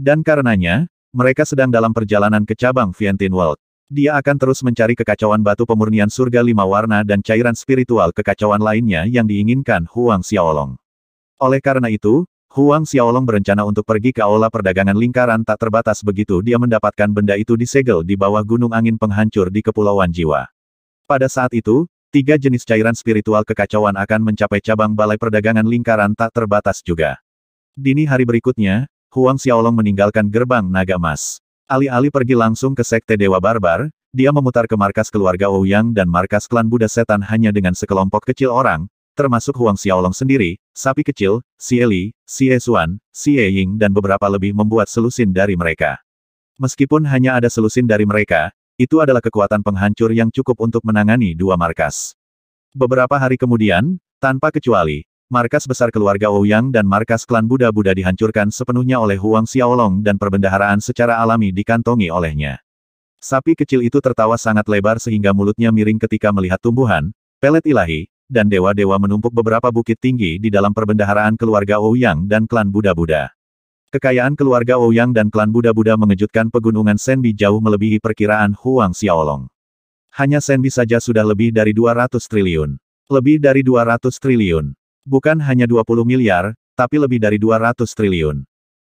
Dan karenanya, mereka sedang dalam perjalanan ke cabang Vientin World. Dia akan terus mencari kekacauan batu pemurnian surga lima warna dan cairan spiritual kekacauan lainnya yang diinginkan Huang Xiaolong. Oleh karena itu, Huang Xiaolong berencana untuk pergi ke aula perdagangan lingkaran tak terbatas begitu dia mendapatkan benda itu disegel di bawah gunung angin penghancur di Kepulauan Jiwa. Pada saat itu, tiga jenis cairan spiritual kekacauan akan mencapai cabang balai perdagangan lingkaran tak terbatas juga. Dini hari berikutnya, Huang Xiaolong meninggalkan gerbang naga emas. Alih-alih pergi langsung ke Sekte Dewa Barbar, dia memutar ke markas keluarga Ouyang dan markas klan Buddha Setan hanya dengan sekelompok kecil orang, termasuk Huang Xiaolong sendiri, sapi kecil, Eli, Si Esuan, Si e Ying dan beberapa lebih membuat selusin dari mereka. Meskipun hanya ada selusin dari mereka, itu adalah kekuatan penghancur yang cukup untuk menangani dua markas. Beberapa hari kemudian, tanpa kecuali, markas besar keluarga Ouyang oh dan markas klan Buddha-Buddha dihancurkan sepenuhnya oleh Huang Xiaolong dan perbendaharaan secara alami dikantongi olehnya. Sapi kecil itu tertawa sangat lebar sehingga mulutnya miring ketika melihat tumbuhan, pelet ilahi, dan dewa-dewa menumpuk beberapa bukit tinggi di dalam perbendaharaan keluarga Ouyang oh dan klan Buddha-Buddha. Kekayaan keluarga Ouyang dan klan Buddha-Buddha mengejutkan pegunungan Senbi jauh melebihi perkiraan Huang Xiaolong. Hanya Senbi saja sudah lebih dari 200 triliun. Lebih dari 200 triliun. Bukan hanya 20 miliar, tapi lebih dari 200 triliun.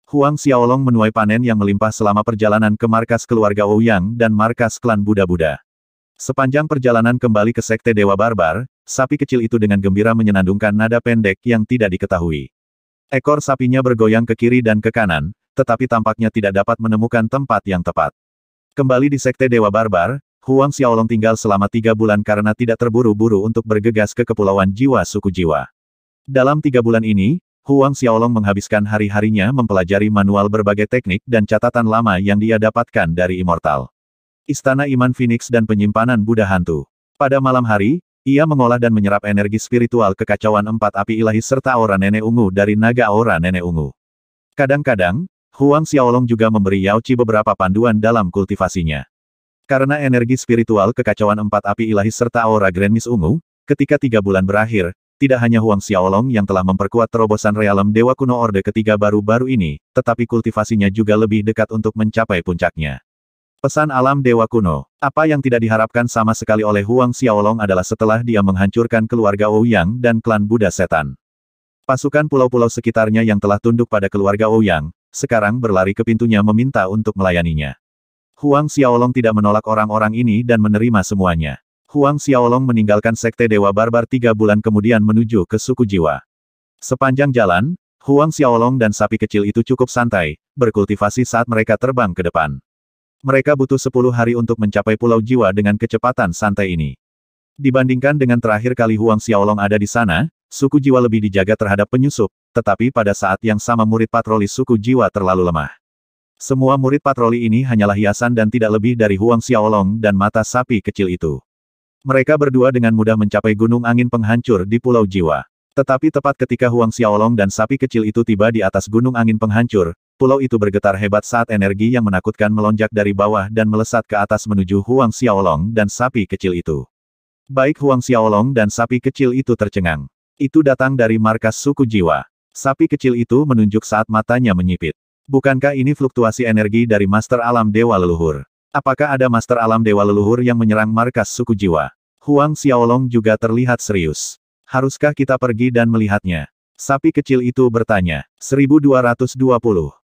Huang Xiaolong menuai panen yang melimpah selama perjalanan ke markas keluarga Ouyang dan markas klan Buddha-Buddha. Sepanjang perjalanan kembali ke Sekte Dewa Barbar, sapi kecil itu dengan gembira menyenandungkan nada pendek yang tidak diketahui. Ekor sapinya bergoyang ke kiri dan ke kanan, tetapi tampaknya tidak dapat menemukan tempat yang tepat. Kembali di Sekte Dewa Barbar, Huang Xiaolong tinggal selama tiga bulan karena tidak terburu-buru untuk bergegas ke Kepulauan Jiwa Suku Jiwa. Dalam tiga bulan ini, Huang Xiaolong menghabiskan hari-harinya mempelajari manual berbagai teknik dan catatan lama yang dia dapatkan dari Immortal. Istana Iman Phoenix dan penyimpanan Buddha Hantu. Pada malam hari, ia mengolah dan menyerap energi spiritual kekacauan empat api ilahi serta aura nenek ungu dari naga aura nenek ungu. Kadang-kadang, Huang Xiaolong juga memberi Yao Qi beberapa panduan dalam kultivasinya. Karena energi spiritual kekacauan empat api ilahi serta aura Grand Miss ungu, ketika tiga bulan berakhir, tidak hanya Huang Xiaolong yang telah memperkuat terobosan realem Dewa Kuno Orde ketiga baru-baru ini, tetapi kultivasinya juga lebih dekat untuk mencapai puncaknya. Pesan alam Dewa Kuno. Apa yang tidak diharapkan sama sekali oleh Huang Xiaolong adalah setelah dia menghancurkan keluarga Ouyang dan klan Buddha Setan. Pasukan pulau-pulau sekitarnya yang telah tunduk pada keluarga Ouyang, sekarang berlari ke pintunya meminta untuk melayaninya. Huang Xiaolong tidak menolak orang-orang ini dan menerima semuanya. Huang Xiaolong meninggalkan Sekte Dewa Barbar tiga bulan kemudian menuju ke suku jiwa. Sepanjang jalan, Huang Xiaolong dan sapi kecil itu cukup santai, berkultivasi saat mereka terbang ke depan. Mereka butuh 10 hari untuk mencapai Pulau Jiwa dengan kecepatan santai ini. Dibandingkan dengan terakhir kali Huang Xiaolong ada di sana, suku jiwa lebih dijaga terhadap penyusup, tetapi pada saat yang sama murid patroli suku jiwa terlalu lemah. Semua murid patroli ini hanyalah hiasan dan tidak lebih dari Huang Xiaolong dan mata sapi kecil itu. Mereka berdua dengan mudah mencapai gunung angin penghancur di Pulau Jiwa. Tetapi tepat ketika Huang Xiaolong dan sapi kecil itu tiba di atas gunung angin penghancur, pulau itu bergetar hebat saat energi yang menakutkan melonjak dari bawah dan melesat ke atas menuju Huang Xiaolong dan sapi kecil itu. Baik Huang Xiaolong dan sapi kecil itu tercengang. Itu datang dari markas suku jiwa. Sapi kecil itu menunjuk saat matanya menyipit. Bukankah ini fluktuasi energi dari Master Alam Dewa Leluhur? Apakah ada Master Alam Dewa Leluhur yang menyerang markas suku jiwa? Huang Xiaolong juga terlihat serius. Haruskah kita pergi dan melihatnya? Sapi kecil itu bertanya. 1220.